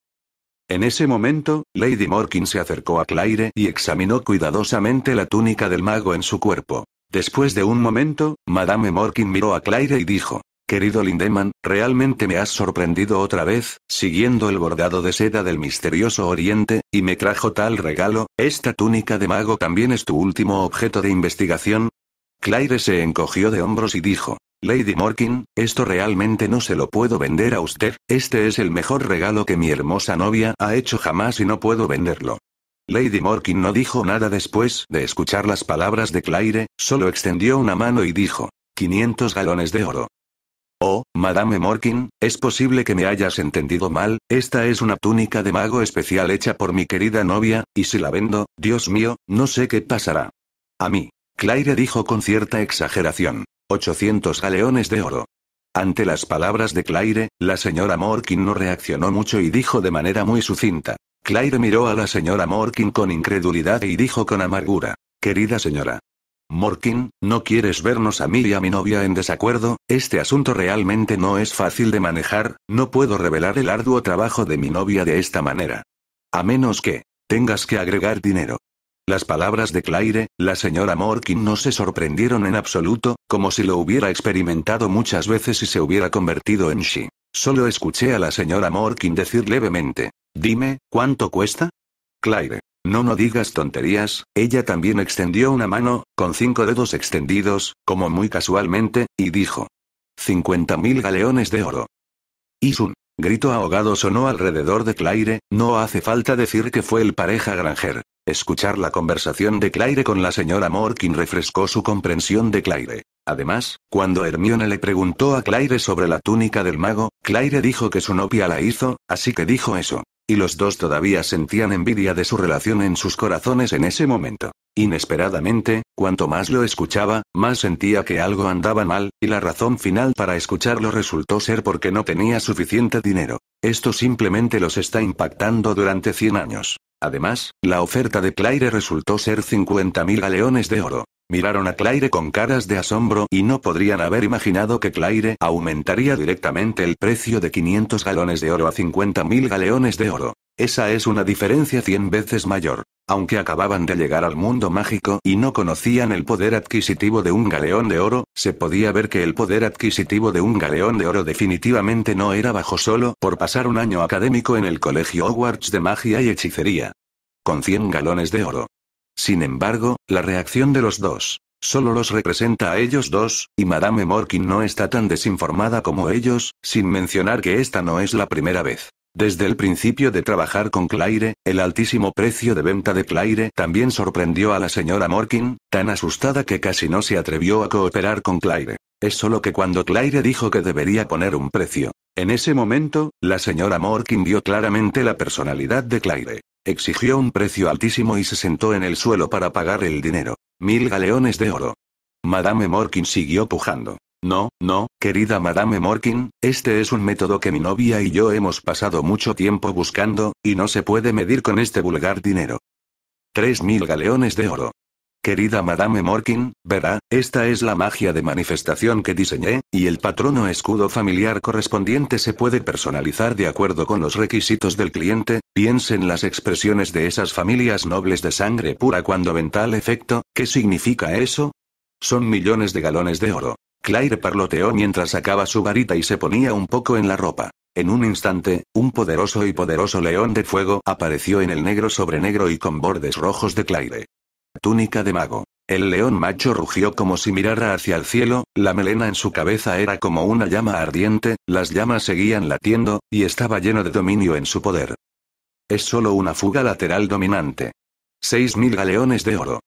En ese momento, Lady Morkin se acercó a Claire y examinó cuidadosamente la túnica del mago en su cuerpo. Después de un momento, Madame Morkin miró a Claire y dijo, Querido Lindemann, realmente me has sorprendido otra vez, siguiendo el bordado de seda del misterioso oriente, y me trajo tal regalo, ¿esta túnica de mago también es tu último objeto de investigación? Claire se encogió de hombros y dijo, Lady Morkin, esto realmente no se lo puedo vender a usted, este es el mejor regalo que mi hermosa novia ha hecho jamás y no puedo venderlo. Lady Morkin no dijo nada después de escuchar las palabras de Claire, solo extendió una mano y dijo, 500 galones de oro. Oh, Madame Morkin, es posible que me hayas entendido mal, esta es una túnica de mago especial hecha por mi querida novia, y si la vendo, Dios mío, no sé qué pasará. A mí. Claire dijo con cierta exageración. 800 galeones de oro. Ante las palabras de Claire, la señora Morkin no reaccionó mucho y dijo de manera muy sucinta. Claire miró a la señora Morkin con incredulidad y dijo con amargura. Querida señora, Morkin, ¿no quieres vernos a mí y a mi novia en desacuerdo? Este asunto realmente no es fácil de manejar, no puedo revelar el arduo trabajo de mi novia de esta manera. A menos que tengas que agregar dinero. Las palabras de Claire, la señora Morkin no se sorprendieron en absoluto, como si lo hubiera experimentado muchas veces y se hubiera convertido en she. Solo escuché a la señora Morkin decir levemente, dime, ¿cuánto cuesta? Claire. No no digas tonterías, ella también extendió una mano, con cinco dedos extendidos, como muy casualmente, y dijo. 50.000 galeones de oro. Y Isun. Grito ahogado sonó alrededor de Claire, no hace falta decir que fue el pareja Granger. Escuchar la conversación de Claire con la señora Morkin refrescó su comprensión de Claire. Además, cuando Hermione le preguntó a Claire sobre la túnica del mago, Claire dijo que su novia la hizo, así que dijo eso y los dos todavía sentían envidia de su relación en sus corazones en ese momento. Inesperadamente, cuanto más lo escuchaba, más sentía que algo andaba mal, y la razón final para escucharlo resultó ser porque no tenía suficiente dinero. Esto simplemente los está impactando durante 100 años. Además, la oferta de Claire resultó ser 50.000 galeones de oro. Miraron a Claire con caras de asombro y no podrían haber imaginado que Claire aumentaría directamente el precio de 500 galones de oro a 50.000 galeones de oro. Esa es una diferencia 100 veces mayor. Aunque acababan de llegar al mundo mágico y no conocían el poder adquisitivo de un galeón de oro, se podía ver que el poder adquisitivo de un galeón de oro definitivamente no era bajo solo por pasar un año académico en el Colegio Hogwarts de Magia y Hechicería. Con 100 galones de oro. Sin embargo, la reacción de los dos, Solo los representa a ellos dos, y Madame Morkin no está tan desinformada como ellos, sin mencionar que esta no es la primera vez. Desde el principio de trabajar con Claire, el altísimo precio de venta de Claire también sorprendió a la señora Morkin, tan asustada que casi no se atrevió a cooperar con Claire. Es solo que cuando Claire dijo que debería poner un precio, en ese momento, la señora Morkin vio claramente la personalidad de Claire. Exigió un precio altísimo y se sentó en el suelo para pagar el dinero. Mil galeones de oro. Madame Morkin siguió pujando. No, no, querida Madame Morkin, este es un método que mi novia y yo hemos pasado mucho tiempo buscando, y no se puede medir con este vulgar dinero. Tres mil galeones de oro. Querida Madame Morkin, verá, esta es la magia de manifestación que diseñé, y el patrono escudo familiar correspondiente se puede personalizar de acuerdo con los requisitos del cliente, piensen las expresiones de esas familias nobles de sangre pura cuando ven tal efecto, ¿qué significa eso? Son millones de galones de oro. Claire parloteó mientras sacaba su varita y se ponía un poco en la ropa. En un instante, un poderoso y poderoso león de fuego apareció en el negro sobre negro y con bordes rojos de Claire. Túnica de mago. El león macho rugió como si mirara hacia el cielo, la melena en su cabeza era como una llama ardiente, las llamas seguían latiendo, y estaba lleno de dominio en su poder. Es solo una fuga lateral dominante. Seis mil galeones de oro.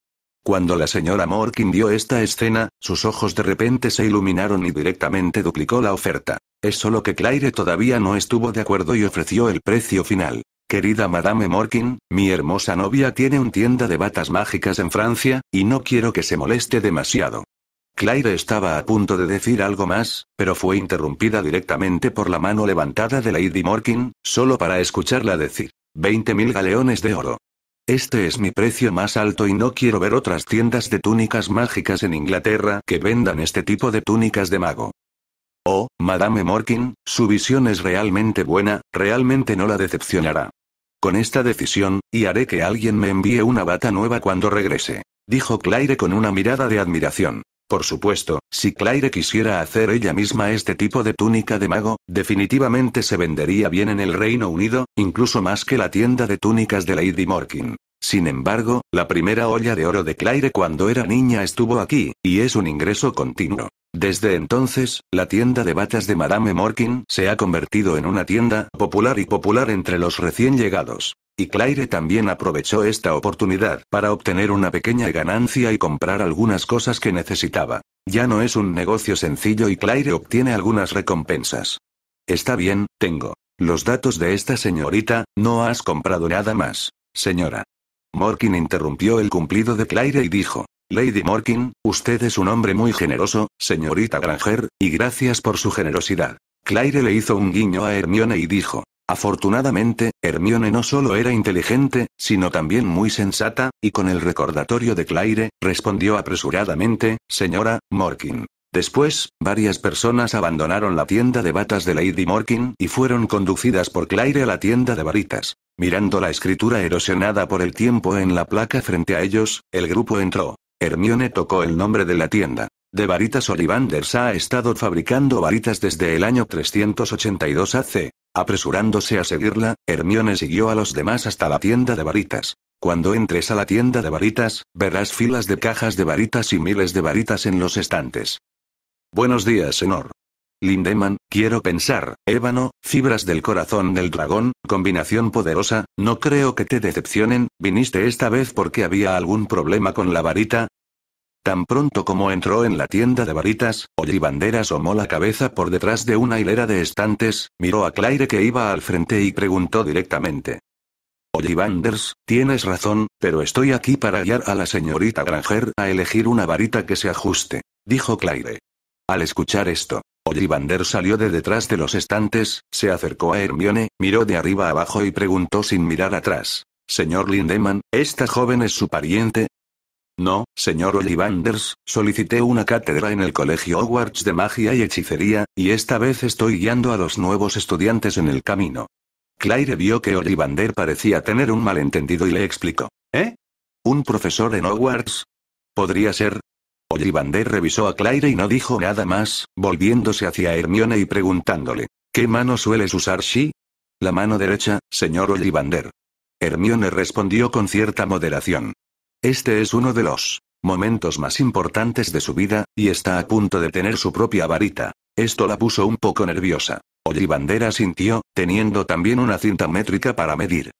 Cuando la señora Morkin vio esta escena, sus ojos de repente se iluminaron y directamente duplicó la oferta. Es solo que Claire todavía no estuvo de acuerdo y ofreció el precio final. Querida Madame Morkin, mi hermosa novia tiene un tienda de batas mágicas en Francia, y no quiero que se moleste demasiado. Claire estaba a punto de decir algo más, pero fue interrumpida directamente por la mano levantada de Lady Morkin, solo para escucharla decir. 20.000 mil galeones de oro. Este es mi precio más alto y no quiero ver otras tiendas de túnicas mágicas en Inglaterra que vendan este tipo de túnicas de mago. Oh, Madame Morkin, su visión es realmente buena, realmente no la decepcionará. Con esta decisión, y haré que alguien me envíe una bata nueva cuando regrese, dijo Claire con una mirada de admiración. Por supuesto, si Claire quisiera hacer ella misma este tipo de túnica de mago, definitivamente se vendería bien en el Reino Unido, incluso más que la tienda de túnicas de Lady Morkin. Sin embargo, la primera olla de oro de Claire cuando era niña estuvo aquí, y es un ingreso continuo. Desde entonces, la tienda de batas de Madame Morkin se ha convertido en una tienda popular y popular entre los recién llegados. Y Claire también aprovechó esta oportunidad para obtener una pequeña ganancia y comprar algunas cosas que necesitaba. Ya no es un negocio sencillo y Claire obtiene algunas recompensas. Está bien, tengo los datos de esta señorita, no has comprado nada más, señora. Morkin interrumpió el cumplido de Claire y dijo. Lady Morkin, usted es un hombre muy generoso, señorita Granger, y gracias por su generosidad. Claire le hizo un guiño a Hermione y dijo, Afortunadamente, Hermione no solo era inteligente, sino también muy sensata, y con el recordatorio de Claire, respondió apresuradamente, señora, Morkin. Después, varias personas abandonaron la tienda de batas de Lady Morkin y fueron conducidas por Claire a la tienda de varitas. Mirando la escritura erosionada por el tiempo en la placa frente a ellos, el grupo entró. Hermione tocó el nombre de la tienda. De varitas Olivanders ha estado fabricando varitas desde el año 382 AC. Apresurándose a seguirla, Hermione siguió a los demás hasta la tienda de varitas. Cuando entres a la tienda de varitas, verás filas de cajas de varitas y miles de varitas en los estantes. Buenos días, señor. Lindemann, quiero pensar, ébano, fibras del corazón del dragón, combinación poderosa, no creo que te decepcionen, viniste esta vez porque había algún problema con la varita. Tan pronto como entró en la tienda de varitas, Ollivander asomó la cabeza por detrás de una hilera de estantes, miró a Claire que iba al frente y preguntó directamente. Ollivanders, tienes razón, pero estoy aquí para guiar a la señorita Granger a elegir una varita que se ajuste, dijo Claire. Al escuchar esto, Ollivander salió de detrás de los estantes, se acercó a Hermione, miró de arriba abajo y preguntó sin mirar atrás. Señor Lindemann, ¿esta joven es su pariente? No, señor Ollivanders, solicité una cátedra en el Colegio Hogwarts de Magia y Hechicería, y esta vez estoy guiando a los nuevos estudiantes en el camino. Claire vio que Ollivander parecía tener un malentendido y le explicó. ¿Eh? ¿Un profesor en Hogwarts? Podría ser, Ollivander revisó a Claire y no dijo nada más, volviéndose hacia Hermione y preguntándole. ¿Qué mano sueles usar, Shi? La mano derecha, señor Ollivander. Hermione respondió con cierta moderación. Este es uno de los momentos más importantes de su vida, y está a punto de tener su propia varita. Esto la puso un poco nerviosa. Ollivander asintió, teniendo también una cinta métrica para medir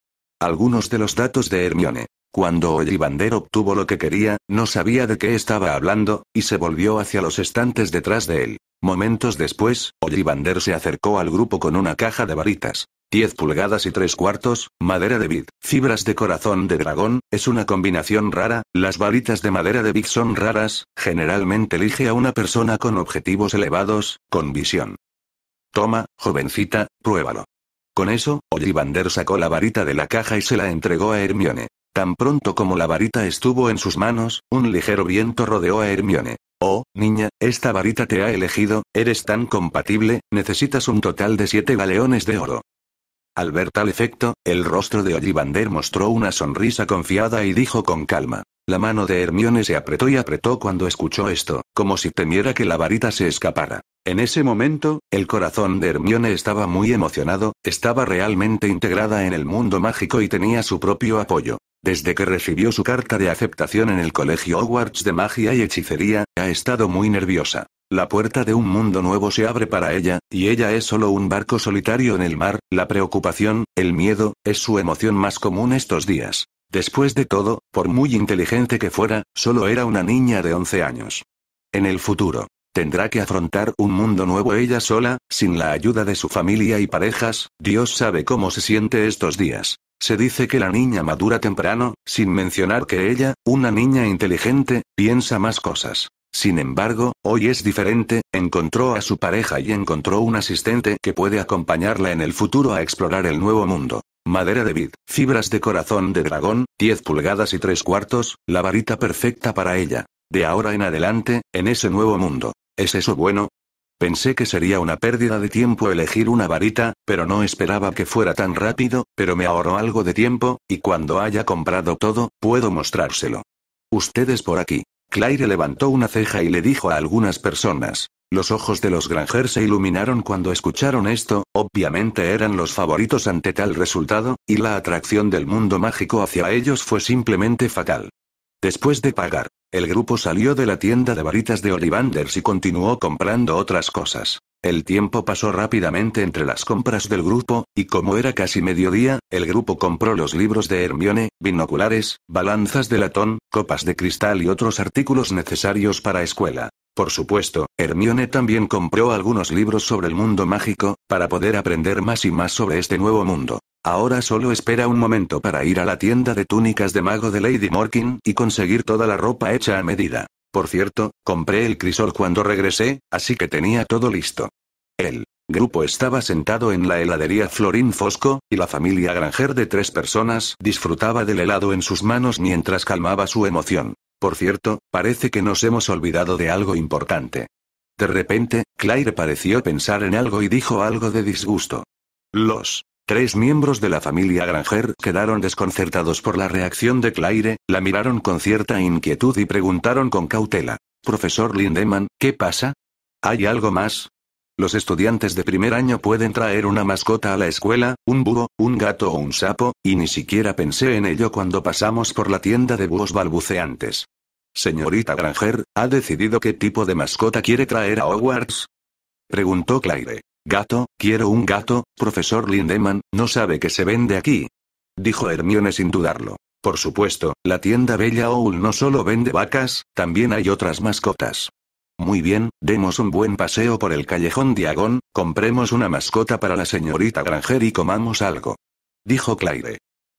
algunos de los datos de Hermione. Cuando Ollivander obtuvo lo que quería, no sabía de qué estaba hablando, y se volvió hacia los estantes detrás de él. Momentos después, Ollivander se acercó al grupo con una caja de varitas. 10 pulgadas y 3 cuartos, madera de vid, fibras de corazón de dragón, es una combinación rara, las varitas de madera de vid son raras, generalmente elige a una persona con objetivos elevados, con visión. Toma, jovencita, pruébalo. Con eso, Ollivander sacó la varita de la caja y se la entregó a Hermione. Tan pronto como la varita estuvo en sus manos, un ligero viento rodeó a Hermione. Oh, niña, esta varita te ha elegido, eres tan compatible, necesitas un total de siete galeones de oro. Al ver tal efecto, el rostro de Ollivander mostró una sonrisa confiada y dijo con calma. La mano de Hermione se apretó y apretó cuando escuchó esto, como si temiera que la varita se escapara. En ese momento, el corazón de Hermione estaba muy emocionado, estaba realmente integrada en el mundo mágico y tenía su propio apoyo. Desde que recibió su carta de aceptación en el Colegio Hogwarts de Magia y Hechicería, ha estado muy nerviosa. La puerta de un mundo nuevo se abre para ella, y ella es solo un barco solitario en el mar, la preocupación, el miedo, es su emoción más común estos días. Después de todo, por muy inteligente que fuera, solo era una niña de 11 años. En el futuro, Tendrá que afrontar un mundo nuevo ella sola, sin la ayuda de su familia y parejas, Dios sabe cómo se siente estos días. Se dice que la niña madura temprano, sin mencionar que ella, una niña inteligente, piensa más cosas. Sin embargo, hoy es diferente, encontró a su pareja y encontró un asistente que puede acompañarla en el futuro a explorar el nuevo mundo. Madera de vid, fibras de corazón de dragón, 10 pulgadas y 3 cuartos, la varita perfecta para ella. De ahora en adelante, en ese nuevo mundo. ¿Es eso bueno? Pensé que sería una pérdida de tiempo elegir una varita, pero no esperaba que fuera tan rápido, pero me ahorró algo de tiempo, y cuando haya comprado todo, puedo mostrárselo. Ustedes por aquí. Claire levantó una ceja y le dijo a algunas personas. Los ojos de los Granger se iluminaron cuando escucharon esto, obviamente eran los favoritos ante tal resultado, y la atracción del mundo mágico hacia ellos fue simplemente fatal. Después de pagar el grupo salió de la tienda de varitas de Ollivanders y continuó comprando otras cosas. El tiempo pasó rápidamente entre las compras del grupo, y como era casi mediodía, el grupo compró los libros de Hermione, binoculares, balanzas de latón, copas de cristal y otros artículos necesarios para escuela. Por supuesto, Hermione también compró algunos libros sobre el mundo mágico, para poder aprender más y más sobre este nuevo mundo. Ahora solo espera un momento para ir a la tienda de túnicas de mago de Lady Morkin y conseguir toda la ropa hecha a medida. Por cierto, compré el crisol cuando regresé, así que tenía todo listo. El grupo estaba sentado en la heladería Florín Fosco, y la familia Granger de tres personas disfrutaba del helado en sus manos mientras calmaba su emoción. Por cierto, parece que nos hemos olvidado de algo importante. De repente, Claire pareció pensar en algo y dijo algo de disgusto. Los Tres miembros de la familia Granger quedaron desconcertados por la reacción de Claire, la miraron con cierta inquietud y preguntaron con cautela. Profesor Lindemann, ¿qué pasa? ¿Hay algo más? Los estudiantes de primer año pueden traer una mascota a la escuela, un búho, un gato o un sapo, y ni siquiera pensé en ello cuando pasamos por la tienda de búhos balbuceantes. Señorita Granger, ¿ha decidido qué tipo de mascota quiere traer a Hogwarts? Preguntó Claire. Gato, quiero un gato, profesor Lindemann, no sabe que se vende aquí. Dijo Hermione sin dudarlo. Por supuesto, la tienda Bella Owl no solo vende vacas, también hay otras mascotas. Muy bien, demos un buen paseo por el callejón Diagón, compremos una mascota para la señorita Granger y comamos algo. Dijo Claire.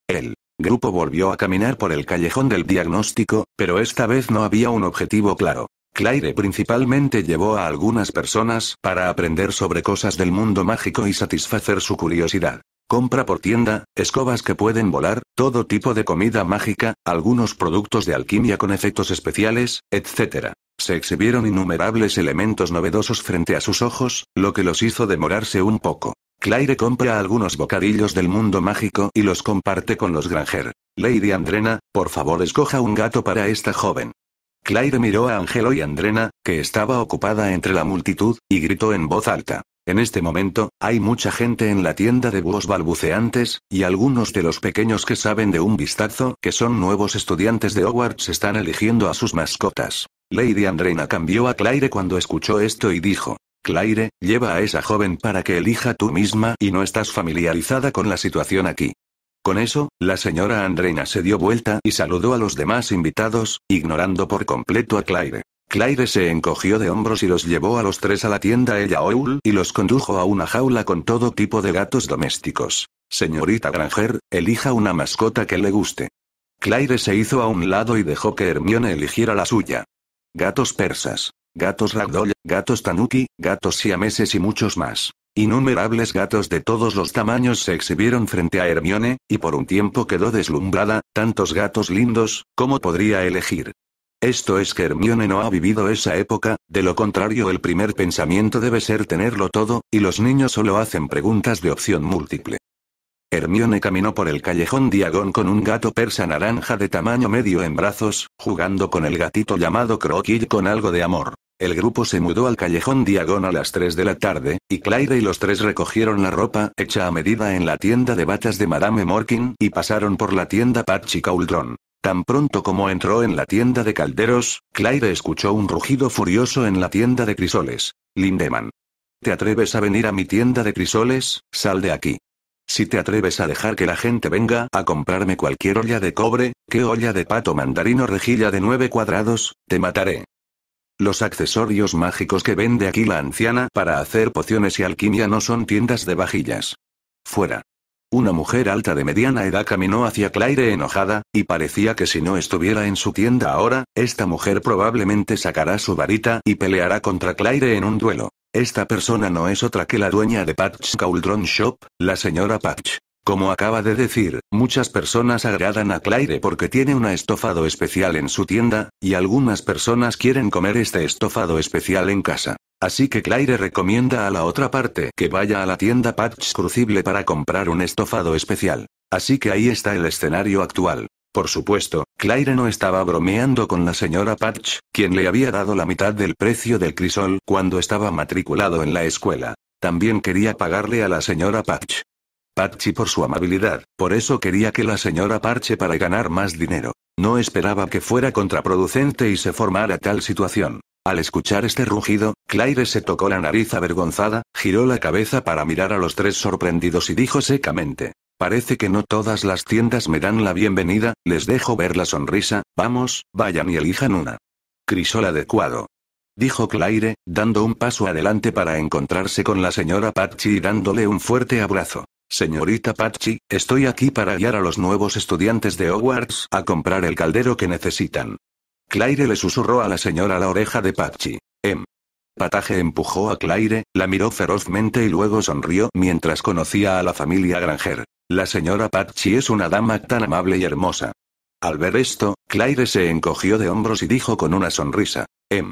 El grupo volvió a caminar por el callejón del diagnóstico, pero esta vez no había un objetivo claro. Claire principalmente llevó a algunas personas para aprender sobre cosas del mundo mágico y satisfacer su curiosidad. Compra por tienda, escobas que pueden volar, todo tipo de comida mágica, algunos productos de alquimia con efectos especiales, etc. Se exhibieron innumerables elementos novedosos frente a sus ojos, lo que los hizo demorarse un poco. Claire compra algunos bocadillos del mundo mágico y los comparte con los Granger. Lady Andrena, por favor escoja un gato para esta joven. Claire miró a Angelo y Andrena, que estaba ocupada entre la multitud, y gritó en voz alta. En este momento, hay mucha gente en la tienda de búhos balbuceantes, y algunos de los pequeños que saben de un vistazo que son nuevos estudiantes de Hogwarts están eligiendo a sus mascotas. Lady Andrena cambió a Claire cuando escuchó esto y dijo, Claire, lleva a esa joven para que elija tú misma y no estás familiarizada con la situación aquí. Con eso, la señora Andreina se dio vuelta y saludó a los demás invitados, ignorando por completo a Claire. Claire se encogió de hombros y los llevó a los tres a la tienda Ella Oul y los condujo a una jaula con todo tipo de gatos domésticos. Señorita Granger, elija una mascota que le guste. Claire se hizo a un lado y dejó que Hermione eligiera la suya. Gatos persas, gatos ragdoll, gatos tanuki, gatos siameses y muchos más. Innumerables gatos de todos los tamaños se exhibieron frente a Hermione, y por un tiempo quedó deslumbrada, tantos gatos lindos, como podría elegir. Esto es que Hermione no ha vivido esa época, de lo contrario el primer pensamiento debe ser tenerlo todo, y los niños solo hacen preguntas de opción múltiple. Hermione caminó por el callejón Diagón con un gato persa naranja de tamaño medio en brazos, jugando con el gatito llamado Croquid con algo de amor. El grupo se mudó al callejón diagonal a las 3 de la tarde, y Claire y los tres recogieron la ropa hecha a medida en la tienda de batas de Madame Morkin y pasaron por la tienda Patsy Cauldron. Tan pronto como entró en la tienda de calderos, Claire escuchó un rugido furioso en la tienda de crisoles. Lindeman, ¿Te atreves a venir a mi tienda de crisoles? Sal de aquí. Si te atreves a dejar que la gente venga a comprarme cualquier olla de cobre, qué olla de pato mandarino rejilla de 9 cuadrados, te mataré. Los accesorios mágicos que vende aquí la anciana para hacer pociones y alquimia no son tiendas de vajillas. Fuera. Una mujer alta de mediana edad caminó hacia Claire enojada, y parecía que si no estuviera en su tienda ahora, esta mujer probablemente sacará su varita y peleará contra Claire en un duelo. Esta persona no es otra que la dueña de Patch Cauldron Shop, la señora Patch. Como acaba de decir, muchas personas agradan a Claire porque tiene un estofado especial en su tienda, y algunas personas quieren comer este estofado especial en casa. Así que Claire recomienda a la otra parte que vaya a la tienda Patch Crucible para comprar un estofado especial. Así que ahí está el escenario actual. Por supuesto, Claire no estaba bromeando con la señora Patch, quien le había dado la mitad del precio del crisol cuando estaba matriculado en la escuela. También quería pagarle a la señora Patch. Pachi por su amabilidad, por eso quería que la señora parche para ganar más dinero. No esperaba que fuera contraproducente y se formara tal situación. Al escuchar este rugido, Claire se tocó la nariz avergonzada, giró la cabeza para mirar a los tres sorprendidos y dijo secamente. Parece que no todas las tiendas me dan la bienvenida, les dejo ver la sonrisa, vamos, vayan y elijan una. Crisol adecuado dijo Claire, dando un paso adelante para encontrarse con la señora Pachi y dándole un fuerte abrazo. Señorita Patchy, estoy aquí para guiar a los nuevos estudiantes de Hogwarts a comprar el caldero que necesitan. Claire le susurró a la señora la oreja de Patchy. Em. Pataje empujó a Claire, la miró ferozmente y luego sonrió mientras conocía a la familia Granger. La señora Patchy es una dama tan amable y hermosa. Al ver esto, Claire se encogió de hombros y dijo con una sonrisa. Em.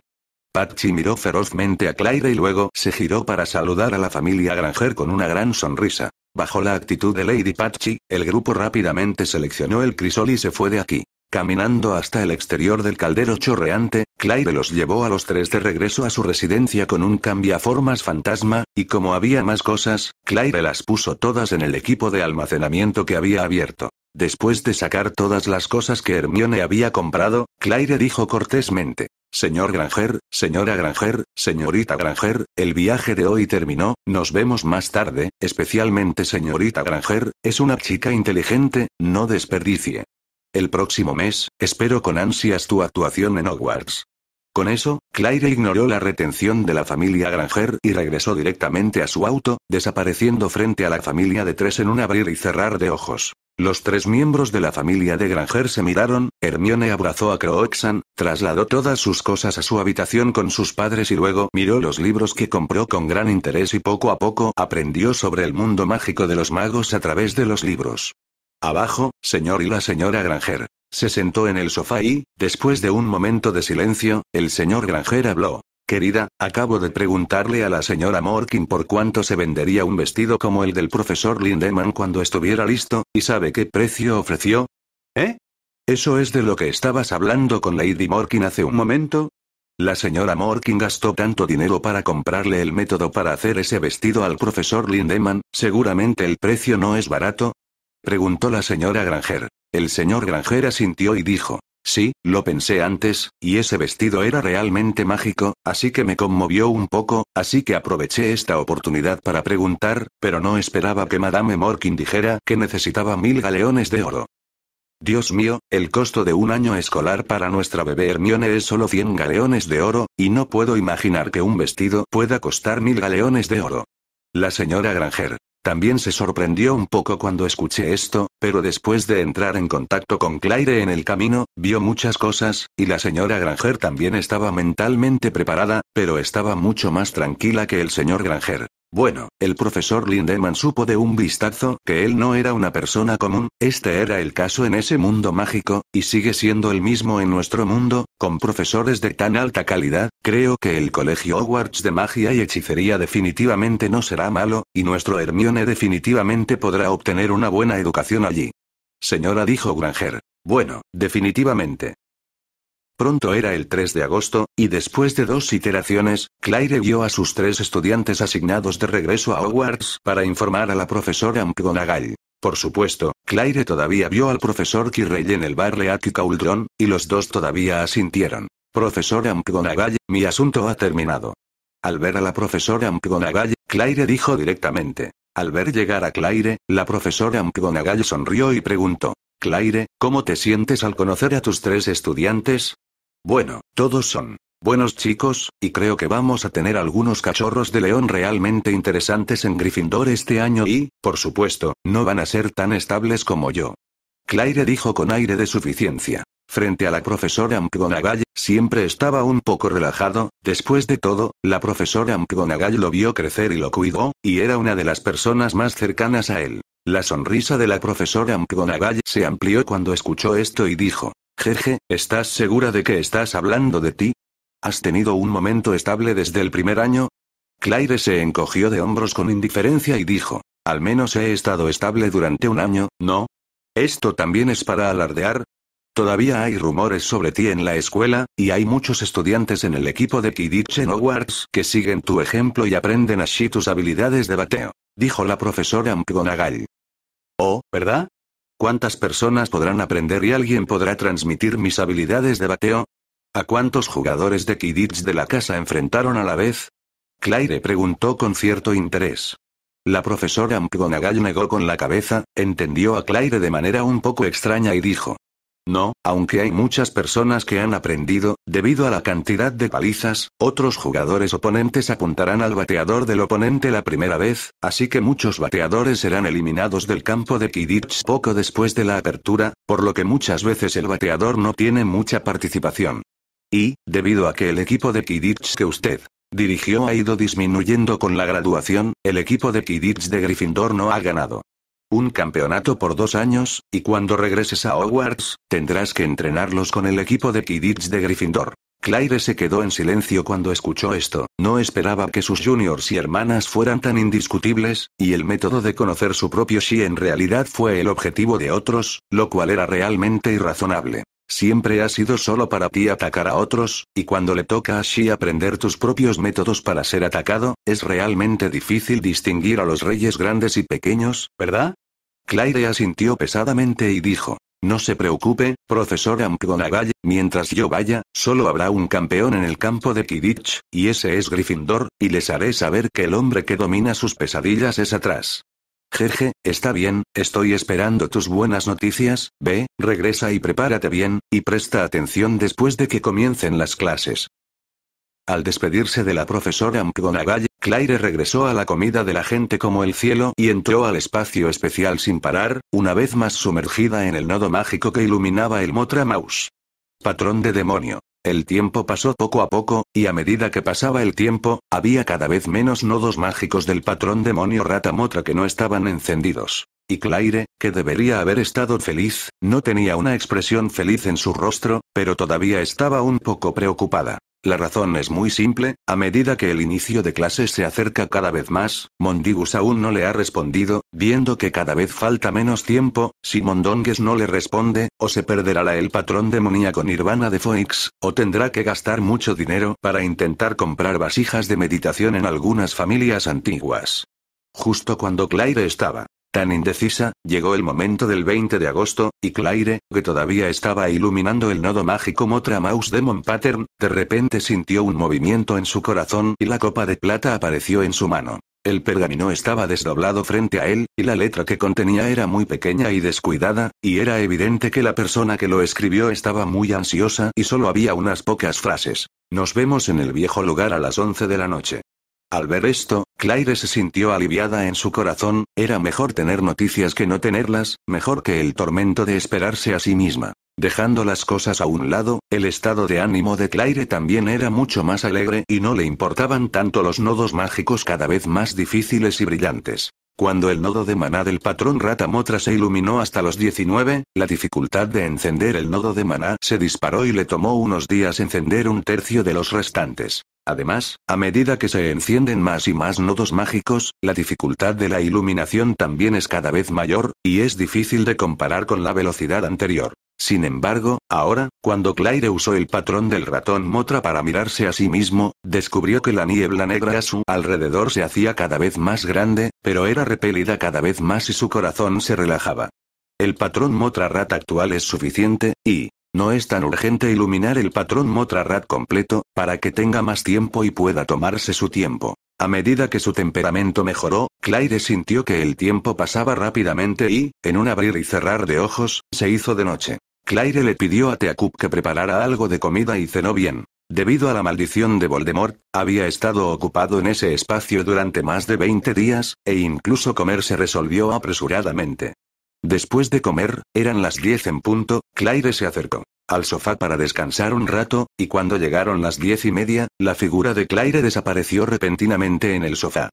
Patchy miró ferozmente a Claire y luego se giró para saludar a la familia Granger con una gran sonrisa. Bajo la actitud de Lady Patchy, el grupo rápidamente seleccionó el crisol y se fue de aquí. Caminando hasta el exterior del caldero chorreante, Claire los llevó a los tres de regreso a su residencia con un cambiaformas fantasma, y como había más cosas, Claire las puso todas en el equipo de almacenamiento que había abierto. Después de sacar todas las cosas que Hermione había comprado, Claire dijo cortésmente. Señor Granger, señora Granger, señorita Granger, el viaje de hoy terminó, nos vemos más tarde, especialmente señorita Granger, es una chica inteligente, no desperdicie. El próximo mes, espero con ansias tu actuación en Hogwarts. Con eso, Claire ignoró la retención de la familia Granger y regresó directamente a su auto, desapareciendo frente a la familia de tres en un abrir y cerrar de ojos. Los tres miembros de la familia de Granger se miraron, Hermione abrazó a Croxan, trasladó todas sus cosas a su habitación con sus padres y luego miró los libros que compró con gran interés y poco a poco aprendió sobre el mundo mágico de los magos a través de los libros. Abajo, señor y la señora Granger. Se sentó en el sofá y, después de un momento de silencio, el señor Granger habló. Querida, acabo de preguntarle a la señora Morkin por cuánto se vendería un vestido como el del profesor Lindemann cuando estuviera listo, y sabe qué precio ofreció. ¿Eh? ¿Eso es de lo que estabas hablando con Lady Morkin hace un momento? La señora Morkin gastó tanto dinero para comprarle el método para hacer ese vestido al profesor Lindemann, seguramente el precio no es barato. Preguntó la señora Granger. El señor Granger asintió y dijo, Sí, lo pensé antes, y ese vestido era realmente mágico, así que me conmovió un poco, así que aproveché esta oportunidad para preguntar, pero no esperaba que Madame Morkin dijera que necesitaba mil galeones de oro. Dios mío, el costo de un año escolar para nuestra bebé Hermione es solo 100 galeones de oro, y no puedo imaginar que un vestido pueda costar mil galeones de oro. La señora Granger. También se sorprendió un poco cuando escuché esto, pero después de entrar en contacto con Claire en el camino, vio muchas cosas, y la señora Granger también estaba mentalmente preparada, pero estaba mucho más tranquila que el señor Granger. Bueno, el profesor Lindemann supo de un vistazo que él no era una persona común, este era el caso en ese mundo mágico, y sigue siendo el mismo en nuestro mundo, con profesores de tan alta calidad, creo que el colegio Hogwarts de magia y hechicería definitivamente no será malo, y nuestro Hermione definitivamente podrá obtener una buena educación allí. Señora dijo Granger. Bueno, definitivamente. Pronto era el 3 de agosto, y después de dos iteraciones, Claire vio a sus tres estudiantes asignados de regreso a Hogwarts para informar a la profesora McGonagall. Por supuesto, Claire todavía vio al profesor Kirrey en el bar Leaky Cauldron, y los dos todavía asintieron. Profesora McGonagall, mi asunto ha terminado. Al ver a la profesora McGonagall, Claire dijo directamente. Al ver llegar a Claire, la profesora McGonagall sonrió y preguntó. Claire, ¿cómo te sientes al conocer a tus tres estudiantes? Bueno, todos son buenos chicos, y creo que vamos a tener algunos cachorros de león realmente interesantes en Gryffindor este año y, por supuesto, no van a ser tan estables como yo. Claire dijo con aire de suficiencia. Frente a la profesora McGonagall, siempre estaba un poco relajado, después de todo, la profesora McGonagall lo vio crecer y lo cuidó, y era una de las personas más cercanas a él. La sonrisa de la profesora McGonagall se amplió cuando escuchó esto y dijo, Jeje, ¿estás segura de que estás hablando de ti? ¿Has tenido un momento estable desde el primer año? Claire se encogió de hombros con indiferencia y dijo, al menos he estado estable durante un año, ¿no? ¿Esto también es para alardear? Todavía hay rumores sobre ti en la escuela, y hay muchos estudiantes en el equipo de Kidditch en Hogwarts que siguen tu ejemplo y aprenden así tus habilidades de bateo, dijo la profesora McGonagall. Oh, ¿verdad? ¿Cuántas personas podrán aprender y alguien podrá transmitir mis habilidades de bateo? ¿A cuántos jugadores de Kidditch de la casa enfrentaron a la vez? Claire preguntó con cierto interés. La profesora McGonagall negó con la cabeza, entendió a Claire de manera un poco extraña y dijo, no, aunque hay muchas personas que han aprendido, debido a la cantidad de palizas, otros jugadores oponentes apuntarán al bateador del oponente la primera vez, así que muchos bateadores serán eliminados del campo de Kidditch poco después de la apertura, por lo que muchas veces el bateador no tiene mucha participación. Y, debido a que el equipo de Kidditch que usted dirigió ha ido disminuyendo con la graduación, el equipo de Kidditch de Gryffindor no ha ganado. Un campeonato por dos años, y cuando regreses a Hogwarts, tendrás que entrenarlos con el equipo de Kidditch de Gryffindor. Claire se quedó en silencio cuando escuchó esto, no esperaba que sus juniors y hermanas fueran tan indiscutibles, y el método de conocer su propio Shi en realidad fue el objetivo de otros, lo cual era realmente irrazonable. Siempre ha sido solo para ti atacar a otros, y cuando le toca a Shi aprender tus propios métodos para ser atacado, es realmente difícil distinguir a los reyes grandes y pequeños, ¿verdad? Claire asintió pesadamente y dijo. No se preocupe, profesor Amcgonagall, mientras yo vaya, solo habrá un campeón en el campo de Kidditch, y ese es Gryffindor, y les haré saber que el hombre que domina sus pesadillas es atrás. Jeje, está bien, estoy esperando tus buenas noticias, ve, regresa y prepárate bien, y presta atención después de que comiencen las clases. Al despedirse de la profesora McGonagall, Claire regresó a la comida de la gente como el cielo y entró al espacio especial sin parar, una vez más sumergida en el nodo mágico que iluminaba el Motra Mouse. Patrón de demonio. El tiempo pasó poco a poco, y a medida que pasaba el tiempo, había cada vez menos nodos mágicos del patrón demonio rata motra que no estaban encendidos. Y Claire, que debería haber estado feliz, no tenía una expresión feliz en su rostro, pero todavía estaba un poco preocupada. La razón es muy simple, a medida que el inicio de clases se acerca cada vez más, Mondigus aún no le ha respondido, viendo que cada vez falta menos tiempo, si Mondongues no le responde, o se perderá el patrón con Nirvana de Foix, o tendrá que gastar mucho dinero para intentar comprar vasijas de meditación en algunas familias antiguas. Justo cuando Claire estaba Tan indecisa, llegó el momento del 20 de agosto, y Claire, que todavía estaba iluminando el nodo mágico Motra Mouse Demon Pattern, de repente sintió un movimiento en su corazón y la copa de plata apareció en su mano. El pergamino estaba desdoblado frente a él, y la letra que contenía era muy pequeña y descuidada, y era evidente que la persona que lo escribió estaba muy ansiosa y solo había unas pocas frases. Nos vemos en el viejo lugar a las 11 de la noche. Al ver esto, Claire se sintió aliviada en su corazón, era mejor tener noticias que no tenerlas, mejor que el tormento de esperarse a sí misma. Dejando las cosas a un lado, el estado de ánimo de Claire también era mucho más alegre y no le importaban tanto los nodos mágicos cada vez más difíciles y brillantes. Cuando el nodo de maná del patrón Ratamotra se iluminó hasta los 19, la dificultad de encender el nodo de maná se disparó y le tomó unos días encender un tercio de los restantes. Además, a medida que se encienden más y más nodos mágicos, la dificultad de la iluminación también es cada vez mayor, y es difícil de comparar con la velocidad anterior. Sin embargo, ahora, cuando Claire usó el patrón del ratón Motra para mirarse a sí mismo, descubrió que la niebla negra a su alrededor se hacía cada vez más grande, pero era repelida cada vez más y su corazón se relajaba. El patrón Motra Rat actual es suficiente, y, no es tan urgente iluminar el patrón Rat completo, para que tenga más tiempo y pueda tomarse su tiempo. A medida que su temperamento mejoró, Claire sintió que el tiempo pasaba rápidamente y, en un abrir y cerrar de ojos, se hizo de noche. Claire le pidió a Teacup que preparara algo de comida y cenó bien. Debido a la maldición de Voldemort, había estado ocupado en ese espacio durante más de 20 días, e incluso comer se resolvió apresuradamente. Después de comer, eran las 10 en punto, Claire se acercó al sofá para descansar un rato, y cuando llegaron las diez y media, la figura de Claire desapareció repentinamente en el sofá.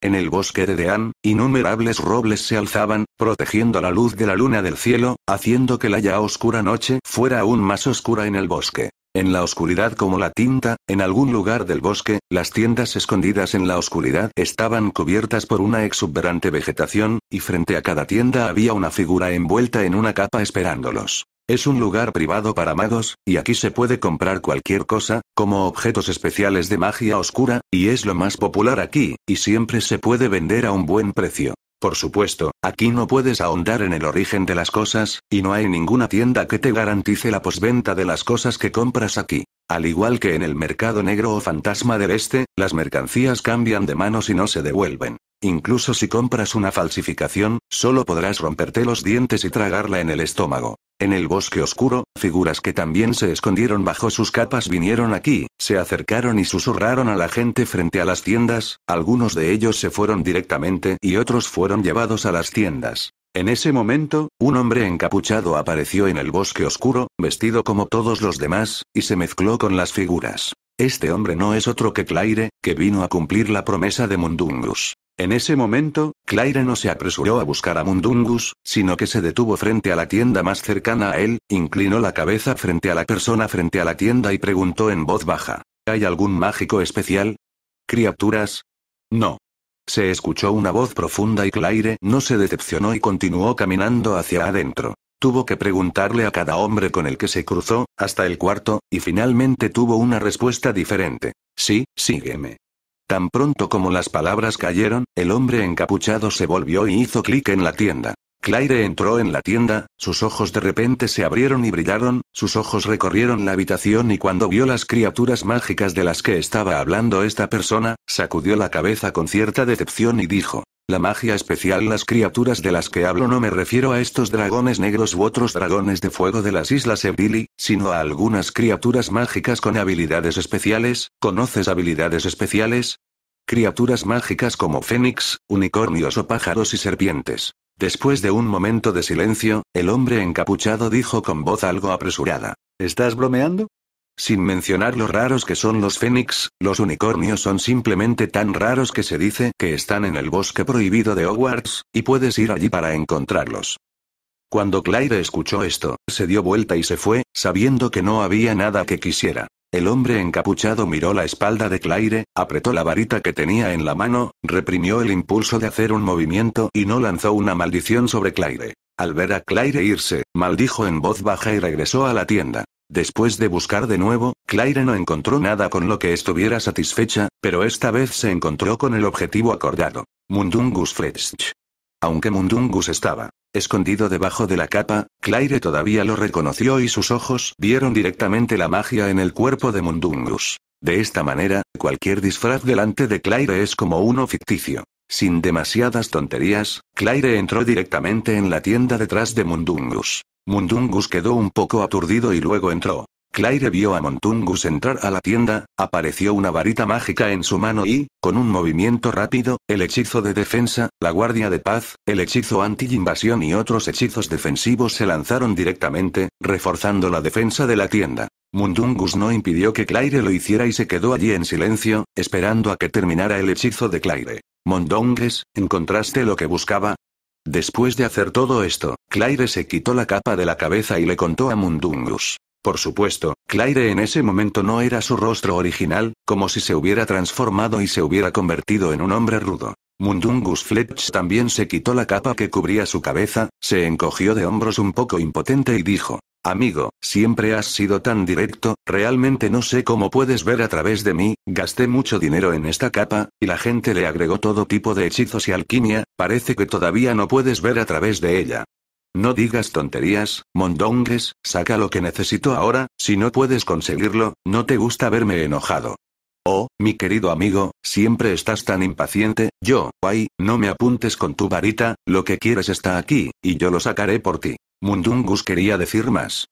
En el bosque de Deán, innumerables robles se alzaban, protegiendo la luz de la luna del cielo, haciendo que la ya oscura noche fuera aún más oscura en el bosque. En la oscuridad como la tinta, en algún lugar del bosque, las tiendas escondidas en la oscuridad estaban cubiertas por una exuberante vegetación, y frente a cada tienda había una figura envuelta en una capa esperándolos. Es un lugar privado para magos, y aquí se puede comprar cualquier cosa, como objetos especiales de magia oscura, y es lo más popular aquí, y siempre se puede vender a un buen precio. Por supuesto, aquí no puedes ahondar en el origen de las cosas, y no hay ninguna tienda que te garantice la posventa de las cosas que compras aquí. Al igual que en el mercado negro o fantasma del este, las mercancías cambian de manos y no se devuelven. Incluso si compras una falsificación, solo podrás romperte los dientes y tragarla en el estómago. En el bosque oscuro, figuras que también se escondieron bajo sus capas vinieron aquí, se acercaron y susurraron a la gente frente a las tiendas, algunos de ellos se fueron directamente y otros fueron llevados a las tiendas. En ese momento, un hombre encapuchado apareció en el bosque oscuro, vestido como todos los demás, y se mezcló con las figuras. Este hombre no es otro que Claire, que vino a cumplir la promesa de Mundungus. En ese momento, Claire no se apresuró a buscar a Mundungus, sino que se detuvo frente a la tienda más cercana a él, inclinó la cabeza frente a la persona frente a la tienda y preguntó en voz baja. ¿Hay algún mágico especial? ¿Criaturas? No. Se escuchó una voz profunda y Claire no se decepcionó y continuó caminando hacia adentro. Tuvo que preguntarle a cada hombre con el que se cruzó, hasta el cuarto, y finalmente tuvo una respuesta diferente. Sí, sígueme. Tan pronto como las palabras cayeron, el hombre encapuchado se volvió y hizo clic en la tienda. Claire entró en la tienda, sus ojos de repente se abrieron y brillaron, sus ojos recorrieron la habitación y cuando vio las criaturas mágicas de las que estaba hablando esta persona, sacudió la cabeza con cierta decepción y dijo, la magia especial Las criaturas de las que hablo no me refiero a estos dragones negros u otros dragones de fuego de las islas Evili, sino a algunas criaturas mágicas con habilidades especiales, ¿conoces habilidades especiales? Criaturas mágicas como fénix, unicornios o pájaros y serpientes. Después de un momento de silencio, el hombre encapuchado dijo con voz algo apresurada. ¿Estás bromeando? Sin mencionar lo raros que son los fénix, los unicornios son simplemente tan raros que se dice que están en el bosque prohibido de Hogwarts, y puedes ir allí para encontrarlos. Cuando Claire escuchó esto, se dio vuelta y se fue, sabiendo que no había nada que quisiera. El hombre encapuchado miró la espalda de Claire, apretó la varita que tenía en la mano, reprimió el impulso de hacer un movimiento y no lanzó una maldición sobre Claire. Al ver a Claire irse, maldijo en voz baja y regresó a la tienda. Después de buscar de nuevo, Claire no encontró nada con lo que estuviera satisfecha, pero esta vez se encontró con el objetivo acordado. Mundungus Fletch. Aunque Mundungus estaba escondido debajo de la capa, Claire todavía lo reconoció y sus ojos vieron directamente la magia en el cuerpo de Mundungus. De esta manera, cualquier disfraz delante de Claire es como uno ficticio. Sin demasiadas tonterías, Claire entró directamente en la tienda detrás de Mundungus. Mundungus quedó un poco aturdido y luego entró. Claire vio a Montungus entrar a la tienda, apareció una varita mágica en su mano y, con un movimiento rápido, el hechizo de defensa, la guardia de paz, el hechizo anti-invasión y otros hechizos defensivos se lanzaron directamente, reforzando la defensa de la tienda. Mundungus no impidió que Claire lo hiciera y se quedó allí en silencio, esperando a que terminara el hechizo de Claire. Mundungus, ¿encontraste lo que buscaba? Después de hacer todo esto, Claire se quitó la capa de la cabeza y le contó a Mundungus. Por supuesto, Claire en ese momento no era su rostro original, como si se hubiera transformado y se hubiera convertido en un hombre rudo. Mundungus Fletch también se quitó la capa que cubría su cabeza, se encogió de hombros un poco impotente y dijo, Amigo, siempre has sido tan directo, realmente no sé cómo puedes ver a través de mí, gasté mucho dinero en esta capa, y la gente le agregó todo tipo de hechizos y alquimia, parece que todavía no puedes ver a través de ella. No digas tonterías, mondongues, saca lo que necesito ahora, si no puedes conseguirlo, no te gusta verme enojado. Oh, mi querido amigo, siempre estás tan impaciente, yo, ay, no me apuntes con tu varita, lo que quieres está aquí, y yo lo sacaré por ti. Mundungus quería decir más.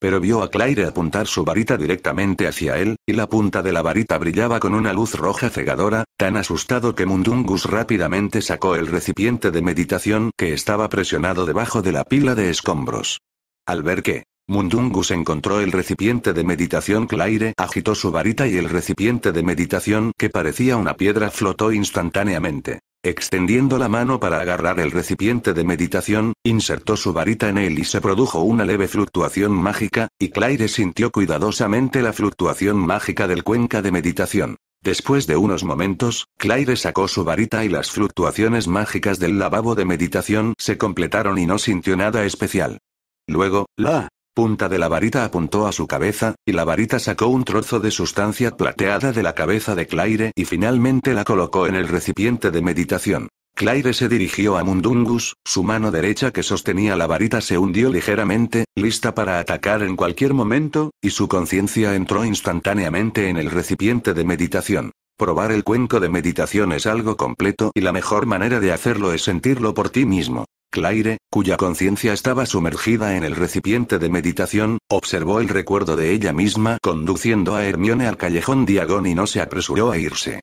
Pero vio a Claire apuntar su varita directamente hacia él, y la punta de la varita brillaba con una luz roja cegadora, tan asustado que Mundungus rápidamente sacó el recipiente de meditación que estaba presionado debajo de la pila de escombros. Al ver que Mundungus encontró el recipiente de meditación Claire agitó su varita y el recipiente de meditación que parecía una piedra flotó instantáneamente. Extendiendo la mano para agarrar el recipiente de meditación, insertó su varita en él y se produjo una leve fluctuación mágica, y Claire sintió cuidadosamente la fluctuación mágica del cuenca de meditación. Después de unos momentos, Claire sacó su varita y las fluctuaciones mágicas del lavabo de meditación se completaron y no sintió nada especial. Luego, la Punta de la varita apuntó a su cabeza, y la varita sacó un trozo de sustancia plateada de la cabeza de Claire y finalmente la colocó en el recipiente de meditación. Claire se dirigió a Mundungus, su mano derecha que sostenía la varita se hundió ligeramente, lista para atacar en cualquier momento, y su conciencia entró instantáneamente en el recipiente de meditación. Probar el cuenco de meditación es algo completo y la mejor manera de hacerlo es sentirlo por ti mismo. Claire, cuya conciencia estaba sumergida en el recipiente de meditación, observó el recuerdo de ella misma conduciendo a Hermione al callejón Diagón y no se apresuró a irse.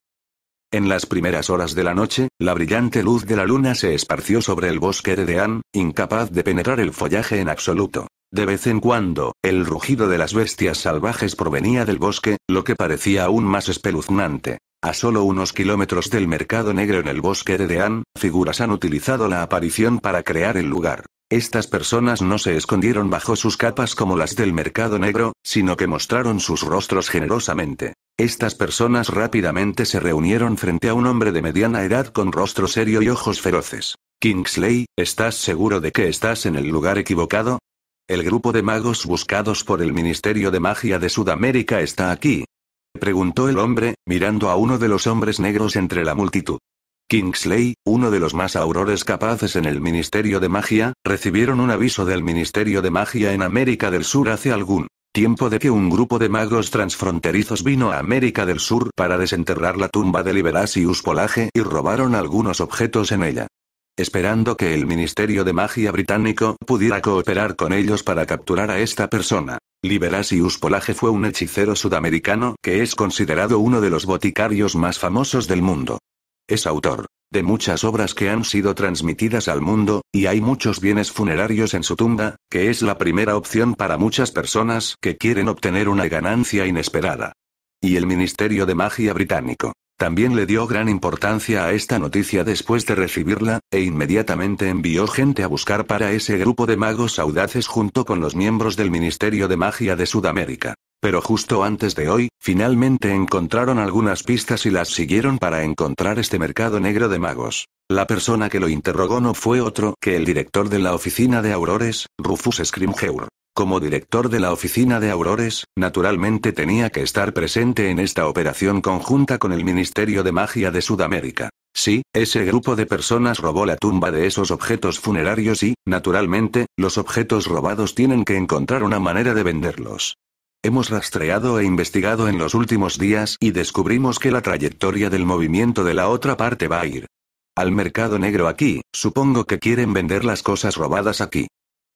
En las primeras horas de la noche, la brillante luz de la luna se esparció sobre el bosque de Dean, incapaz de penetrar el follaje en absoluto. De vez en cuando, el rugido de las bestias salvajes provenía del bosque, lo que parecía aún más espeluznante. A solo unos kilómetros del mercado negro en el bosque de Dean, figuras han utilizado la aparición para crear el lugar. Estas personas no se escondieron bajo sus capas como las del mercado negro, sino que mostraron sus rostros generosamente. Estas personas rápidamente se reunieron frente a un hombre de mediana edad con rostro serio y ojos feroces. Kingsley, ¿estás seguro de que estás en el lugar equivocado? El grupo de magos buscados por el Ministerio de Magia de Sudamérica está aquí, preguntó el hombre, mirando a uno de los hombres negros entre la multitud. Kingsley, uno de los más aurores capaces en el Ministerio de Magia, recibieron un aviso del Ministerio de Magia en América del Sur hace algún tiempo de que un grupo de magos transfronterizos vino a América del Sur para desenterrar la tumba de Liberasius Polaje y robaron algunos objetos en ella esperando que el Ministerio de Magia británico pudiera cooperar con ellos para capturar a esta persona. Liberasius Polaje fue un hechicero sudamericano que es considerado uno de los boticarios más famosos del mundo. Es autor de muchas obras que han sido transmitidas al mundo, y hay muchos bienes funerarios en su tumba, que es la primera opción para muchas personas que quieren obtener una ganancia inesperada. Y el Ministerio de Magia británico también le dio gran importancia a esta noticia después de recibirla, e inmediatamente envió gente a buscar para ese grupo de magos audaces junto con los miembros del Ministerio de Magia de Sudamérica. Pero justo antes de hoy, finalmente encontraron algunas pistas y las siguieron para encontrar este mercado negro de magos. La persona que lo interrogó no fue otro que el director de la oficina de Aurores, Rufus Scrimgeour. Como director de la oficina de Aurores, naturalmente tenía que estar presente en esta operación conjunta con el Ministerio de Magia de Sudamérica. Sí, ese grupo de personas robó la tumba de esos objetos funerarios y, naturalmente, los objetos robados tienen que encontrar una manera de venderlos. Hemos rastreado e investigado en los últimos días y descubrimos que la trayectoria del movimiento de la otra parte va a ir al mercado negro aquí, supongo que quieren vender las cosas robadas aquí.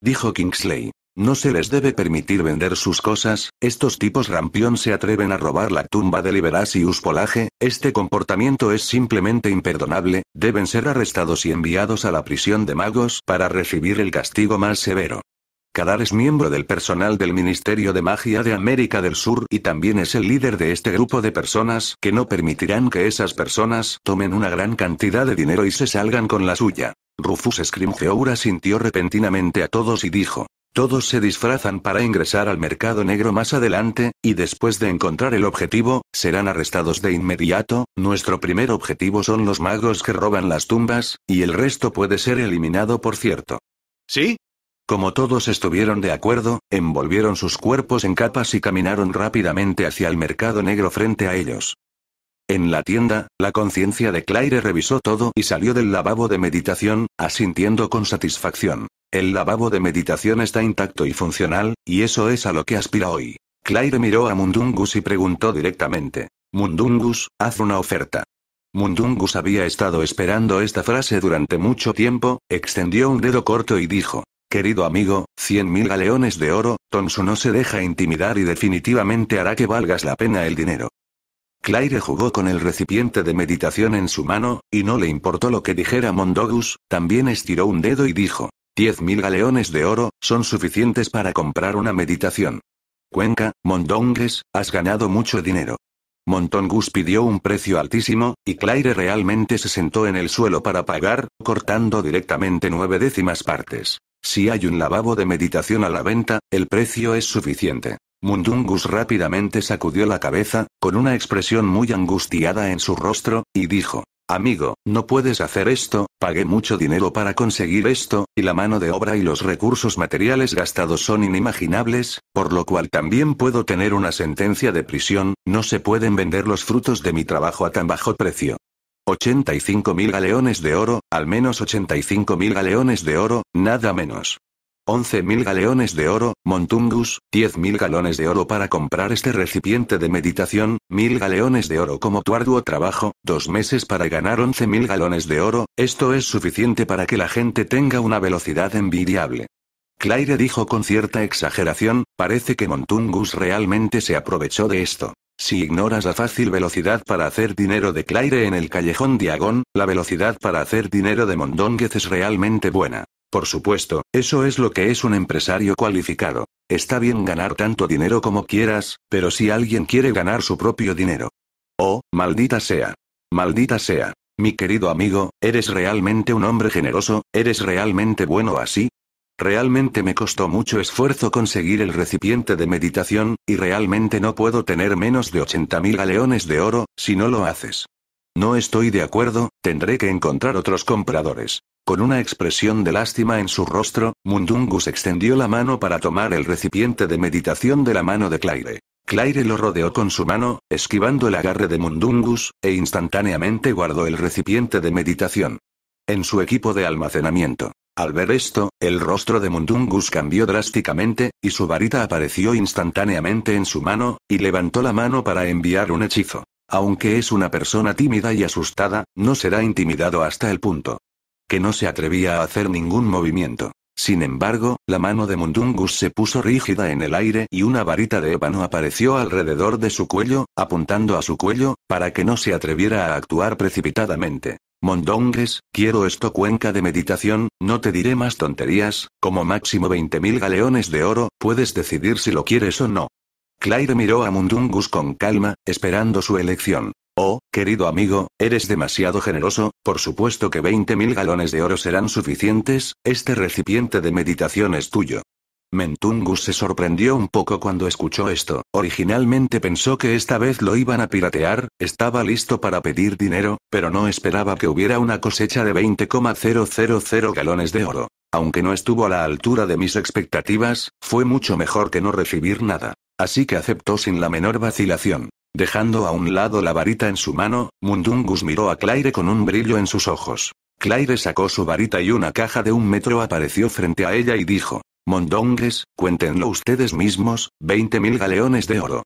Dijo Kingsley. No se les debe permitir vender sus cosas, estos tipos rampión se atreven a robar la tumba de Liberasius Polaje, este comportamiento es simplemente imperdonable, deben ser arrestados y enviados a la prisión de magos para recibir el castigo más severo. Kadar es miembro del personal del Ministerio de Magia de América del Sur y también es el líder de este grupo de personas que no permitirán que esas personas tomen una gran cantidad de dinero y se salgan con la suya. Rufus Scrimgeour sintió repentinamente a todos y dijo, todos se disfrazan para ingresar al mercado negro más adelante, y después de encontrar el objetivo, serán arrestados de inmediato, nuestro primer objetivo son los magos que roban las tumbas, y el resto puede ser eliminado por cierto. ¿Sí? Como todos estuvieron de acuerdo, envolvieron sus cuerpos en capas y caminaron rápidamente hacia el mercado negro frente a ellos. En la tienda, la conciencia de Claire revisó todo y salió del lavabo de meditación, asintiendo con satisfacción. El lavabo de meditación está intacto y funcional, y eso es a lo que aspira hoy. Claire miró a Mundungus y preguntó directamente. Mundungus, haz una oferta. Mundungus había estado esperando esta frase durante mucho tiempo, extendió un dedo corto y dijo. Querido amigo, 100.000 mil galeones de oro, Tonsu no se deja intimidar y definitivamente hará que valgas la pena el dinero. Claire jugó con el recipiente de meditación en su mano, y no le importó lo que dijera Mundungus, también estiró un dedo y dijo, Diez mil galeones de oro, son suficientes para comprar una meditación. Cuenca, Mondongues, has ganado mucho dinero. Montongus pidió un precio altísimo, y Claire realmente se sentó en el suelo para pagar, cortando directamente nueve décimas partes. Si hay un lavabo de meditación a la venta, el precio es suficiente. Mundungus rápidamente sacudió la cabeza, con una expresión muy angustiada en su rostro, y dijo, Amigo, no puedes hacer esto, pagué mucho dinero para conseguir esto, y la mano de obra y los recursos materiales gastados son inimaginables, por lo cual también puedo tener una sentencia de prisión, no se pueden vender los frutos de mi trabajo a tan bajo precio. 85.000 galeones de oro, al menos 85.000 galeones de oro, nada menos. 11.000 galeones de oro, Montungus, 10.000 galones de oro para comprar este recipiente de meditación, 1.000 galeones de oro como tu arduo trabajo, dos meses para ganar 11.000 galones de oro, esto es suficiente para que la gente tenga una velocidad envidiable. Claire dijo con cierta exageración, parece que Montungus realmente se aprovechó de esto. Si ignoras la fácil velocidad para hacer dinero de Claire en el callejón Diagón, la velocidad para hacer dinero de Mondonguez es realmente buena. Por supuesto, eso es lo que es un empresario cualificado. Está bien ganar tanto dinero como quieras, pero si alguien quiere ganar su propio dinero. Oh, maldita sea. Maldita sea. Mi querido amigo, eres realmente un hombre generoso, eres realmente bueno así, Realmente me costó mucho esfuerzo conseguir el recipiente de meditación, y realmente no puedo tener menos de 80.000 galeones de oro, si no lo haces. No estoy de acuerdo, tendré que encontrar otros compradores. Con una expresión de lástima en su rostro, Mundungus extendió la mano para tomar el recipiente de meditación de la mano de Claire. Claire lo rodeó con su mano, esquivando el agarre de Mundungus, e instantáneamente guardó el recipiente de meditación. En su equipo de almacenamiento. Al ver esto, el rostro de Mundungus cambió drásticamente, y su varita apareció instantáneamente en su mano, y levantó la mano para enviar un hechizo. Aunque es una persona tímida y asustada, no será intimidado hasta el punto que no se atrevía a hacer ningún movimiento. Sin embargo, la mano de Mundungus se puso rígida en el aire y una varita de ébano apareció alrededor de su cuello, apuntando a su cuello, para que no se atreviera a actuar precipitadamente. Mondongues, quiero esto cuenca de meditación, no te diré más tonterías, como máximo 20.000 galeones de oro, puedes decidir si lo quieres o no. Claire miró a Mundungus con calma, esperando su elección. Oh, querido amigo, eres demasiado generoso, por supuesto que 20.000 galones de oro serán suficientes, este recipiente de meditación es tuyo. Mentungus se sorprendió un poco cuando escuchó esto, originalmente pensó que esta vez lo iban a piratear, estaba listo para pedir dinero, pero no esperaba que hubiera una cosecha de 20,000 galones de oro. Aunque no estuvo a la altura de mis expectativas, fue mucho mejor que no recibir nada. Así que aceptó sin la menor vacilación. Dejando a un lado la varita en su mano, Mundungus miró a Claire con un brillo en sus ojos. Claire sacó su varita y una caja de un metro apareció frente a ella y dijo, Mondongues, cuéntenlo ustedes mismos, 20.000 galeones de oro.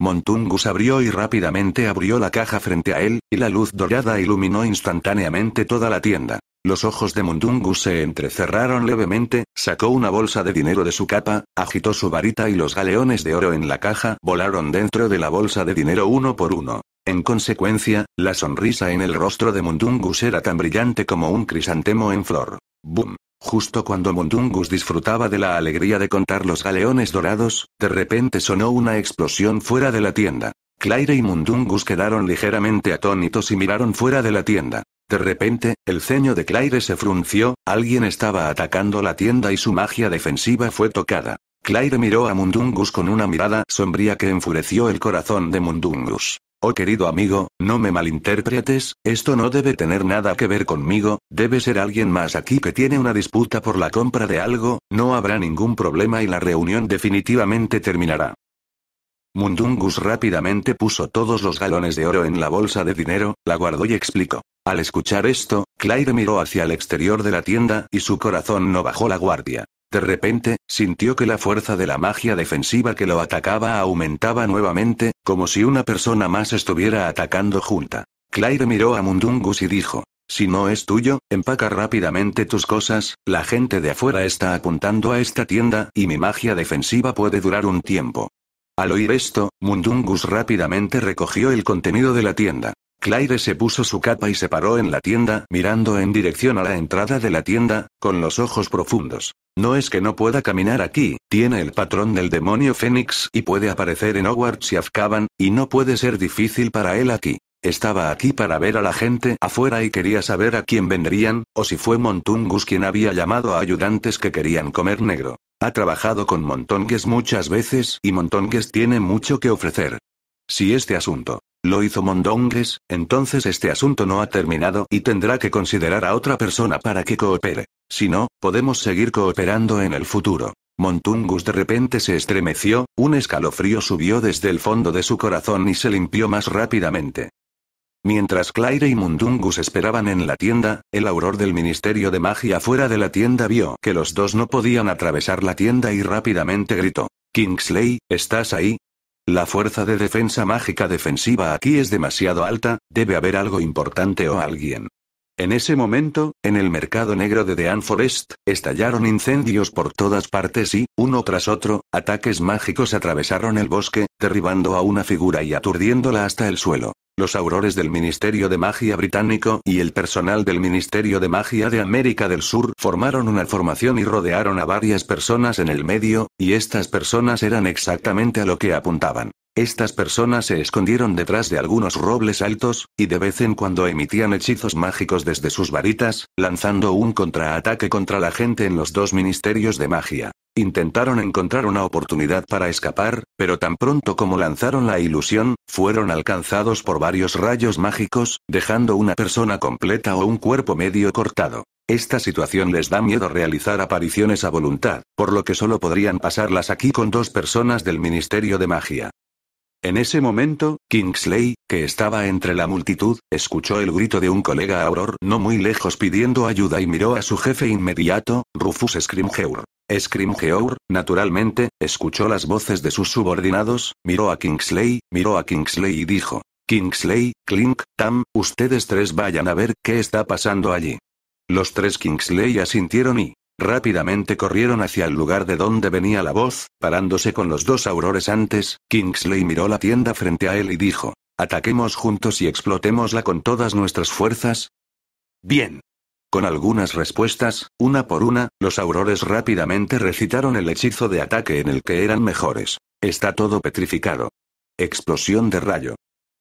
Montungus abrió y rápidamente abrió la caja frente a él, y la luz dorada iluminó instantáneamente toda la tienda. Los ojos de Mundungus se entrecerraron levemente, sacó una bolsa de dinero de su capa, agitó su varita y los galeones de oro en la caja volaron dentro de la bolsa de dinero uno por uno. En consecuencia, la sonrisa en el rostro de Mundungus era tan brillante como un crisantemo en flor. ¡Bum! Justo cuando Mundungus disfrutaba de la alegría de contar los galeones dorados, de repente sonó una explosión fuera de la tienda. Claire y Mundungus quedaron ligeramente atónitos y miraron fuera de la tienda. De repente, el ceño de Claire se frunció, alguien estaba atacando la tienda y su magia defensiva fue tocada. Claire miró a Mundungus con una mirada sombría que enfureció el corazón de Mundungus. Oh querido amigo, no me malinterpretes, esto no debe tener nada que ver conmigo, debe ser alguien más aquí que tiene una disputa por la compra de algo, no habrá ningún problema y la reunión definitivamente terminará. Mundungus rápidamente puso todos los galones de oro en la bolsa de dinero, la guardó y explicó. Al escuchar esto, Claire miró hacia el exterior de la tienda y su corazón no bajó la guardia. De repente, sintió que la fuerza de la magia defensiva que lo atacaba aumentaba nuevamente, como si una persona más estuviera atacando junta. Clyde miró a Mundungus y dijo, si no es tuyo, empaca rápidamente tus cosas, la gente de afuera está apuntando a esta tienda, y mi magia defensiva puede durar un tiempo. Al oír esto, Mundungus rápidamente recogió el contenido de la tienda. Claire se puso su capa y se paró en la tienda, mirando en dirección a la entrada de la tienda, con los ojos profundos. No es que no pueda caminar aquí, tiene el patrón del demonio Fénix y puede aparecer en Hogwarts y Azkaban, y no puede ser difícil para él aquí. Estaba aquí para ver a la gente afuera y quería saber a quién vendrían, o si fue Montungus quien había llamado a ayudantes que querían comer negro. Ha trabajado con Montongues muchas veces y Montongues tiene mucho que ofrecer. Si este asunto lo hizo Montongues, entonces este asunto no ha terminado y tendrá que considerar a otra persona para que coopere. Si no, podemos seguir cooperando en el futuro. Montungus de repente se estremeció, un escalofrío subió desde el fondo de su corazón y se limpió más rápidamente. Mientras Claire y Mundungus esperaban en la tienda, el auror del Ministerio de Magia fuera de la tienda vio que los dos no podían atravesar la tienda y rápidamente gritó. Kingsley, ¿estás ahí? La fuerza de defensa mágica defensiva aquí es demasiado alta, debe haber algo importante o alguien. En ese momento, en el mercado negro de Dean Forest, estallaron incendios por todas partes y, uno tras otro, ataques mágicos atravesaron el bosque, derribando a una figura y aturdiéndola hasta el suelo los aurores del Ministerio de Magia británico y el personal del Ministerio de Magia de América del Sur formaron una formación y rodearon a varias personas en el medio, y estas personas eran exactamente a lo que apuntaban. Estas personas se escondieron detrás de algunos robles altos, y de vez en cuando emitían hechizos mágicos desde sus varitas, lanzando un contraataque contra la gente en los dos ministerios de magia. Intentaron encontrar una oportunidad para escapar, pero tan pronto como lanzaron la ilusión, fueron alcanzados por varios rayos mágicos, dejando una persona completa o un cuerpo medio cortado. Esta situación les da miedo realizar apariciones a voluntad, por lo que solo podrían pasarlas aquí con dos personas del Ministerio de Magia. En ese momento, Kingsley, que estaba entre la multitud, escuchó el grito de un colega Auror no muy lejos pidiendo ayuda y miró a su jefe inmediato, Rufus Scrimgeour. Scrimgeour, naturalmente, escuchó las voces de sus subordinados, miró a Kingsley, miró a Kingsley y dijo, Kingsley, Clink, Tam, ustedes tres vayan a ver qué está pasando allí. Los tres Kingsley asintieron y, Rápidamente corrieron hacia el lugar de donde venía la voz, parándose con los dos aurores antes, Kingsley miró la tienda frente a él y dijo, ataquemos juntos y explotémosla con todas nuestras fuerzas. Bien. Con algunas respuestas, una por una, los aurores rápidamente recitaron el hechizo de ataque en el que eran mejores. Está todo petrificado. Explosión de rayo.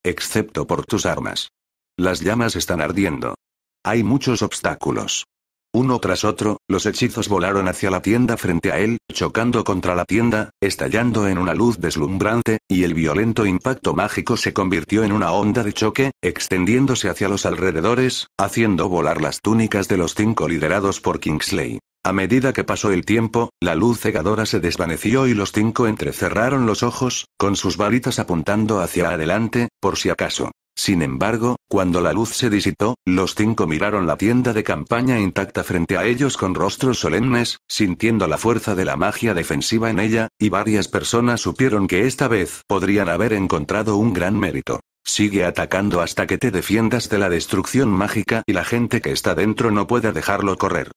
Excepto por tus armas. Las llamas están ardiendo. Hay muchos obstáculos. Uno tras otro, los hechizos volaron hacia la tienda frente a él, chocando contra la tienda, estallando en una luz deslumbrante, y el violento impacto mágico se convirtió en una onda de choque, extendiéndose hacia los alrededores, haciendo volar las túnicas de los cinco liderados por Kingsley. A medida que pasó el tiempo, la luz cegadora se desvaneció y los cinco entrecerraron los ojos, con sus varitas apuntando hacia adelante, por si acaso. Sin embargo, cuando la luz se disipó, los cinco miraron la tienda de campaña intacta frente a ellos con rostros solemnes, sintiendo la fuerza de la magia defensiva en ella, y varias personas supieron que esta vez podrían haber encontrado un gran mérito. Sigue atacando hasta que te defiendas de la destrucción mágica y la gente que está dentro no pueda dejarlo correr.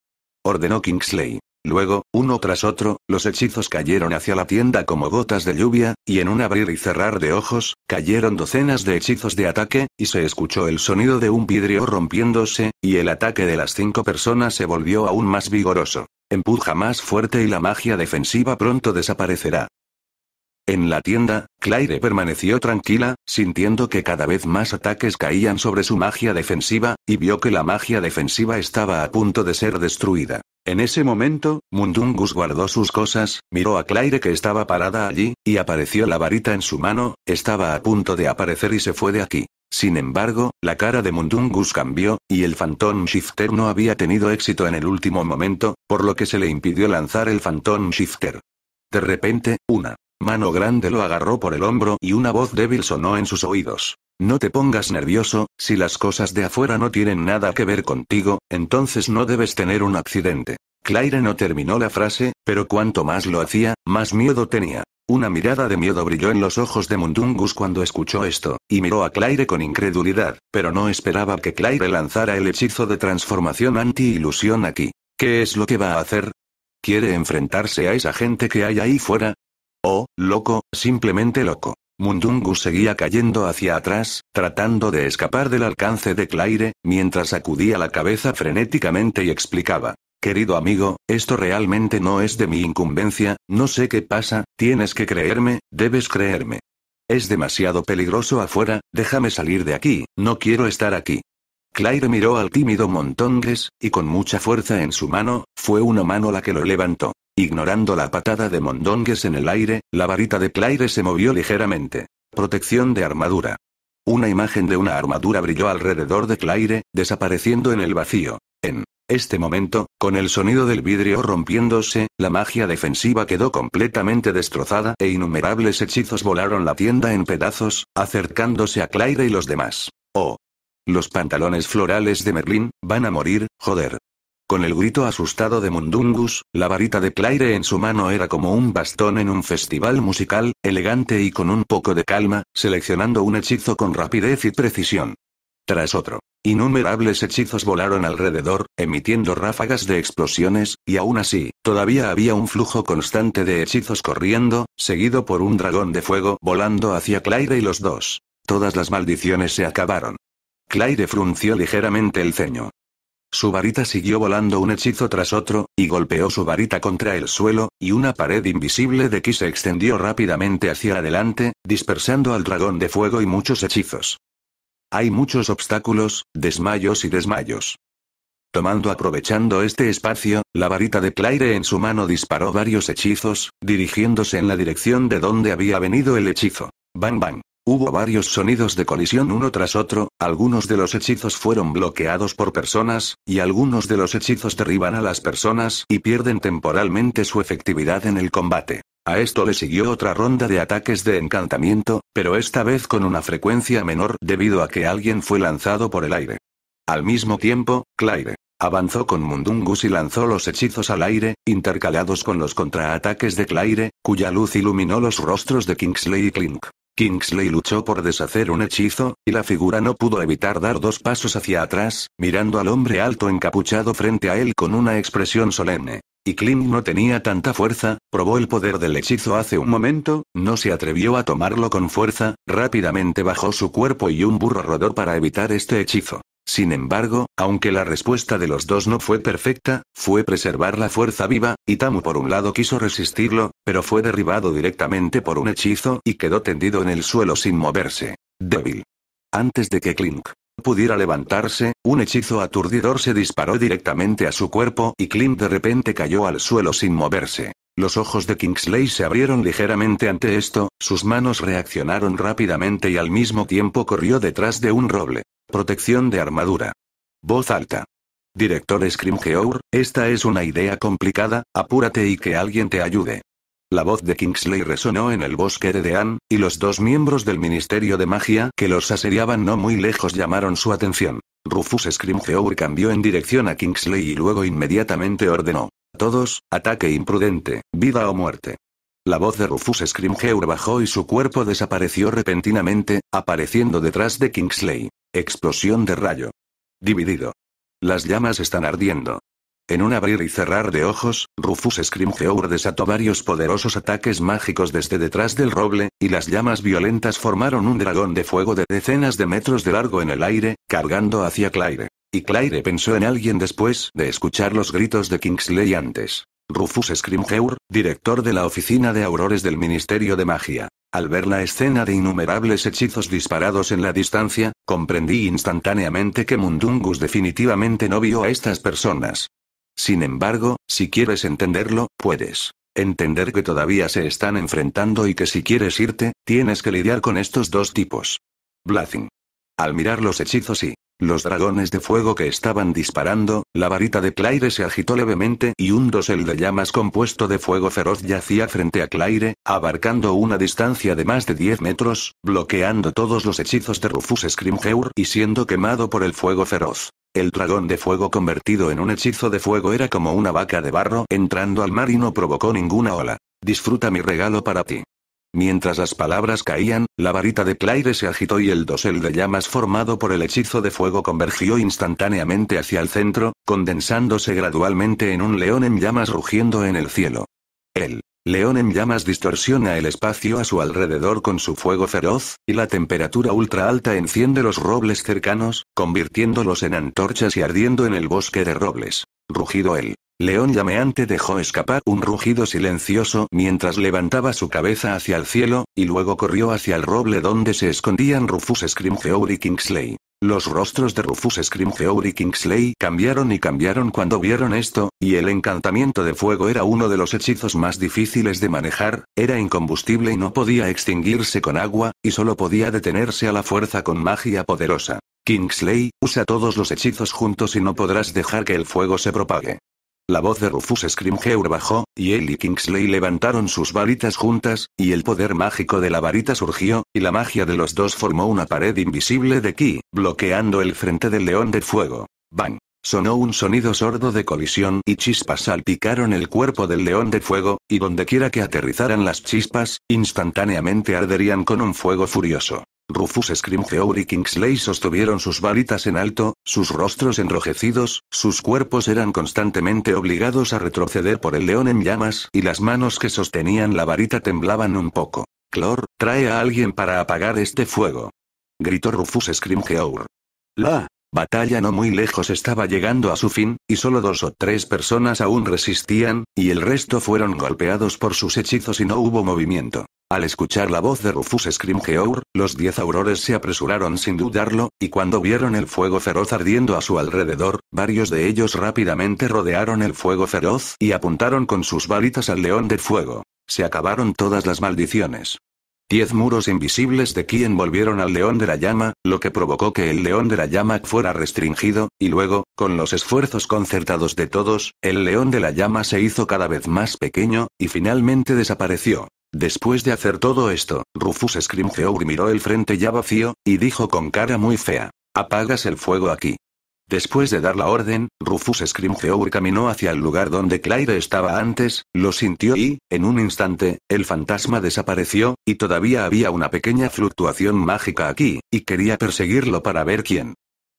Ordenó Kingsley. Luego, uno tras otro, los hechizos cayeron hacia la tienda como gotas de lluvia, y en un abrir y cerrar de ojos, cayeron docenas de hechizos de ataque, y se escuchó el sonido de un vidrio rompiéndose, y el ataque de las cinco personas se volvió aún más vigoroso. Empuja más fuerte y la magia defensiva pronto desaparecerá. En la tienda, Claire permaneció tranquila, sintiendo que cada vez más ataques caían sobre su magia defensiva, y vio que la magia defensiva estaba a punto de ser destruida. En ese momento, Mundungus guardó sus cosas, miró a Claire que estaba parada allí, y apareció la varita en su mano, estaba a punto de aparecer y se fue de aquí. Sin embargo, la cara de Mundungus cambió, y el Phantom Shifter no había tenido éxito en el último momento, por lo que se le impidió lanzar el Phantom Shifter. De repente, una mano grande lo agarró por el hombro y una voz débil sonó en sus oídos. No te pongas nervioso, si las cosas de afuera no tienen nada que ver contigo, entonces no debes tener un accidente. Claire no terminó la frase, pero cuanto más lo hacía, más miedo tenía. Una mirada de miedo brilló en los ojos de Mundungus cuando escuchó esto, y miró a Claire con incredulidad, pero no esperaba que Claire lanzara el hechizo de transformación anti-ilusión aquí. ¿Qué es lo que va a hacer? ¿Quiere enfrentarse a esa gente que hay ahí fuera? Oh, loco, simplemente loco. Mundungu seguía cayendo hacia atrás, tratando de escapar del alcance de Claire, mientras sacudía la cabeza frenéticamente y explicaba. Querido amigo, esto realmente no es de mi incumbencia, no sé qué pasa, tienes que creerme, debes creerme. Es demasiado peligroso afuera, déjame salir de aquí, no quiero estar aquí. Claire miró al tímido Montongues, y con mucha fuerza en su mano, fue una mano la que lo levantó. Ignorando la patada de Mondongues en el aire, la varita de Claire se movió ligeramente. Protección de armadura. Una imagen de una armadura brilló alrededor de Claire, desapareciendo en el vacío. En este momento, con el sonido del vidrio rompiéndose, la magia defensiva quedó completamente destrozada e innumerables hechizos volaron la tienda en pedazos, acercándose a Claire y los demás. Oh. Los pantalones florales de Merlín, van a morir, joder. Con el grito asustado de Mundungus, la varita de Claire en su mano era como un bastón en un festival musical, elegante y con un poco de calma, seleccionando un hechizo con rapidez y precisión. Tras otro. Innumerables hechizos volaron alrededor, emitiendo ráfagas de explosiones, y aún así, todavía había un flujo constante de hechizos corriendo, seguido por un dragón de fuego volando hacia Claire y los dos. Todas las maldiciones se acabaron. Claire frunció ligeramente el ceño. Su varita siguió volando un hechizo tras otro, y golpeó su varita contra el suelo, y una pared invisible de ki se extendió rápidamente hacia adelante, dispersando al dragón de fuego y muchos hechizos. Hay muchos obstáculos, desmayos y desmayos. Tomando aprovechando este espacio, la varita de Claire en su mano disparó varios hechizos, dirigiéndose en la dirección de donde había venido el hechizo. Bang bang. Hubo varios sonidos de colisión uno tras otro, algunos de los hechizos fueron bloqueados por personas, y algunos de los hechizos derriban a las personas y pierden temporalmente su efectividad en el combate. A esto le siguió otra ronda de ataques de encantamiento, pero esta vez con una frecuencia menor debido a que alguien fue lanzado por el aire. Al mismo tiempo, Claire avanzó con Mundungus y lanzó los hechizos al aire, intercalados con los contraataques de Claire, cuya luz iluminó los rostros de Kingsley y Klink. Kingsley luchó por deshacer un hechizo, y la figura no pudo evitar dar dos pasos hacia atrás, mirando al hombre alto encapuchado frente a él con una expresión solemne. Y Kling no tenía tanta fuerza, probó el poder del hechizo hace un momento, no se atrevió a tomarlo con fuerza, rápidamente bajó su cuerpo y un burro rodó para evitar este hechizo. Sin embargo, aunque la respuesta de los dos no fue perfecta, fue preservar la fuerza viva, y Tamu por un lado quiso resistirlo, pero fue derribado directamente por un hechizo y quedó tendido en el suelo sin moverse. Débil. Antes de que Klink pudiera levantarse, un hechizo aturdidor se disparó directamente a su cuerpo y Klink de repente cayó al suelo sin moverse. Los ojos de Kingsley se abrieron ligeramente ante esto, sus manos reaccionaron rápidamente y al mismo tiempo corrió detrás de un roble. Protección de armadura. Voz alta. Director Scrimgeour, esta es una idea complicada, apúrate y que alguien te ayude. La voz de Kingsley resonó en el bosque de Dean, y los dos miembros del Ministerio de Magia que los asediaban no muy lejos llamaron su atención. Rufus Scrimgeour cambió en dirección a Kingsley y luego inmediatamente ordenó. Todos, ataque imprudente, vida o muerte. La voz de Rufus Scrimgeour bajó y su cuerpo desapareció repentinamente, apareciendo detrás de Kingsley. Explosión de rayo. Dividido. Las llamas están ardiendo. En un abrir y cerrar de ojos, Rufus Scrimgeour desató varios poderosos ataques mágicos desde detrás del roble, y las llamas violentas formaron un dragón de fuego de decenas de metros de largo en el aire, cargando hacia Claire. Y Claire pensó en alguien después de escuchar los gritos de Kingsley antes. Rufus Scrimgeour, director de la oficina de aurores del Ministerio de Magia. Al ver la escena de innumerables hechizos disparados en la distancia, comprendí instantáneamente que Mundungus definitivamente no vio a estas personas. Sin embargo, si quieres entenderlo, puedes. Entender que todavía se están enfrentando y que si quieres irte, tienes que lidiar con estos dos tipos. Blazing. Al mirar los hechizos y los dragones de fuego que estaban disparando, la varita de Claire se agitó levemente y un dosel de llamas compuesto de fuego feroz yacía frente a Claire, abarcando una distancia de más de 10 metros, bloqueando todos los hechizos de Rufus Scrimgeour y siendo quemado por el fuego feroz. El dragón de fuego convertido en un hechizo de fuego era como una vaca de barro entrando al mar y no provocó ninguna ola. Disfruta mi regalo para ti. Mientras las palabras caían, la varita de Claire se agitó y el dosel de llamas formado por el hechizo de fuego convergió instantáneamente hacia el centro, condensándose gradualmente en un león en llamas rugiendo en el cielo. El león en llamas distorsiona el espacio a su alrededor con su fuego feroz, y la temperatura ultra alta enciende los robles cercanos, convirtiéndolos en antorchas y ardiendo en el bosque de robles. Rugido el León llameante dejó escapar un rugido silencioso mientras levantaba su cabeza hacia el cielo, y luego corrió hacia el roble donde se escondían Rufus Scrimgeour y Kingsley. Los rostros de Rufus Scrimgeour y Kingsley cambiaron y cambiaron cuando vieron esto, y el encantamiento de fuego era uno de los hechizos más difíciles de manejar, era incombustible y no podía extinguirse con agua, y solo podía detenerse a la fuerza con magia poderosa. Kingsley, usa todos los hechizos juntos y no podrás dejar que el fuego se propague. La voz de Rufus Scrimgeour bajó, y él y Kingsley levantaron sus varitas juntas, y el poder mágico de la varita surgió, y la magia de los dos formó una pared invisible de ki, bloqueando el frente del león de fuego. Bang. Sonó un sonido sordo de colisión y chispas salpicaron el cuerpo del león de fuego, y dondequiera que aterrizaran las chispas, instantáneamente arderían con un fuego furioso. Rufus Scrimgeour y Kingsley sostuvieron sus varitas en alto, sus rostros enrojecidos, sus cuerpos eran constantemente obligados a retroceder por el león en llamas y las manos que sostenían la varita temblaban un poco. Clor, trae a alguien para apagar este fuego. Gritó Rufus Scrimgeour. La, batalla no muy lejos estaba llegando a su fin, y solo dos o tres personas aún resistían, y el resto fueron golpeados por sus hechizos y no hubo movimiento. Al escuchar la voz de Rufus Scrimgeour, los diez aurores se apresuraron sin dudarlo, y cuando vieron el fuego feroz ardiendo a su alrededor, varios de ellos rápidamente rodearon el fuego feroz y apuntaron con sus varitas al león de fuego. Se acabaron todas las maldiciones. Diez muros invisibles de quien volvieron al león de la llama, lo que provocó que el león de la llama fuera restringido, y luego, con los esfuerzos concertados de todos, el león de la llama se hizo cada vez más pequeño, y finalmente desapareció. Después de hacer todo esto, Rufus Scrimgeour miró el frente ya vacío, y dijo con cara muy fea. Apagas el fuego aquí. Después de dar la orden, Rufus Scrimgeour caminó hacia el lugar donde Claire estaba antes, lo sintió y, en un instante, el fantasma desapareció, y todavía había una pequeña fluctuación mágica aquí, y quería perseguirlo para ver quién.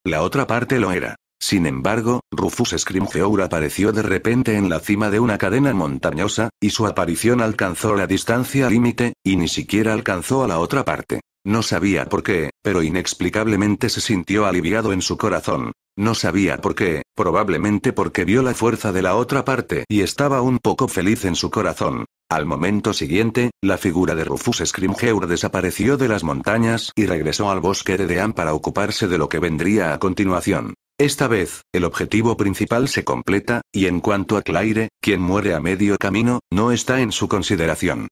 La otra parte lo era. Sin embargo, Rufus Scrimgeour apareció de repente en la cima de una cadena montañosa, y su aparición alcanzó la distancia límite, y ni siquiera alcanzó a la otra parte. No sabía por qué, pero inexplicablemente se sintió aliviado en su corazón. No sabía por qué, probablemente porque vio la fuerza de la otra parte y estaba un poco feliz en su corazón. Al momento siguiente, la figura de Rufus Scrimgeour desapareció de las montañas y regresó al bosque de Dean para ocuparse de lo que vendría a continuación. Esta vez, el objetivo principal se completa, y en cuanto a Claire, quien muere a medio camino, no está en su consideración.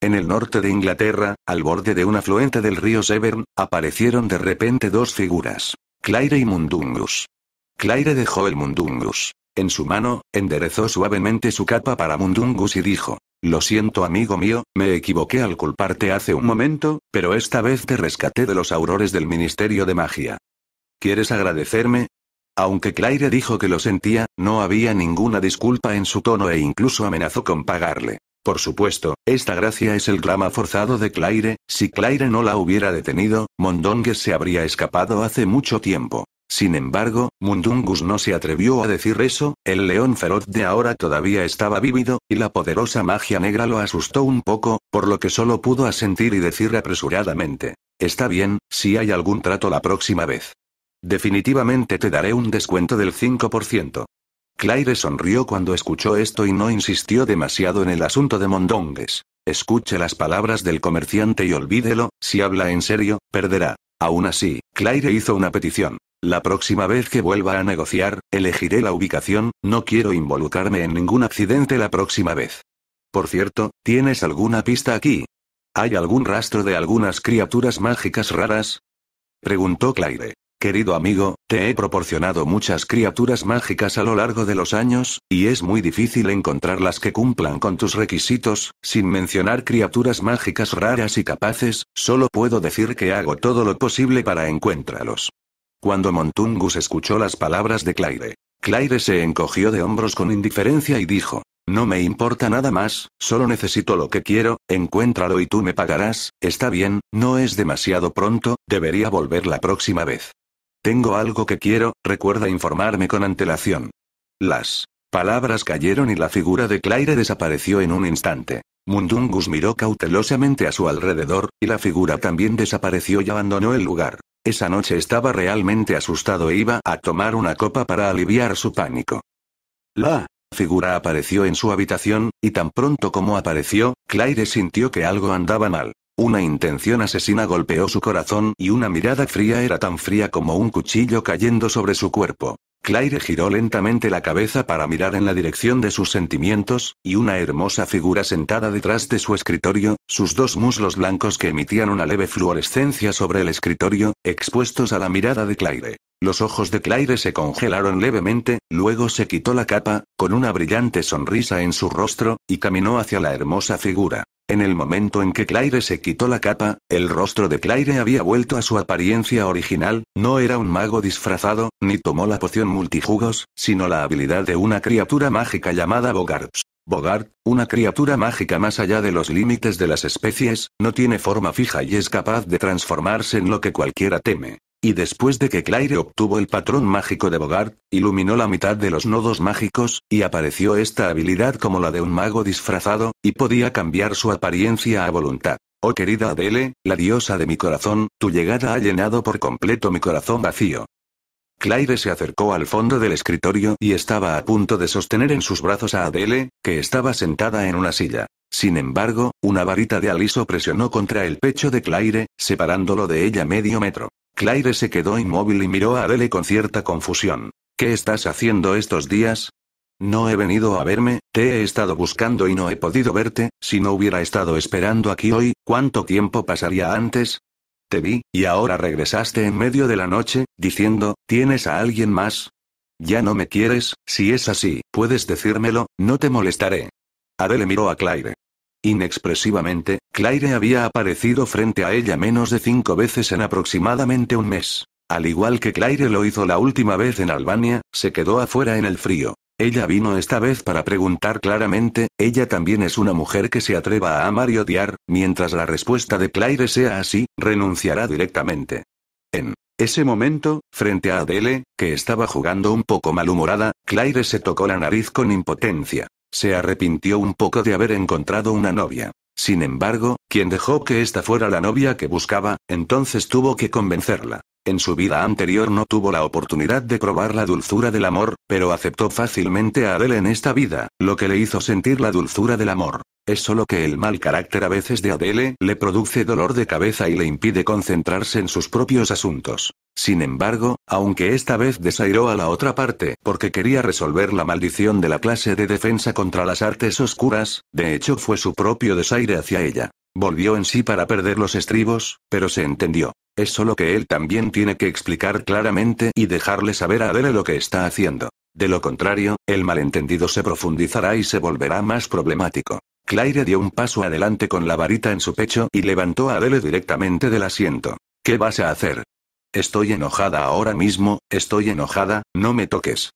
En el norte de Inglaterra, al borde de un afluente del río Severn, aparecieron de repente dos figuras, Claire y Mundungus. Claire dejó el Mundungus. En su mano, enderezó suavemente su capa para Mundungus y dijo, Lo siento amigo mío, me equivoqué al culparte hace un momento, pero esta vez te rescaté de los aurores del Ministerio de Magia. ¿Quieres agradecerme? Aunque Claire dijo que lo sentía, no había ninguna disculpa en su tono e incluso amenazó con pagarle. Por supuesto, esta gracia es el drama forzado de Claire, si Claire no la hubiera detenido, Mondongues se habría escapado hace mucho tiempo. Sin embargo, Mundungus no se atrevió a decir eso, el león feroz de ahora todavía estaba vívido, y la poderosa magia negra lo asustó un poco, por lo que solo pudo asentir y decir apresuradamente. Está bien, si hay algún trato la próxima vez. Definitivamente te daré un descuento del 5%. Claire sonrió cuando escuchó esto y no insistió demasiado en el asunto de mondongues. Escuche las palabras del comerciante y olvídelo, si habla en serio, perderá. Aún así, Claire hizo una petición. La próxima vez que vuelva a negociar, elegiré la ubicación, no quiero involucrarme en ningún accidente la próxima vez. Por cierto, ¿tienes alguna pista aquí? ¿Hay algún rastro de algunas criaturas mágicas raras? Preguntó Claire. Querido amigo, te he proporcionado muchas criaturas mágicas a lo largo de los años, y es muy difícil encontrar las que cumplan con tus requisitos, sin mencionar criaturas mágicas raras y capaces, solo puedo decir que hago todo lo posible para encuéntralos. Cuando Montungus escuchó las palabras de Claire, Claire se encogió de hombros con indiferencia y dijo, no me importa nada más, solo necesito lo que quiero, encuéntralo y tú me pagarás, está bien, no es demasiado pronto, debería volver la próxima vez. Tengo algo que quiero, recuerda informarme con antelación. Las palabras cayeron y la figura de Claire desapareció en un instante. Mundungus miró cautelosamente a su alrededor, y la figura también desapareció y abandonó el lugar. Esa noche estaba realmente asustado e iba a tomar una copa para aliviar su pánico. La figura apareció en su habitación, y tan pronto como apareció, Claire sintió que algo andaba mal. Una intención asesina golpeó su corazón y una mirada fría era tan fría como un cuchillo cayendo sobre su cuerpo. Claire giró lentamente la cabeza para mirar en la dirección de sus sentimientos, y una hermosa figura sentada detrás de su escritorio, sus dos muslos blancos que emitían una leve fluorescencia sobre el escritorio, expuestos a la mirada de Claire. Los ojos de Claire se congelaron levemente, luego se quitó la capa, con una brillante sonrisa en su rostro, y caminó hacia la hermosa figura. En el momento en que Claire se quitó la capa, el rostro de Claire había vuelto a su apariencia original, no era un mago disfrazado, ni tomó la poción multijugos, sino la habilidad de una criatura mágica llamada Bogart. Bogart, una criatura mágica más allá de los límites de las especies, no tiene forma fija y es capaz de transformarse en lo que cualquiera teme. Y después de que Claire obtuvo el patrón mágico de Bogart, iluminó la mitad de los nodos mágicos, y apareció esta habilidad como la de un mago disfrazado, y podía cambiar su apariencia a voluntad. Oh querida Adele, la diosa de mi corazón, tu llegada ha llenado por completo mi corazón vacío. Claire se acercó al fondo del escritorio y estaba a punto de sostener en sus brazos a Adele, que estaba sentada en una silla. Sin embargo, una varita de aliso presionó contra el pecho de Claire, separándolo de ella medio metro. Claire se quedó inmóvil y miró a Adele con cierta confusión. ¿Qué estás haciendo estos días? No he venido a verme, te he estado buscando y no he podido verte, si no hubiera estado esperando aquí hoy, ¿cuánto tiempo pasaría antes? Te vi, y ahora regresaste en medio de la noche, diciendo, ¿tienes a alguien más? Ya no me quieres, si es así, puedes decírmelo, no te molestaré. Adele miró a Claire. Inexpresivamente, Claire había aparecido frente a ella menos de cinco veces en aproximadamente un mes. Al igual que Claire lo hizo la última vez en Albania, se quedó afuera en el frío. Ella vino esta vez para preguntar claramente, ella también es una mujer que se atreva a amar y odiar, mientras la respuesta de Claire sea así, renunciará directamente. En ese momento, frente a Adele, que estaba jugando un poco malhumorada, Claire se tocó la nariz con impotencia. Se arrepintió un poco de haber encontrado una novia. Sin embargo, quien dejó que esta fuera la novia que buscaba, entonces tuvo que convencerla. En su vida anterior no tuvo la oportunidad de probar la dulzura del amor, pero aceptó fácilmente a Adele en esta vida, lo que le hizo sentir la dulzura del amor. Es solo que el mal carácter a veces de Adele le produce dolor de cabeza y le impide concentrarse en sus propios asuntos. Sin embargo, aunque esta vez desairó a la otra parte, porque quería resolver la maldición de la clase de defensa contra las artes oscuras, de hecho fue su propio desaire hacia ella. Volvió en sí para perder los estribos, pero se entendió. Es solo que él también tiene que explicar claramente y dejarle saber a Adele lo que está haciendo. De lo contrario, el malentendido se profundizará y se volverá más problemático. Claire dio un paso adelante con la varita en su pecho y levantó a Adele directamente del asiento. ¿Qué vas a hacer? Estoy enojada ahora mismo, estoy enojada, no me toques.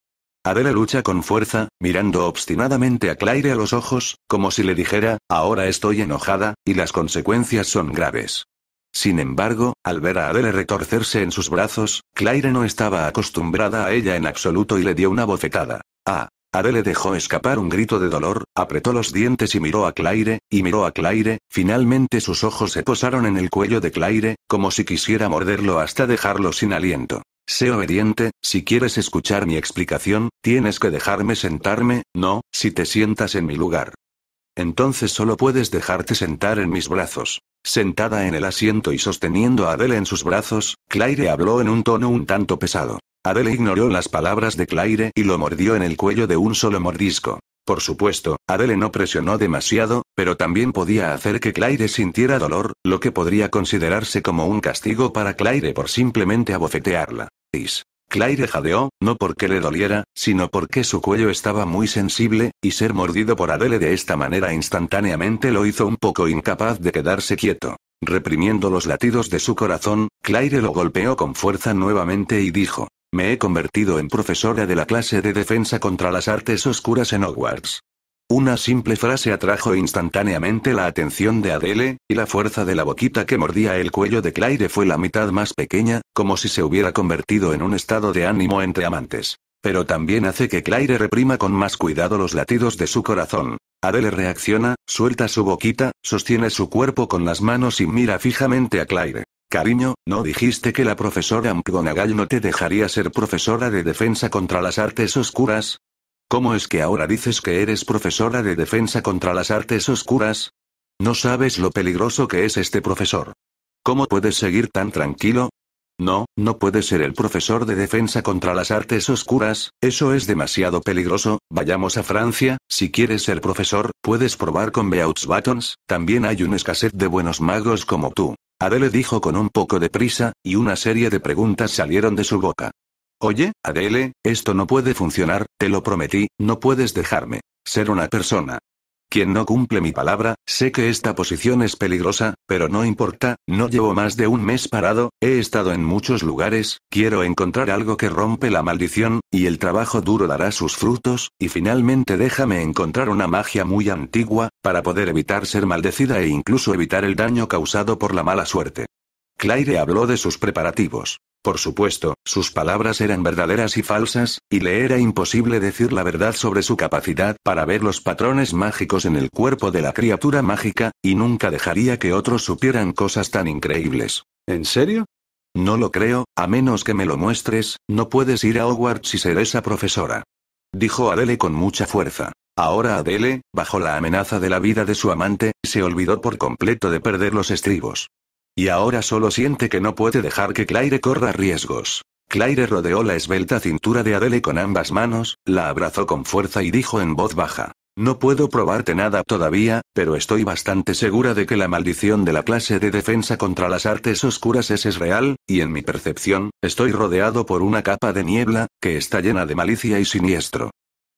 Adele lucha con fuerza, mirando obstinadamente a Claire a los ojos, como si le dijera, ahora estoy enojada, y las consecuencias son graves. Sin embargo, al ver a Adele retorcerse en sus brazos, Claire no estaba acostumbrada a ella en absoluto y le dio una bofetada. Ah, Adele dejó escapar un grito de dolor, apretó los dientes y miró a Claire, y miró a Claire, finalmente sus ojos se posaron en el cuello de Claire, como si quisiera morderlo hasta dejarlo sin aliento. Sé obediente, si quieres escuchar mi explicación, tienes que dejarme sentarme, no, si te sientas en mi lugar. Entonces solo puedes dejarte sentar en mis brazos. Sentada en el asiento y sosteniendo a Adele en sus brazos, Claire habló en un tono un tanto pesado. Adele ignoró las palabras de Claire y lo mordió en el cuello de un solo mordisco. Por supuesto, Adele no presionó demasiado, pero también podía hacer que Claire sintiera dolor, lo que podría considerarse como un castigo para Claire por simplemente abofetearla. Claire jadeó, no porque le doliera, sino porque su cuello estaba muy sensible, y ser mordido por Adele de esta manera instantáneamente lo hizo un poco incapaz de quedarse quieto. Reprimiendo los latidos de su corazón, Claire lo golpeó con fuerza nuevamente y dijo, me he convertido en profesora de la clase de defensa contra las artes oscuras en Hogwarts. Una simple frase atrajo instantáneamente la atención de Adele, y la fuerza de la boquita que mordía el cuello de Claire fue la mitad más pequeña, como si se hubiera convertido en un estado de ánimo entre amantes. Pero también hace que Claire reprima con más cuidado los latidos de su corazón. Adele reacciona, suelta su boquita, sostiene su cuerpo con las manos y mira fijamente a Claire. Cariño, ¿no dijiste que la profesora McGonagall no te dejaría ser profesora de defensa contra las artes oscuras? ¿Cómo es que ahora dices que eres profesora de defensa contra las artes oscuras? No sabes lo peligroso que es este profesor. ¿Cómo puedes seguir tan tranquilo? No, no puedes ser el profesor de defensa contra las artes oscuras, eso es demasiado peligroso, vayamos a Francia, si quieres ser profesor, puedes probar con Beouts Buttons, también hay una escasez de buenos magos como tú. Adele dijo con un poco de prisa, y una serie de preguntas salieron de su boca. Oye, Adele, esto no puede funcionar, te lo prometí, no puedes dejarme. Ser una persona. Quien no cumple mi palabra, sé que esta posición es peligrosa, pero no importa, no llevo más de un mes parado, he estado en muchos lugares, quiero encontrar algo que rompe la maldición, y el trabajo duro dará sus frutos, y finalmente déjame encontrar una magia muy antigua, para poder evitar ser maldecida e incluso evitar el daño causado por la mala suerte. Claire habló de sus preparativos. Por supuesto, sus palabras eran verdaderas y falsas, y le era imposible decir la verdad sobre su capacidad para ver los patrones mágicos en el cuerpo de la criatura mágica, y nunca dejaría que otros supieran cosas tan increíbles. ¿En serio? No lo creo, a menos que me lo muestres, no puedes ir a Hogwarts y ser esa profesora. Dijo Adele con mucha fuerza. Ahora Adele, bajo la amenaza de la vida de su amante, se olvidó por completo de perder los estribos. Y ahora solo siente que no puede dejar que Claire corra riesgos. Claire rodeó la esbelta cintura de Adele con ambas manos, la abrazó con fuerza y dijo en voz baja. No puedo probarte nada todavía, pero estoy bastante segura de que la maldición de la clase de defensa contra las artes oscuras es, es real, y en mi percepción, estoy rodeado por una capa de niebla, que está llena de malicia y siniestro.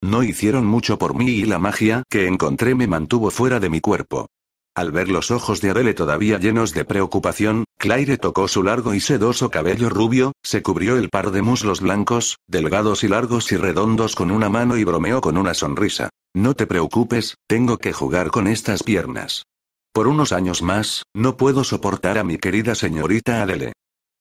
No hicieron mucho por mí y la magia que encontré me mantuvo fuera de mi cuerpo. Al ver los ojos de Adele todavía llenos de preocupación, Claire tocó su largo y sedoso cabello rubio, se cubrió el par de muslos blancos, delgados y largos y redondos con una mano y bromeó con una sonrisa. No te preocupes, tengo que jugar con estas piernas. Por unos años más, no puedo soportar a mi querida señorita Adele.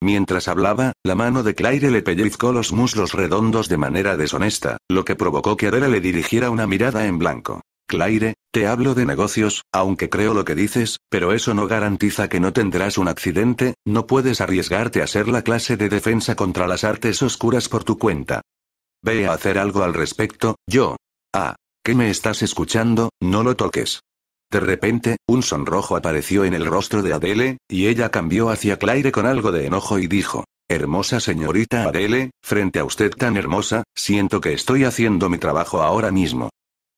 Mientras hablaba, la mano de Claire le pellizcó los muslos redondos de manera deshonesta, lo que provocó que Adele le dirigiera una mirada en blanco. Claire, te hablo de negocios, aunque creo lo que dices, pero eso no garantiza que no tendrás un accidente, no puedes arriesgarte a ser la clase de defensa contra las artes oscuras por tu cuenta. Ve a hacer algo al respecto, yo. Ah, ¿qué me estás escuchando? No lo toques. De repente, un sonrojo apareció en el rostro de Adele, y ella cambió hacia Claire con algo de enojo y dijo, Hermosa señorita Adele, frente a usted tan hermosa, siento que estoy haciendo mi trabajo ahora mismo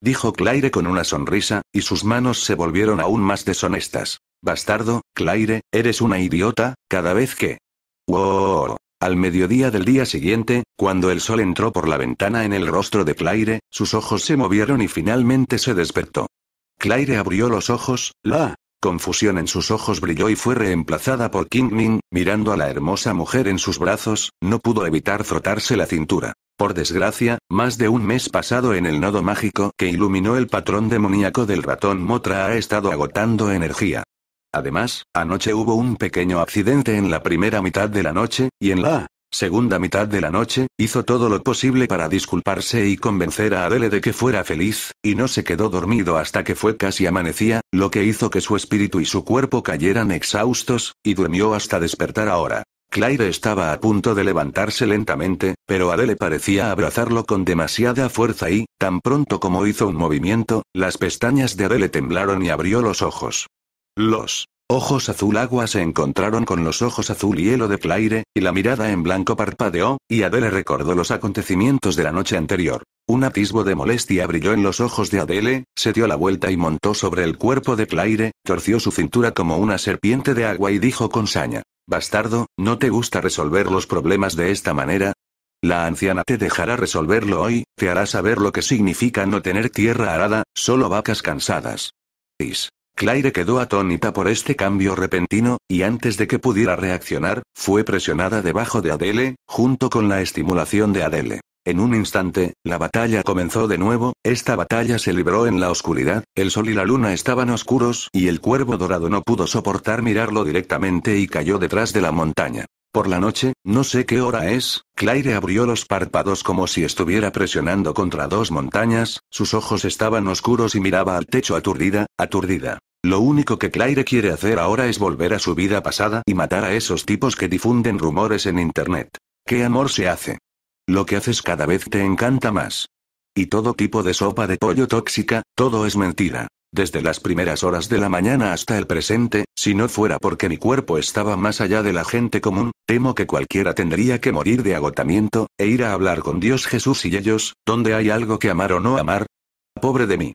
dijo Claire con una sonrisa, y sus manos se volvieron aún más deshonestas. Bastardo, Claire, eres una idiota, cada vez que... ¡Wow! Al mediodía del día siguiente, cuando el sol entró por la ventana en el rostro de Claire, sus ojos se movieron y finalmente se despertó. Claire abrió los ojos, la confusión en sus ojos brilló y fue reemplazada por King Ning, mirando a la hermosa mujer en sus brazos, no pudo evitar frotarse la cintura. Por desgracia, más de un mes pasado en el nodo mágico que iluminó el patrón demoníaco del ratón Motra ha estado agotando energía. Además, anoche hubo un pequeño accidente en la primera mitad de la noche, y en la segunda mitad de la noche, hizo todo lo posible para disculparse y convencer a Adele de que fuera feliz, y no se quedó dormido hasta que fue casi amanecía, lo que hizo que su espíritu y su cuerpo cayeran exhaustos, y durmió hasta despertar ahora. Claire estaba a punto de levantarse lentamente, pero Adele parecía abrazarlo con demasiada fuerza y, tan pronto como hizo un movimiento, las pestañas de Adele temblaron y abrió los ojos. Los ojos azul agua se encontraron con los ojos azul hielo de Claire, y la mirada en blanco parpadeó, y Adele recordó los acontecimientos de la noche anterior. Un atisbo de molestia brilló en los ojos de Adele, se dio la vuelta y montó sobre el cuerpo de Claire, torció su cintura como una serpiente de agua y dijo con saña. Bastardo, ¿no te gusta resolver los problemas de esta manera? La anciana te dejará resolverlo hoy, te hará saber lo que significa no tener tierra arada, solo vacas cansadas. Is. Claire quedó atónita por este cambio repentino, y antes de que pudiera reaccionar, fue presionada debajo de Adele, junto con la estimulación de Adele. En un instante, la batalla comenzó de nuevo, esta batalla se libró en la oscuridad, el sol y la luna estaban oscuros y el cuervo dorado no pudo soportar mirarlo directamente y cayó detrás de la montaña. Por la noche, no sé qué hora es, Claire abrió los párpados como si estuviera presionando contra dos montañas, sus ojos estaban oscuros y miraba al techo aturdida, aturdida. Lo único que Claire quiere hacer ahora es volver a su vida pasada y matar a esos tipos que difunden rumores en Internet. ¿Qué amor se hace? Lo que haces cada vez te encanta más. Y todo tipo de sopa de pollo tóxica, todo es mentira. Desde las primeras horas de la mañana hasta el presente, si no fuera porque mi cuerpo estaba más allá de la gente común, temo que cualquiera tendría que morir de agotamiento, e ir a hablar con Dios Jesús y ellos, donde hay algo que amar o no amar. Pobre de mí.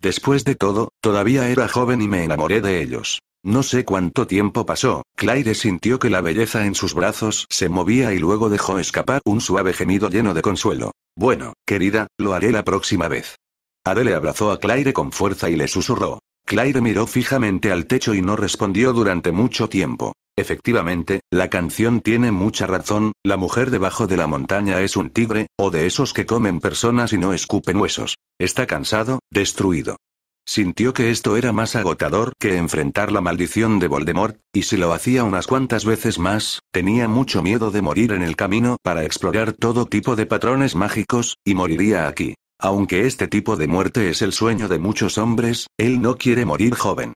Después de todo, todavía era joven y me enamoré de ellos. No sé cuánto tiempo pasó, Claire sintió que la belleza en sus brazos se movía y luego dejó escapar un suave gemido lleno de consuelo. Bueno, querida, lo haré la próxima vez. Adele abrazó a Claire con fuerza y le susurró. Claire miró fijamente al techo y no respondió durante mucho tiempo. Efectivamente, la canción tiene mucha razón, la mujer debajo de la montaña es un tigre, o de esos que comen personas y no escupen huesos. Está cansado, destruido. Sintió que esto era más agotador que enfrentar la maldición de Voldemort, y si lo hacía unas cuantas veces más, tenía mucho miedo de morir en el camino para explorar todo tipo de patrones mágicos, y moriría aquí. Aunque este tipo de muerte es el sueño de muchos hombres, él no quiere morir joven.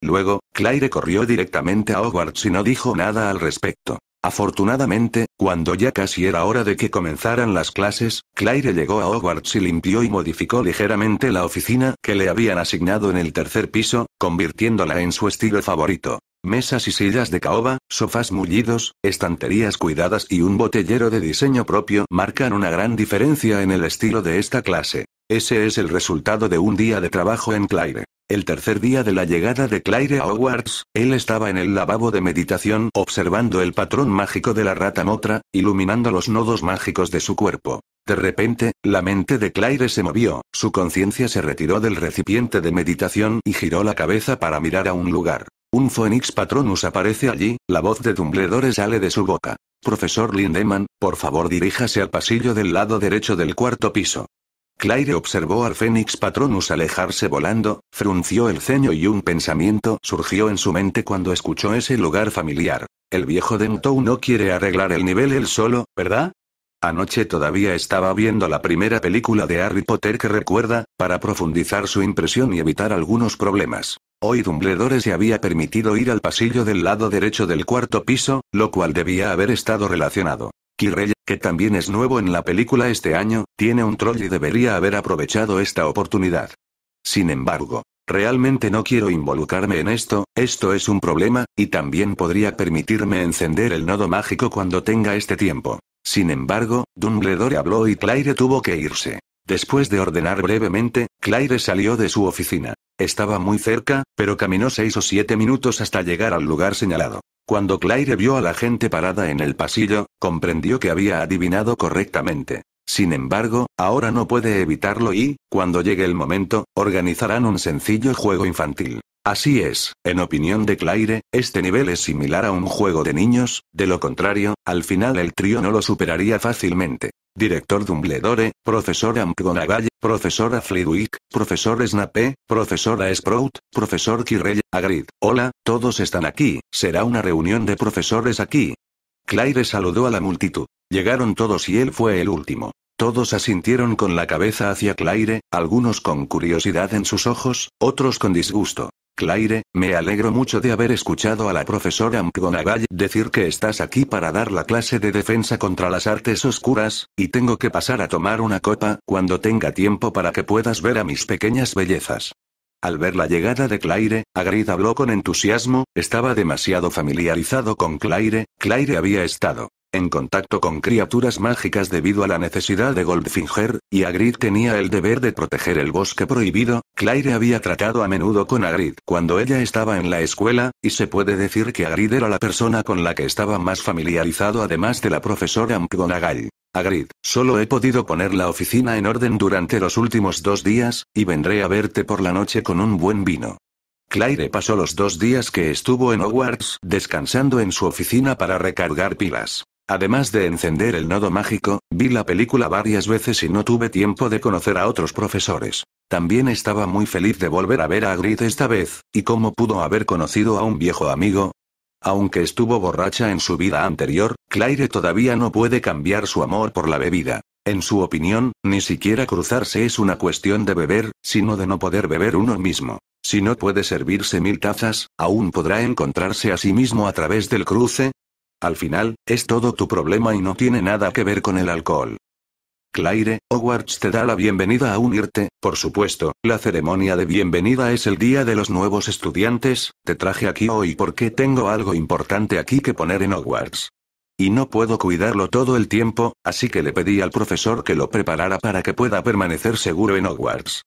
Luego, Claire corrió directamente a Hogwarts y no dijo nada al respecto. Afortunadamente, cuando ya casi era hora de que comenzaran las clases, Claire llegó a Hogwarts y limpió y modificó ligeramente la oficina que le habían asignado en el tercer piso, convirtiéndola en su estilo favorito. Mesas y sillas de caoba, sofás mullidos, estanterías cuidadas y un botellero de diseño propio marcan una gran diferencia en el estilo de esta clase. Ese es el resultado de un día de trabajo en Claire. El tercer día de la llegada de Claire a Hogwarts, él estaba en el lavabo de meditación observando el patrón mágico de la rata motra, iluminando los nodos mágicos de su cuerpo. De repente, la mente de Claire se movió, su conciencia se retiró del recipiente de meditación y giró la cabeza para mirar a un lugar. Un Phoenix Patronus aparece allí, la voz de Dumbledore sale de su boca. Profesor Lindemann, por favor diríjase al pasillo del lado derecho del cuarto piso. Claire observó al Fénix Patronus alejarse volando, frunció el ceño y un pensamiento surgió en su mente cuando escuchó ese lugar familiar. El viejo Dentou no quiere arreglar el nivel él solo, ¿verdad? Anoche todavía estaba viendo la primera película de Harry Potter que recuerda, para profundizar su impresión y evitar algunos problemas. Hoy Dumbledore se había permitido ir al pasillo del lado derecho del cuarto piso, lo cual debía haber estado relacionado. Quirrell también es nuevo en la película este año, tiene un troll y debería haber aprovechado esta oportunidad. Sin embargo, realmente no quiero involucrarme en esto, esto es un problema, y también podría permitirme encender el nodo mágico cuando tenga este tiempo. Sin embargo, Dumbledore habló y Claire tuvo que irse. Después de ordenar brevemente, Claire salió de su oficina. Estaba muy cerca, pero caminó seis o siete minutos hasta llegar al lugar señalado. Cuando Claire vio a la gente parada en el pasillo, comprendió que había adivinado correctamente. Sin embargo, ahora no puede evitarlo y, cuando llegue el momento, organizarán un sencillo juego infantil. Así es, en opinión de Claire, este nivel es similar a un juego de niños, de lo contrario, al final el trío no lo superaría fácilmente. Director Dumbledore, Profesora McGonagall, Profesora Flitwick, Profesor Snape, Profesora Sprout, Profesor Kirrell, Agrid. Hola, todos están aquí, será una reunión de profesores aquí. Claire saludó a la multitud. Llegaron todos y él fue el último. Todos asintieron con la cabeza hacia Claire, algunos con curiosidad en sus ojos, otros con disgusto. Claire, me alegro mucho de haber escuchado a la profesora McGonagall decir que estás aquí para dar la clase de defensa contra las artes oscuras, y tengo que pasar a tomar una copa cuando tenga tiempo para que puedas ver a mis pequeñas bellezas. Al ver la llegada de Claire, Agrid habló con entusiasmo, estaba demasiado familiarizado con Claire, Claire había estado en contacto con criaturas mágicas debido a la necesidad de Goldfinger, y Agrid tenía el deber de proteger el bosque prohibido, Claire había tratado a menudo con Agrid cuando ella estaba en la escuela, y se puede decir que Agrid era la persona con la que estaba más familiarizado además de la profesora McGonagall. Agrid, solo he podido poner la oficina en orden durante los últimos dos días, y vendré a verte por la noche con un buen vino. Claire pasó los dos días que estuvo en Hogwarts descansando en su oficina para recargar pilas. Además de encender el nodo mágico, vi la película varias veces y no tuve tiempo de conocer a otros profesores. También estaba muy feliz de volver a ver a Grit esta vez, y cómo pudo haber conocido a un viejo amigo. Aunque estuvo borracha en su vida anterior, Claire todavía no puede cambiar su amor por la bebida. En su opinión, ni siquiera cruzarse es una cuestión de beber, sino de no poder beber uno mismo. Si no puede servirse mil tazas, aún podrá encontrarse a sí mismo a través del cruce, al final, es todo tu problema y no tiene nada que ver con el alcohol. Claire, Hogwarts te da la bienvenida a unirte, por supuesto, la ceremonia de bienvenida es el día de los nuevos estudiantes, te traje aquí hoy porque tengo algo importante aquí que poner en Hogwarts. Y no puedo cuidarlo todo el tiempo, así que le pedí al profesor que lo preparara para que pueda permanecer seguro en Hogwarts.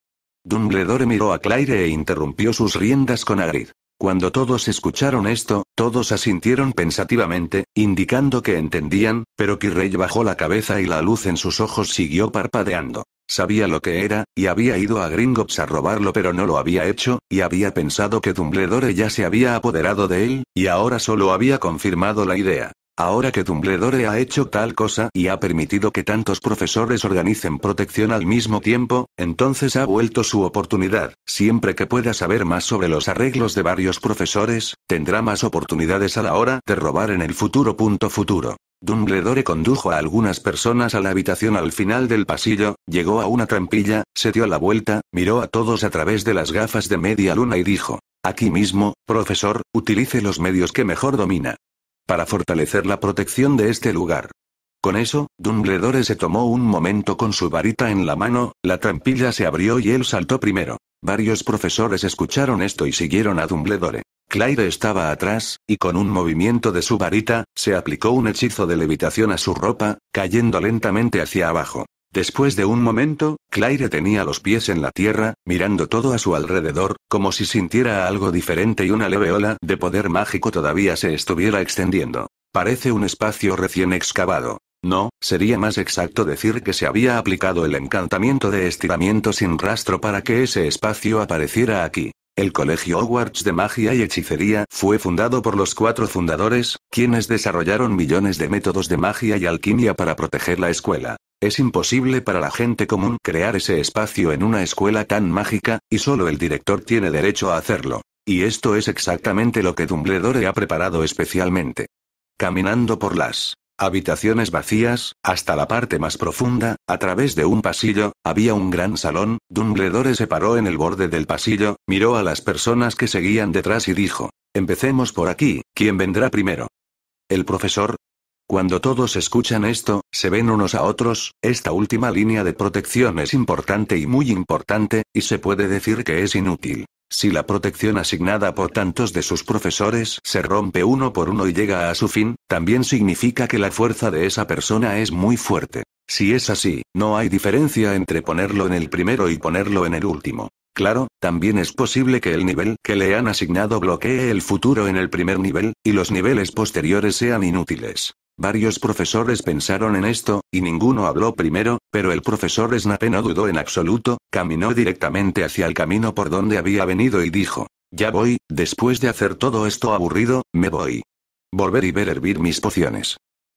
Dumbledore miró a Claire e interrumpió sus riendas con Agrid. Cuando todos escucharon esto, todos asintieron pensativamente, indicando que entendían, pero Kirrey bajó la cabeza y la luz en sus ojos siguió parpadeando. Sabía lo que era, y había ido a Gringotts a robarlo pero no lo había hecho, y había pensado que Dumbledore ya se había apoderado de él, y ahora solo había confirmado la idea. Ahora que Dumbledore ha hecho tal cosa y ha permitido que tantos profesores organicen protección al mismo tiempo, entonces ha vuelto su oportunidad. Siempre que pueda saber más sobre los arreglos de varios profesores, tendrá más oportunidades a la hora de robar en el futuro. Punto futuro. Dumbledore condujo a algunas personas a la habitación al final del pasillo, llegó a una trampilla, se dio la vuelta, miró a todos a través de las gafas de media luna y dijo, Aquí mismo, profesor, utilice los medios que mejor domina para fortalecer la protección de este lugar. Con eso, Dumbledore se tomó un momento con su varita en la mano, la trampilla se abrió y él saltó primero. Varios profesores escucharon esto y siguieron a Dumbledore. Claire estaba atrás, y con un movimiento de su varita, se aplicó un hechizo de levitación a su ropa, cayendo lentamente hacia abajo. Después de un momento, Claire tenía los pies en la tierra, mirando todo a su alrededor, como si sintiera algo diferente y una leve ola de poder mágico todavía se estuviera extendiendo. Parece un espacio recién excavado. No, sería más exacto decir que se había aplicado el encantamiento de estiramiento sin rastro para que ese espacio apareciera aquí. El Colegio Hogwarts de Magia y Hechicería fue fundado por los cuatro fundadores, quienes desarrollaron millones de métodos de magia y alquimia para proteger la escuela. Es imposible para la gente común crear ese espacio en una escuela tan mágica, y solo el director tiene derecho a hacerlo. Y esto es exactamente lo que Dumbledore ha preparado especialmente. Caminando por las Habitaciones vacías, hasta la parte más profunda, a través de un pasillo, había un gran salón, Dumbledore se paró en el borde del pasillo, miró a las personas que seguían detrás y dijo, empecemos por aquí, ¿quién vendrá primero? ¿El profesor? Cuando todos escuchan esto, se ven unos a otros, esta última línea de protección es importante y muy importante, y se puede decir que es inútil. Si la protección asignada por tantos de sus profesores se rompe uno por uno y llega a su fin, también significa que la fuerza de esa persona es muy fuerte. Si es así, no hay diferencia entre ponerlo en el primero y ponerlo en el último. Claro, también es posible que el nivel que le han asignado bloquee el futuro en el primer nivel, y los niveles posteriores sean inútiles. Varios profesores pensaron en esto, y ninguno habló primero, pero el profesor Snape no dudó en absoluto, caminó directamente hacia el camino por donde había venido y dijo, ya voy, después de hacer todo esto aburrido, me voy. Volver y ver hervir mis pociones.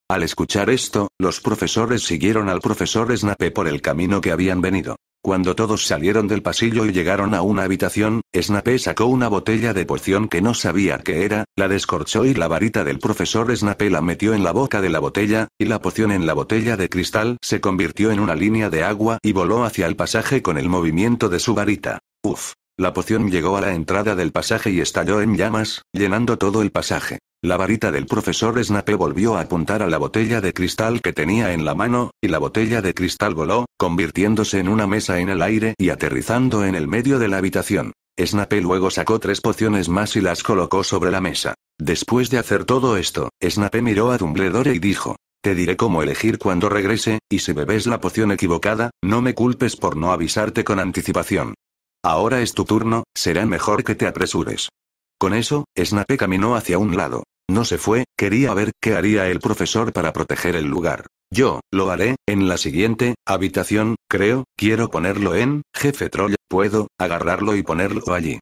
Al escuchar esto, los profesores siguieron al profesor Snape por el camino que habían venido. Cuando todos salieron del pasillo y llegaron a una habitación, Snape sacó una botella de poción que no sabía qué era, la descorchó y la varita del profesor Snape la metió en la boca de la botella, y la poción en la botella de cristal se convirtió en una línea de agua y voló hacia el pasaje con el movimiento de su varita. Uf. La poción llegó a la entrada del pasaje y estalló en llamas, llenando todo el pasaje. La varita del profesor Snape volvió a apuntar a la botella de cristal que tenía en la mano, y la botella de cristal voló, convirtiéndose en una mesa en el aire y aterrizando en el medio de la habitación. Snape luego sacó tres pociones más y las colocó sobre la mesa. Después de hacer todo esto, Snape miró a Dumbledore y dijo, te diré cómo elegir cuando regrese, y si bebes la poción equivocada, no me culpes por no avisarte con anticipación. Ahora es tu turno, será mejor que te apresures. Con eso, Snape caminó hacia un lado. No se fue, quería ver qué haría el profesor para proteger el lugar. Yo, lo haré, en la siguiente, habitación, creo, quiero ponerlo en, jefe troll, puedo, agarrarlo y ponerlo allí.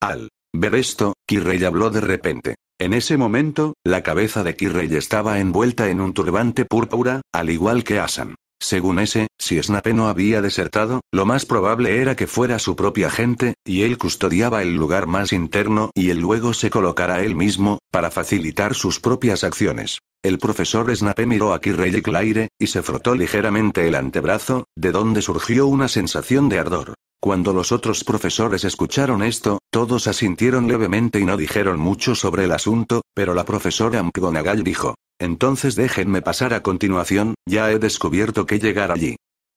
Al ver esto, Kirrey habló de repente. En ese momento, la cabeza de Kirrey estaba envuelta en un turbante púrpura, al igual que Asan. Según ese, si Snape no había desertado, lo más probable era que fuera su propia gente, y él custodiaba el lugar más interno y él luego se colocara él mismo, para facilitar sus propias acciones. El profesor Snape miró a Kirrey y Claire, y se frotó ligeramente el antebrazo, de donde surgió una sensación de ardor. Cuando los otros profesores escucharon esto, todos asintieron levemente y no dijeron mucho sobre el asunto, pero la profesora McGonagall dijo, entonces déjenme pasar a continuación, ya he descubierto que llegar allí.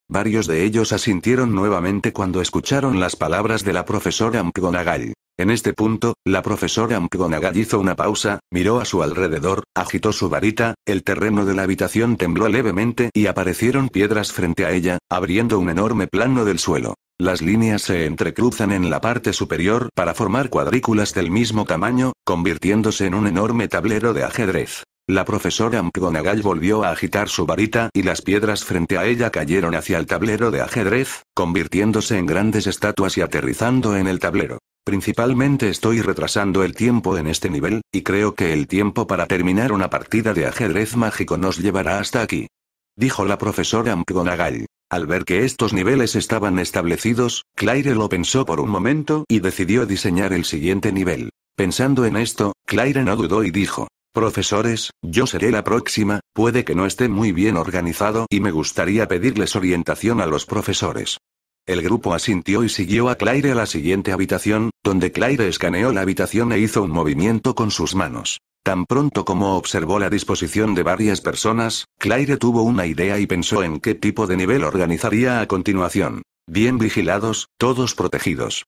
Varios de ellos asintieron nuevamente cuando escucharon las palabras de la profesora McGonagall. En este punto, la profesora McGonagall hizo una pausa, miró a su alrededor, agitó su varita, el terreno de la habitación tembló levemente y aparecieron piedras frente a ella, abriendo un enorme plano del suelo. Las líneas se entrecruzan en la parte superior para formar cuadrículas del mismo tamaño, convirtiéndose en un enorme tablero de ajedrez. La profesora McGonagall volvió a agitar su varita y las piedras frente a ella cayeron hacia el tablero de ajedrez, convirtiéndose en grandes estatuas y aterrizando en el tablero. Principalmente estoy retrasando el tiempo en este nivel, y creo que el tiempo para terminar una partida de ajedrez mágico nos llevará hasta aquí. Dijo la profesora McGonagall. Al ver que estos niveles estaban establecidos, Claire lo pensó por un momento y decidió diseñar el siguiente nivel. Pensando en esto, Claire no dudó y dijo, Profesores, yo seré la próxima, puede que no esté muy bien organizado y me gustaría pedirles orientación a los profesores. El grupo asintió y siguió a Claire a la siguiente habitación, donde Claire escaneó la habitación e hizo un movimiento con sus manos. Tan pronto como observó la disposición de varias personas, Claire tuvo una idea y pensó en qué tipo de nivel organizaría a continuación. Bien vigilados, todos protegidos.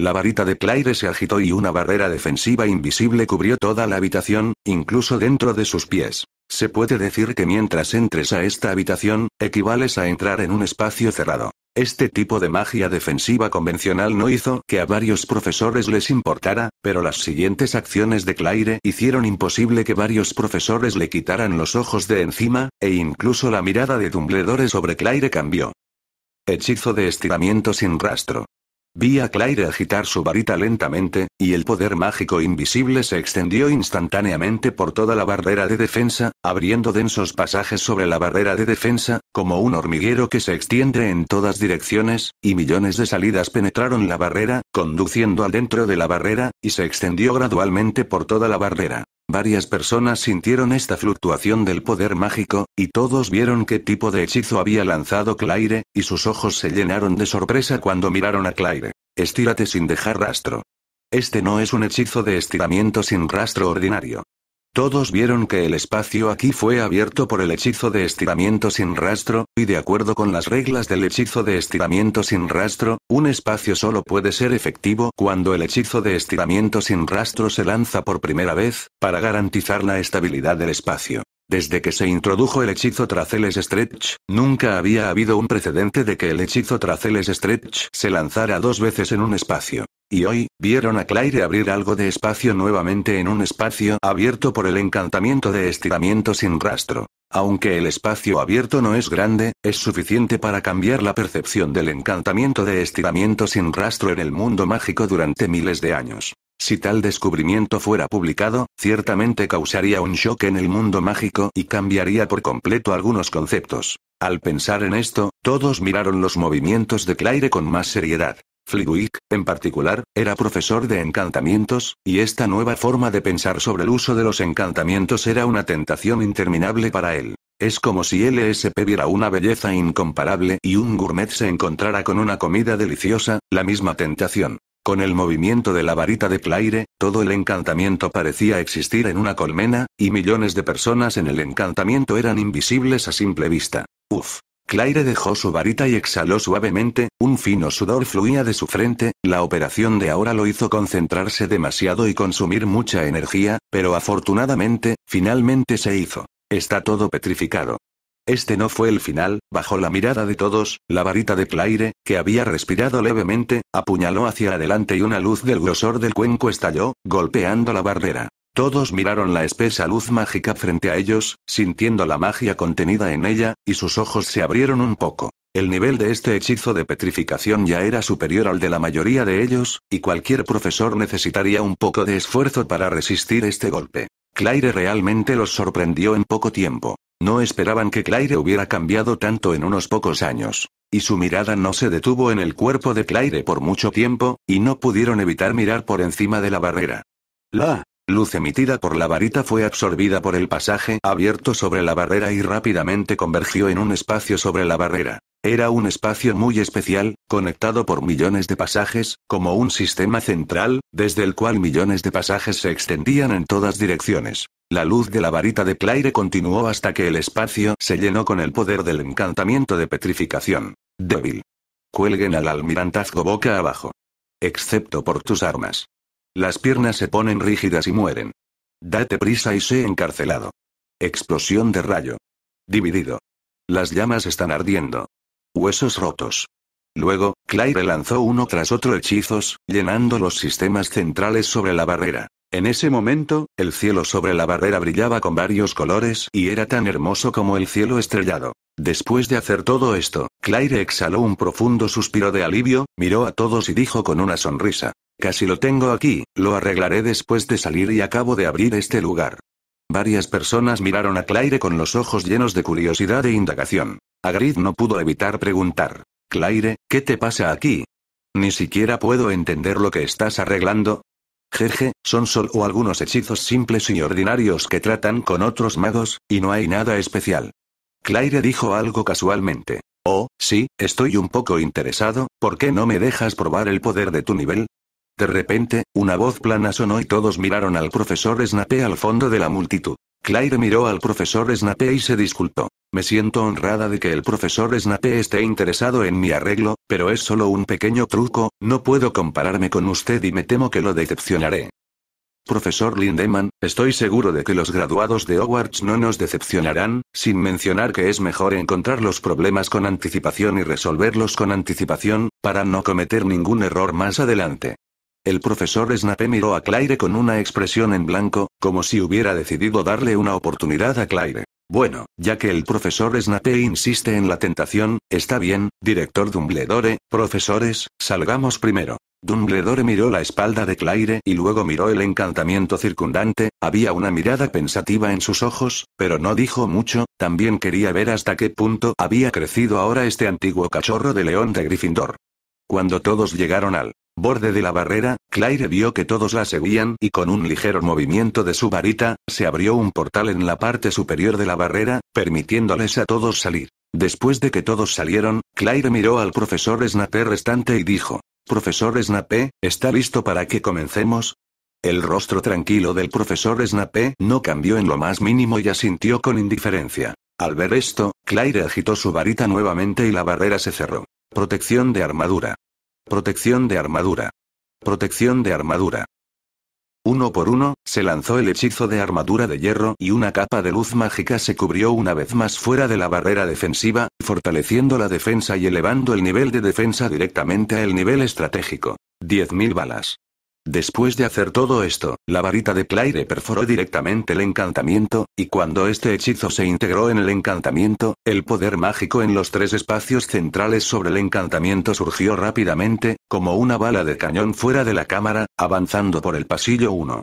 La varita de Claire se agitó y una barrera defensiva invisible cubrió toda la habitación, incluso dentro de sus pies. Se puede decir que mientras entres a esta habitación, equivales a entrar en un espacio cerrado. Este tipo de magia defensiva convencional no hizo que a varios profesores les importara, pero las siguientes acciones de Claire hicieron imposible que varios profesores le quitaran los ojos de encima, e incluso la mirada de Dumbledore sobre Claire cambió. Hechizo de estiramiento sin rastro. Vi a Claire agitar su varita lentamente, y el poder mágico invisible se extendió instantáneamente por toda la barrera de defensa, abriendo densos pasajes sobre la barrera de defensa, como un hormiguero que se extiende en todas direcciones, y millones de salidas penetraron la barrera, conduciendo al dentro de la barrera, y se extendió gradualmente por toda la barrera. Varias personas sintieron esta fluctuación del poder mágico, y todos vieron qué tipo de hechizo había lanzado Claire, y sus ojos se llenaron de sorpresa cuando miraron a Claire. Estírate sin dejar rastro. Este no es un hechizo de estiramiento sin rastro ordinario. Todos vieron que el espacio aquí fue abierto por el hechizo de estiramiento sin rastro, y de acuerdo con las reglas del hechizo de estiramiento sin rastro, un espacio solo puede ser efectivo cuando el hechizo de estiramiento sin rastro se lanza por primera vez, para garantizar la estabilidad del espacio. Desde que se introdujo el hechizo Traceles Stretch, nunca había habido un precedente de que el hechizo Traceles Stretch se lanzara dos veces en un espacio. Y hoy, vieron a Claire abrir algo de espacio nuevamente en un espacio abierto por el encantamiento de estiramiento sin rastro. Aunque el espacio abierto no es grande, es suficiente para cambiar la percepción del encantamiento de estiramiento sin rastro en el mundo mágico durante miles de años. Si tal descubrimiento fuera publicado, ciertamente causaría un shock en el mundo mágico y cambiaría por completo algunos conceptos. Al pensar en esto, todos miraron los movimientos de Claire con más seriedad. Flitwick, en particular, era profesor de encantamientos, y esta nueva forma de pensar sobre el uso de los encantamientos era una tentación interminable para él. Es como si LSP viera una belleza incomparable y un gourmet se encontrara con una comida deliciosa, la misma tentación. Con el movimiento de la varita de Claire, todo el encantamiento parecía existir en una colmena, y millones de personas en el encantamiento eran invisibles a simple vista. Uf. Claire dejó su varita y exhaló suavemente, un fino sudor fluía de su frente, la operación de ahora lo hizo concentrarse demasiado y consumir mucha energía, pero afortunadamente, finalmente se hizo. Está todo petrificado. Este no fue el final, bajo la mirada de todos, la varita de Claire, que había respirado levemente, apuñaló hacia adelante y una luz del grosor del cuenco estalló, golpeando la barrera. Todos miraron la espesa luz mágica frente a ellos, sintiendo la magia contenida en ella, y sus ojos se abrieron un poco. El nivel de este hechizo de petrificación ya era superior al de la mayoría de ellos, y cualquier profesor necesitaría un poco de esfuerzo para resistir este golpe. Claire realmente los sorprendió en poco tiempo. No esperaban que Claire hubiera cambiado tanto en unos pocos años. Y su mirada no se detuvo en el cuerpo de Claire por mucho tiempo, y no pudieron evitar mirar por encima de la barrera. La Luz emitida por la varita fue absorbida por el pasaje abierto sobre la barrera y rápidamente convergió en un espacio sobre la barrera. Era un espacio muy especial, conectado por millones de pasajes, como un sistema central, desde el cual millones de pasajes se extendían en todas direcciones. La luz de la varita de Claire continuó hasta que el espacio se llenó con el poder del encantamiento de petrificación. Débil. Cuelguen al almirantazgo boca abajo. Excepto por tus armas. Las piernas se ponen rígidas y mueren. Date prisa y sé encarcelado. Explosión de rayo. Dividido. Las llamas están ardiendo. Huesos rotos. Luego, Claire lanzó uno tras otro hechizos, llenando los sistemas centrales sobre la barrera. En ese momento, el cielo sobre la barrera brillaba con varios colores y era tan hermoso como el cielo estrellado. Después de hacer todo esto, Claire exhaló un profundo suspiro de alivio, miró a todos y dijo con una sonrisa, Casi lo tengo aquí, lo arreglaré después de salir y acabo de abrir este lugar. Varias personas miraron a Claire con los ojos llenos de curiosidad e indagación. Agrid no pudo evitar preguntar. Claire, ¿qué te pasa aquí? Ni siquiera puedo entender lo que estás arreglando. Jeje, son solo algunos hechizos simples y ordinarios que tratan con otros magos, y no hay nada especial. Claire dijo algo casualmente. Oh, sí, estoy un poco interesado, ¿por qué no me dejas probar el poder de tu nivel? De repente, una voz plana sonó y todos miraron al profesor Snape al fondo de la multitud. Claire miró al profesor Snape y se disculpó. Me siento honrada de que el profesor Snape esté interesado en mi arreglo, pero es solo un pequeño truco, no puedo compararme con usted y me temo que lo decepcionaré. Profesor Lindemann, estoy seguro de que los graduados de Hogwarts no nos decepcionarán, sin mencionar que es mejor encontrar los problemas con anticipación y resolverlos con anticipación, para no cometer ningún error más adelante. El profesor Snape miró a Claire con una expresión en blanco, como si hubiera decidido darle una oportunidad a Claire. Bueno, ya que el profesor Snape insiste en la tentación, está bien, director Dumbledore, profesores, salgamos primero. Dumbledore miró la espalda de Claire y luego miró el encantamiento circundante, había una mirada pensativa en sus ojos, pero no dijo mucho, también quería ver hasta qué punto había crecido ahora este antiguo cachorro de león de Gryffindor. Cuando todos llegaron al borde de la barrera, Claire vio que todos la seguían y con un ligero movimiento de su varita, se abrió un portal en la parte superior de la barrera, permitiéndoles a todos salir. Después de que todos salieron, Claire miró al profesor Snape restante y dijo, Profesor Snape, ¿está listo para que comencemos? El rostro tranquilo del profesor Snape no cambió en lo más mínimo y asintió con indiferencia. Al ver esto, Claire agitó su varita nuevamente y la barrera se cerró. Protección de armadura. Protección de armadura. Protección de armadura. Uno por uno, se lanzó el hechizo de armadura de hierro y una capa de luz mágica se cubrió una vez más fuera de la barrera defensiva, fortaleciendo la defensa y elevando el nivel de defensa directamente al nivel estratégico. 10.000 balas. Después de hacer todo esto, la varita de Claire perforó directamente el encantamiento, y cuando este hechizo se integró en el encantamiento, el poder mágico en los tres espacios centrales sobre el encantamiento surgió rápidamente, como una bala de cañón fuera de la cámara, avanzando por el pasillo 1.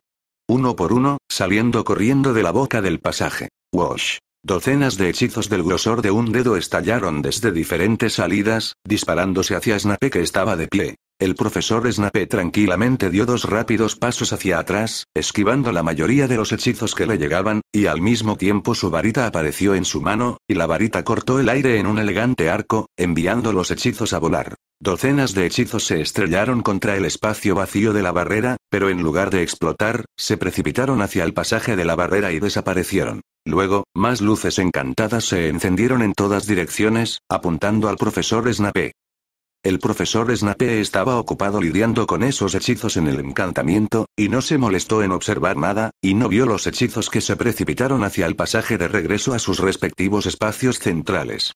Uno por uno, saliendo corriendo de la boca del pasaje. Wash. Docenas de hechizos del grosor de un dedo estallaron desde diferentes salidas, disparándose hacia Snape que estaba de pie. El profesor Snape tranquilamente dio dos rápidos pasos hacia atrás, esquivando la mayoría de los hechizos que le llegaban, y al mismo tiempo su varita apareció en su mano, y la varita cortó el aire en un elegante arco, enviando los hechizos a volar. Docenas de hechizos se estrellaron contra el espacio vacío de la barrera, pero en lugar de explotar, se precipitaron hacia el pasaje de la barrera y desaparecieron. Luego, más luces encantadas se encendieron en todas direcciones, apuntando al profesor Snape. El profesor Snape estaba ocupado lidiando con esos hechizos en el encantamiento, y no se molestó en observar nada, y no vio los hechizos que se precipitaron hacia el pasaje de regreso a sus respectivos espacios centrales.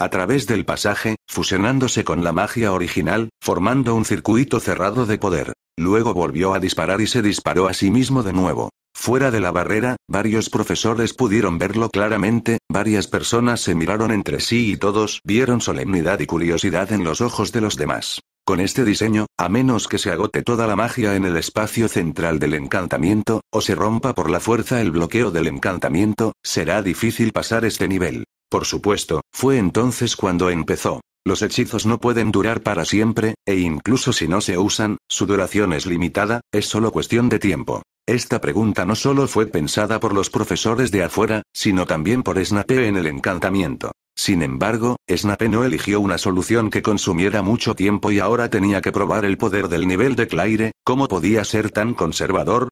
A través del pasaje, fusionándose con la magia original, formando un circuito cerrado de poder. Luego volvió a disparar y se disparó a sí mismo de nuevo. Fuera de la barrera, varios profesores pudieron verlo claramente, varias personas se miraron entre sí y todos vieron solemnidad y curiosidad en los ojos de los demás. Con este diseño, a menos que se agote toda la magia en el espacio central del encantamiento, o se rompa por la fuerza el bloqueo del encantamiento, será difícil pasar este nivel. Por supuesto, fue entonces cuando empezó. Los hechizos no pueden durar para siempre, e incluso si no se usan, su duración es limitada, es solo cuestión de tiempo. Esta pregunta no solo fue pensada por los profesores de afuera, sino también por Snape en el encantamiento. Sin embargo, Snape no eligió una solución que consumiera mucho tiempo y ahora tenía que probar el poder del nivel de Claire, ¿cómo podía ser tan conservador?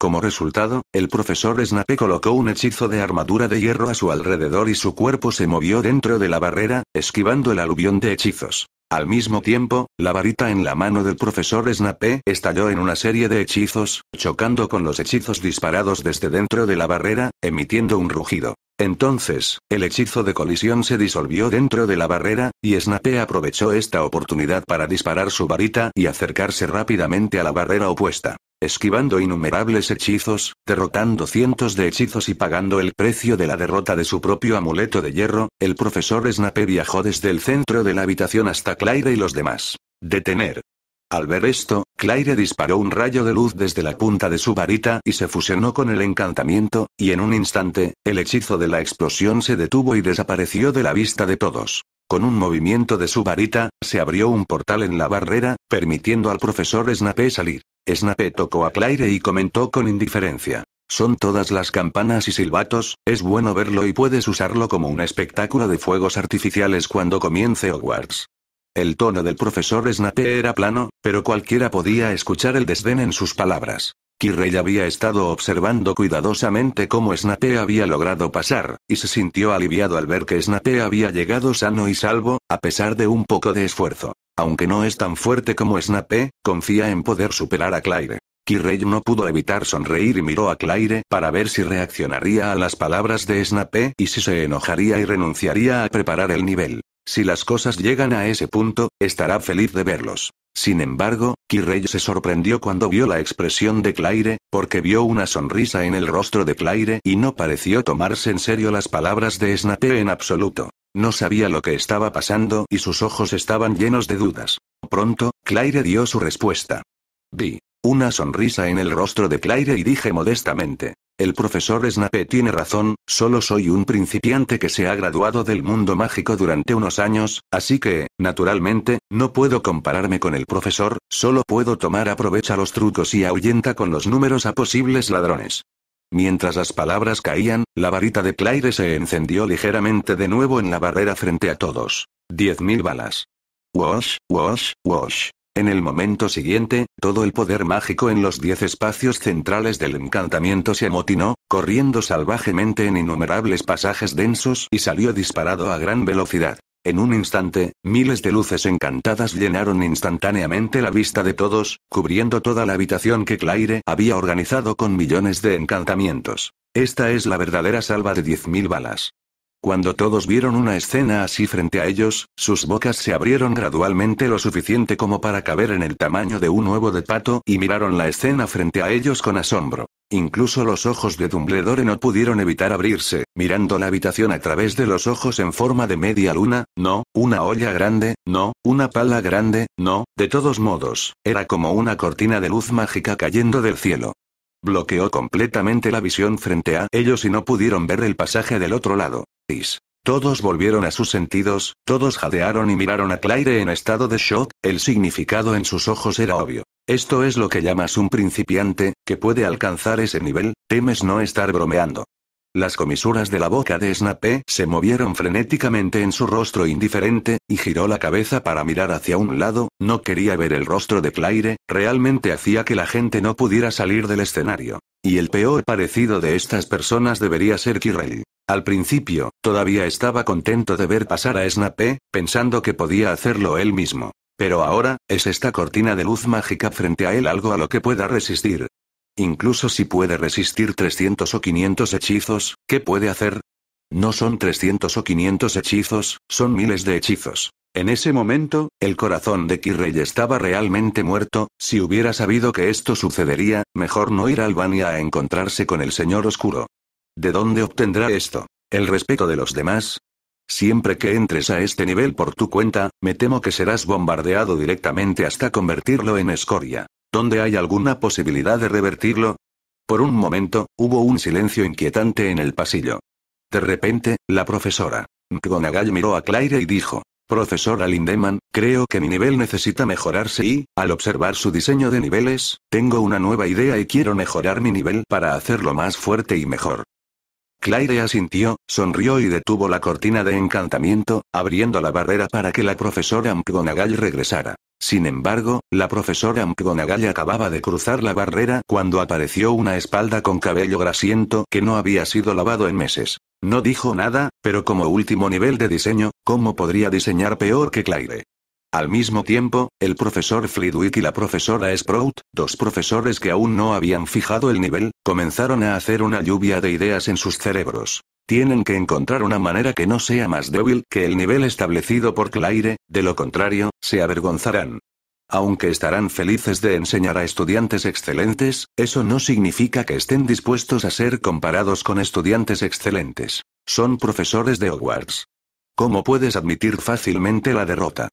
Como resultado, el profesor Snape colocó un hechizo de armadura de hierro a su alrededor y su cuerpo se movió dentro de la barrera, esquivando el aluvión de hechizos. Al mismo tiempo, la varita en la mano del profesor Snape estalló en una serie de hechizos, chocando con los hechizos disparados desde dentro de la barrera, emitiendo un rugido. Entonces, el hechizo de colisión se disolvió dentro de la barrera, y Snape aprovechó esta oportunidad para disparar su varita y acercarse rápidamente a la barrera opuesta. Esquivando innumerables hechizos, derrotando cientos de hechizos y pagando el precio de la derrota de su propio amuleto de hierro, el profesor Snape viajó desde el centro de la habitación hasta Claire y los demás. Detener. Al ver esto, Claire disparó un rayo de luz desde la punta de su varita y se fusionó con el encantamiento, y en un instante, el hechizo de la explosión se detuvo y desapareció de la vista de todos. Con un movimiento de su varita, se abrió un portal en la barrera, permitiendo al profesor Snape salir. Snape tocó a Claire y comentó con indiferencia. Son todas las campanas y silbatos, es bueno verlo y puedes usarlo como un espectáculo de fuegos artificiales cuando comience Hogwarts. El tono del profesor Snape era plano, pero cualquiera podía escuchar el desdén en sus palabras. Kirrey había estado observando cuidadosamente cómo Snape había logrado pasar, y se sintió aliviado al ver que Snape había llegado sano y salvo, a pesar de un poco de esfuerzo. Aunque no es tan fuerte como Snape, confía en poder superar a Claire. Kirrey no pudo evitar sonreír y miró a Claire para ver si reaccionaría a las palabras de Snape y si se enojaría y renunciaría a preparar el nivel. Si las cosas llegan a ese punto, estará feliz de verlos. Sin embargo, Kirrey se sorprendió cuando vio la expresión de Claire, porque vio una sonrisa en el rostro de Claire y no pareció tomarse en serio las palabras de Snape en absoluto. No sabía lo que estaba pasando y sus ojos estaban llenos de dudas. Pronto, Claire dio su respuesta. Vi una sonrisa en el rostro de Claire y dije modestamente, el profesor Snape tiene razón, solo soy un principiante que se ha graduado del mundo mágico durante unos años, así que, naturalmente, no puedo compararme con el profesor, solo puedo tomar aprovecha los trucos y ahuyenta con los números a posibles ladrones. Mientras las palabras caían, la varita de Claire se encendió ligeramente de nuevo en la barrera frente a todos. Diez mil balas. Wash, wash, wash. En el momento siguiente, todo el poder mágico en los diez espacios centrales del encantamiento se amotinó, corriendo salvajemente en innumerables pasajes densos y salió disparado a gran velocidad. En un instante, miles de luces encantadas llenaron instantáneamente la vista de todos, cubriendo toda la habitación que Claire había organizado con millones de encantamientos. Esta es la verdadera salva de 10.000 balas. Cuando todos vieron una escena así frente a ellos, sus bocas se abrieron gradualmente lo suficiente como para caber en el tamaño de un huevo de pato y miraron la escena frente a ellos con asombro. Incluso los ojos de Dumbledore no pudieron evitar abrirse, mirando la habitación a través de los ojos en forma de media luna, no, una olla grande, no, una pala grande, no, de todos modos, era como una cortina de luz mágica cayendo del cielo. Bloqueó completamente la visión frente a ellos y no pudieron ver el pasaje del otro lado. Todos volvieron a sus sentidos, todos jadearon y miraron a Claire en estado de shock, el significado en sus ojos era obvio. Esto es lo que llamas un principiante, que puede alcanzar ese nivel, temes no estar bromeando. Las comisuras de la boca de Snape se movieron frenéticamente en su rostro indiferente, y giró la cabeza para mirar hacia un lado, no quería ver el rostro de Claire, realmente hacía que la gente no pudiera salir del escenario. Y el peor parecido de estas personas debería ser Kirrell. Al principio, todavía estaba contento de ver pasar a Snape, pensando que podía hacerlo él mismo. Pero ahora, es esta cortina de luz mágica frente a él algo a lo que pueda resistir, Incluso si puede resistir 300 o 500 hechizos, ¿qué puede hacer? No son 300 o 500 hechizos, son miles de hechizos. En ese momento, el corazón de Kirrey estaba realmente muerto, si hubiera sabido que esto sucedería, mejor no ir a Albania a encontrarse con el Señor Oscuro. ¿De dónde obtendrá esto? ¿El respeto de los demás? Siempre que entres a este nivel por tu cuenta, me temo que serás bombardeado directamente hasta convertirlo en escoria. ¿Dónde hay alguna posibilidad de revertirlo? Por un momento, hubo un silencio inquietante en el pasillo. De repente, la profesora McGonagall miró a Claire y dijo: Profesora Lindemann, creo que mi nivel necesita mejorarse y, al observar su diseño de niveles, tengo una nueva idea y quiero mejorar mi nivel para hacerlo más fuerte y mejor. Claire asintió, sonrió y detuvo la cortina de encantamiento, abriendo la barrera para que la profesora McGonagall regresara. Sin embargo, la profesora McGonagall acababa de cruzar la barrera cuando apareció una espalda con cabello grasiento que no había sido lavado en meses. No dijo nada, pero como último nivel de diseño, ¿cómo podría diseñar peor que Claire? Al mismo tiempo, el profesor Flitwick y la profesora Sprout, dos profesores que aún no habían fijado el nivel, comenzaron a hacer una lluvia de ideas en sus cerebros. Tienen que encontrar una manera que no sea más débil que el nivel establecido por Claire, de lo contrario, se avergonzarán. Aunque estarán felices de enseñar a estudiantes excelentes, eso no significa que estén dispuestos a ser comparados con estudiantes excelentes. Son profesores de Hogwarts. ¿Cómo puedes admitir fácilmente la derrota?